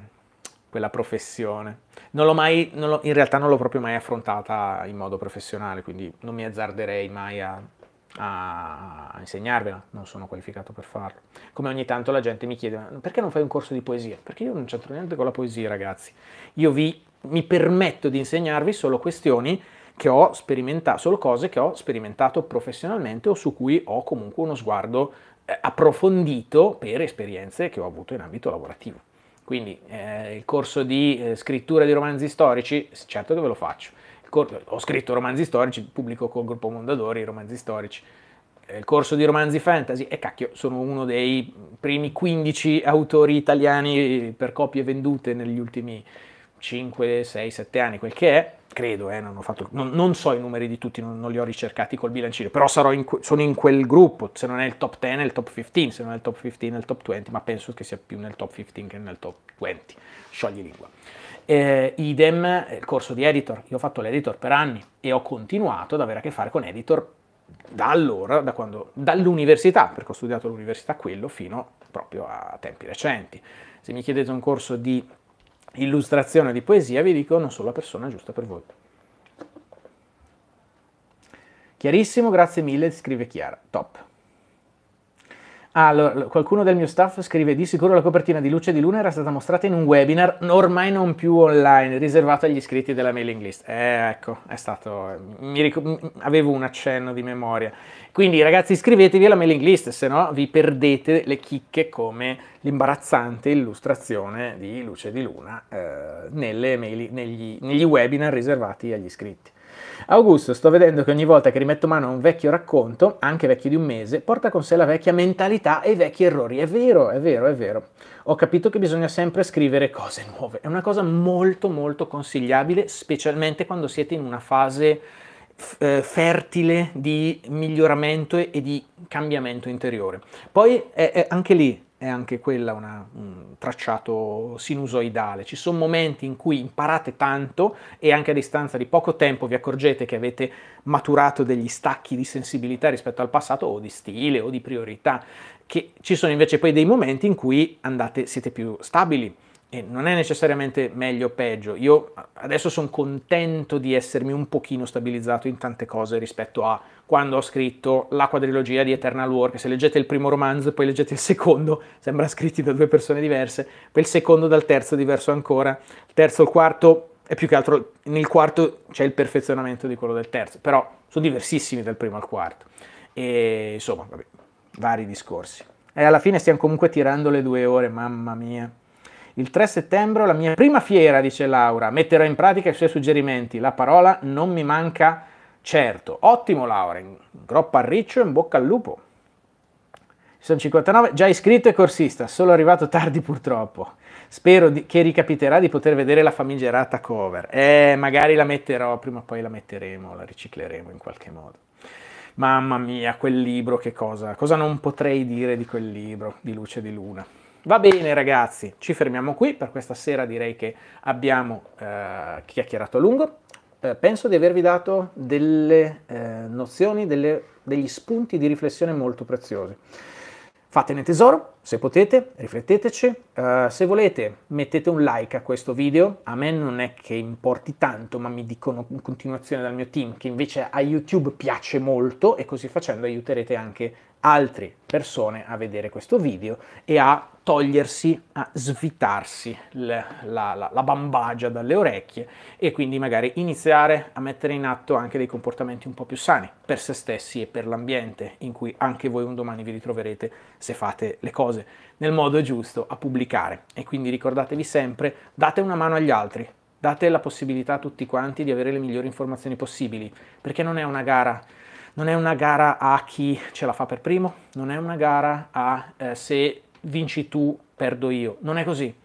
quella professione. Mai, l'ho, in realtà non l'ho proprio mai affrontata in modo professionale, quindi non mi azzarderei mai a a insegnarvela, non sono qualificato per farlo. Come ogni tanto la gente mi chiede, perché non fai un corso di poesia? Perché io non c'entro niente con la poesia, ragazzi. Io vi, mi permetto di insegnarvi solo questioni che ho sperimentato, solo cose che ho sperimentato professionalmente o su cui ho comunque uno sguardo eh, approfondito per esperienze che ho avuto in ambito lavorativo. Quindi eh, il corso di eh, scrittura di romanzi storici, certo che ve lo faccio ho scritto romanzi storici, pubblico col gruppo Mondadori romanzi storici. Il corso di romanzi fantasy e cacchio, sono uno dei primi 15 autori italiani per copie vendute negli ultimi 5, 6, 7 anni, quel che è, credo, eh, non, fatto, non, non, so i numeri di tutti, non, non li ho ricercati col bilancino, però in, sono in quel gruppo, se non è il top 10 è il top 15, se non è il top 15 è il top 20, ma penso che sia più nel top 15 che nel top 20, sciogli lingua. Eh, idem il corso di editor, io ho fatto l'editor per anni e ho continuato ad avere a che fare con editor da allora, da quando, dall'università, perché ho studiato all'università quello fino proprio a tempi recenti. Se mi chiedete un corso di illustrazione di poesia, vi dico non sono la persona giusta per voi. Chiarissimo, grazie mille, scrive Chiara, top allora, ah, qualcuno del mio staff scrive di sicuro la copertina di Luce di Luna era stata mostrata in un webinar ormai non più online, riservato agli iscritti della mailing list. Eh, ecco, è stato... Ric- avevo un accenno di memoria. Quindi ragazzi iscrivetevi alla mailing list, se no vi perdete le chicche come l'imbarazzante illustrazione di Luce di Luna eh, maili- negli, negli webinar riservati agli iscritti. Augusto, sto vedendo che ogni volta che rimetto mano a un vecchio racconto, anche vecchio di un mese, porta con sé la vecchia mentalità e i vecchi errori. È vero, è vero, è vero. Ho capito che bisogna sempre scrivere cose nuove. È una cosa molto molto consigliabile, specialmente quando siete in una fase eh, fertile di miglioramento e di cambiamento interiore. Poi eh, anche lì è anche quella una, un tracciato sinusoidale. Ci sono momenti in cui imparate tanto e anche a distanza di poco tempo vi accorgete che avete maturato degli stacchi di sensibilità rispetto al passato o di stile o di priorità, che ci sono invece poi dei momenti in cui andate, siete più stabili e non è necessariamente meglio o peggio. Io adesso sono contento di essermi un pochino stabilizzato in tante cose rispetto a quando ho scritto la quadrilogia di Eternal War, che se leggete il primo romanzo e poi leggete il secondo, *laughs* sembra scritti da due persone diverse, poi il secondo dal terzo diverso ancora, il terzo, il quarto, e più che altro nel quarto c'è il perfezionamento di quello del terzo, però sono diversissimi dal primo al quarto. E insomma, vabbè, vari discorsi. E alla fine stiamo comunque tirando le due ore, mamma mia. Il 3 settembre la mia prima fiera, dice Laura, metterò in pratica i suoi suggerimenti. La parola non mi manca certo. Ottimo Laura, in groppa al riccio e in bocca al lupo. Sono 59, già iscritto e corsista, solo arrivato tardi purtroppo. Spero di, che ricapiterà di poter vedere la famigerata cover. Eh, magari la metterò, prima o poi la metteremo, la ricicleremo in qualche modo. Mamma mia, quel libro, che cosa, cosa non potrei dire di quel libro, di Luce di Luna. Va bene ragazzi, ci fermiamo qui, per questa sera direi che abbiamo eh, chiacchierato a lungo. Eh, penso di avervi dato delle eh, nozioni, delle, degli spunti di riflessione molto preziosi. Fatene tesoro, se potete, rifletteteci. Uh, se volete, mettete un like a questo video. A me non è che importi tanto, ma mi dicono in continuazione dal mio team che invece a YouTube piace molto e così facendo aiuterete anche altre persone a vedere questo video e a togliersi, a svitarsi la, la, la, bambagia dalle orecchie e quindi magari iniziare a mettere in atto anche dei comportamenti un po' più sani per se stessi e per l'ambiente in cui anche voi un domani vi ritroverete se fate le cose nel modo giusto a pubblicare. E quindi ricordatevi sempre, date una mano agli altri, date la possibilità a tutti quanti di avere le migliori informazioni possibili, perché non è una gara non è una gara a chi ce la fa per primo, non è una gara a eh, se vinci tu perdo io, non è così.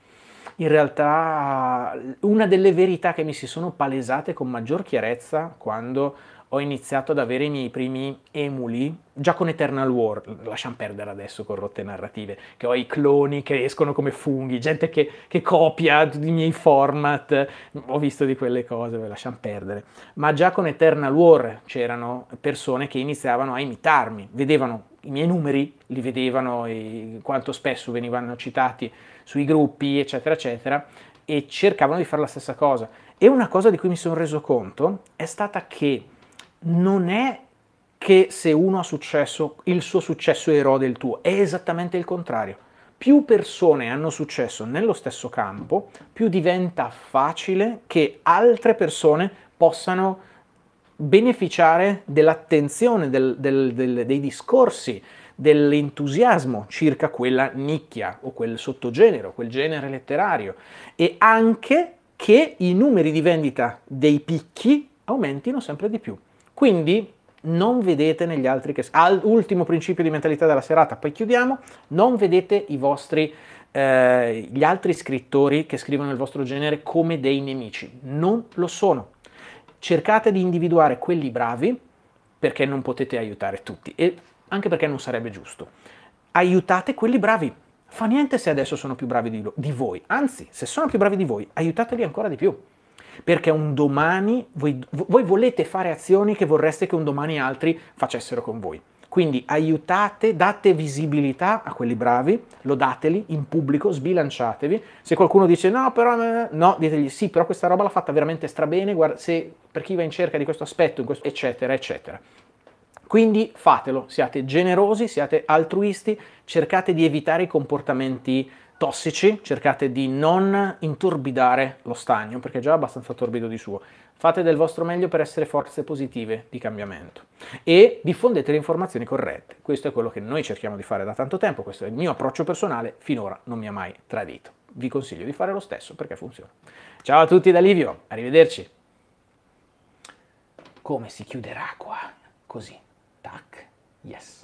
In realtà una delle verità che mi si sono palesate con maggior chiarezza quando ho iniziato ad avere i miei primi emuli, già con Eternal War, lasciamo perdere adesso con rotte narrative, che ho i cloni che escono come funghi, gente che, che copia i miei format, ho visto di quelle cose, lasciamo perdere. Ma già con Eternal War c'erano persone che iniziavano a imitarmi, vedevano i miei numeri, li vedevano e quanto spesso venivano citati sui gruppi, eccetera, eccetera, e cercavano di fare la stessa cosa. E una cosa di cui mi sono reso conto è stata che non è che se uno ha successo, il suo successo erode il tuo, è esattamente il contrario. Più persone hanno successo nello stesso campo, più diventa facile che altre persone possano beneficiare dell'attenzione, del, del, del, dei discorsi, dell'entusiasmo circa quella nicchia o quel sottogenero, quel genere letterario e anche che i numeri di vendita dei picchi aumentino sempre di più. Quindi non vedete negli altri che... Al ultimo principio di mentalità della serata, poi chiudiamo, non vedete i vostri, eh, gli altri scrittori che scrivono il vostro genere come dei nemici. Non lo sono. Cercate di individuare quelli bravi perché non potete aiutare tutti e anche perché non sarebbe giusto. Aiutate quelli bravi. Fa niente se adesso sono più bravi di, lo- di voi, anzi, se sono più bravi di voi, aiutateli ancora di più perché un domani voi, voi volete fare azioni che vorreste che un domani altri facessero con voi. Quindi aiutate, date visibilità a quelli bravi, lodateli in pubblico, sbilanciatevi. Se qualcuno dice no, però eh, no, ditegli sì, però questa roba l'ha fatta veramente strabene, guarda, se, per chi va in cerca di questo aspetto, questo, eccetera, eccetera. Quindi fatelo, siate generosi, siate altruisti, cercate di evitare i comportamenti tossici, cercate di non intorbidare lo stagno, perché è già abbastanza torbido di suo. Fate del vostro meglio per essere forze positive di cambiamento e diffondete le informazioni corrette. Questo è quello che noi cerchiamo di fare da tanto tempo, questo è il mio approccio personale, finora non mi ha mai tradito. Vi consiglio di fare lo stesso perché funziona. Ciao a tutti da Livio, arrivederci. Come si chiuderà qua? Così, tac, yes.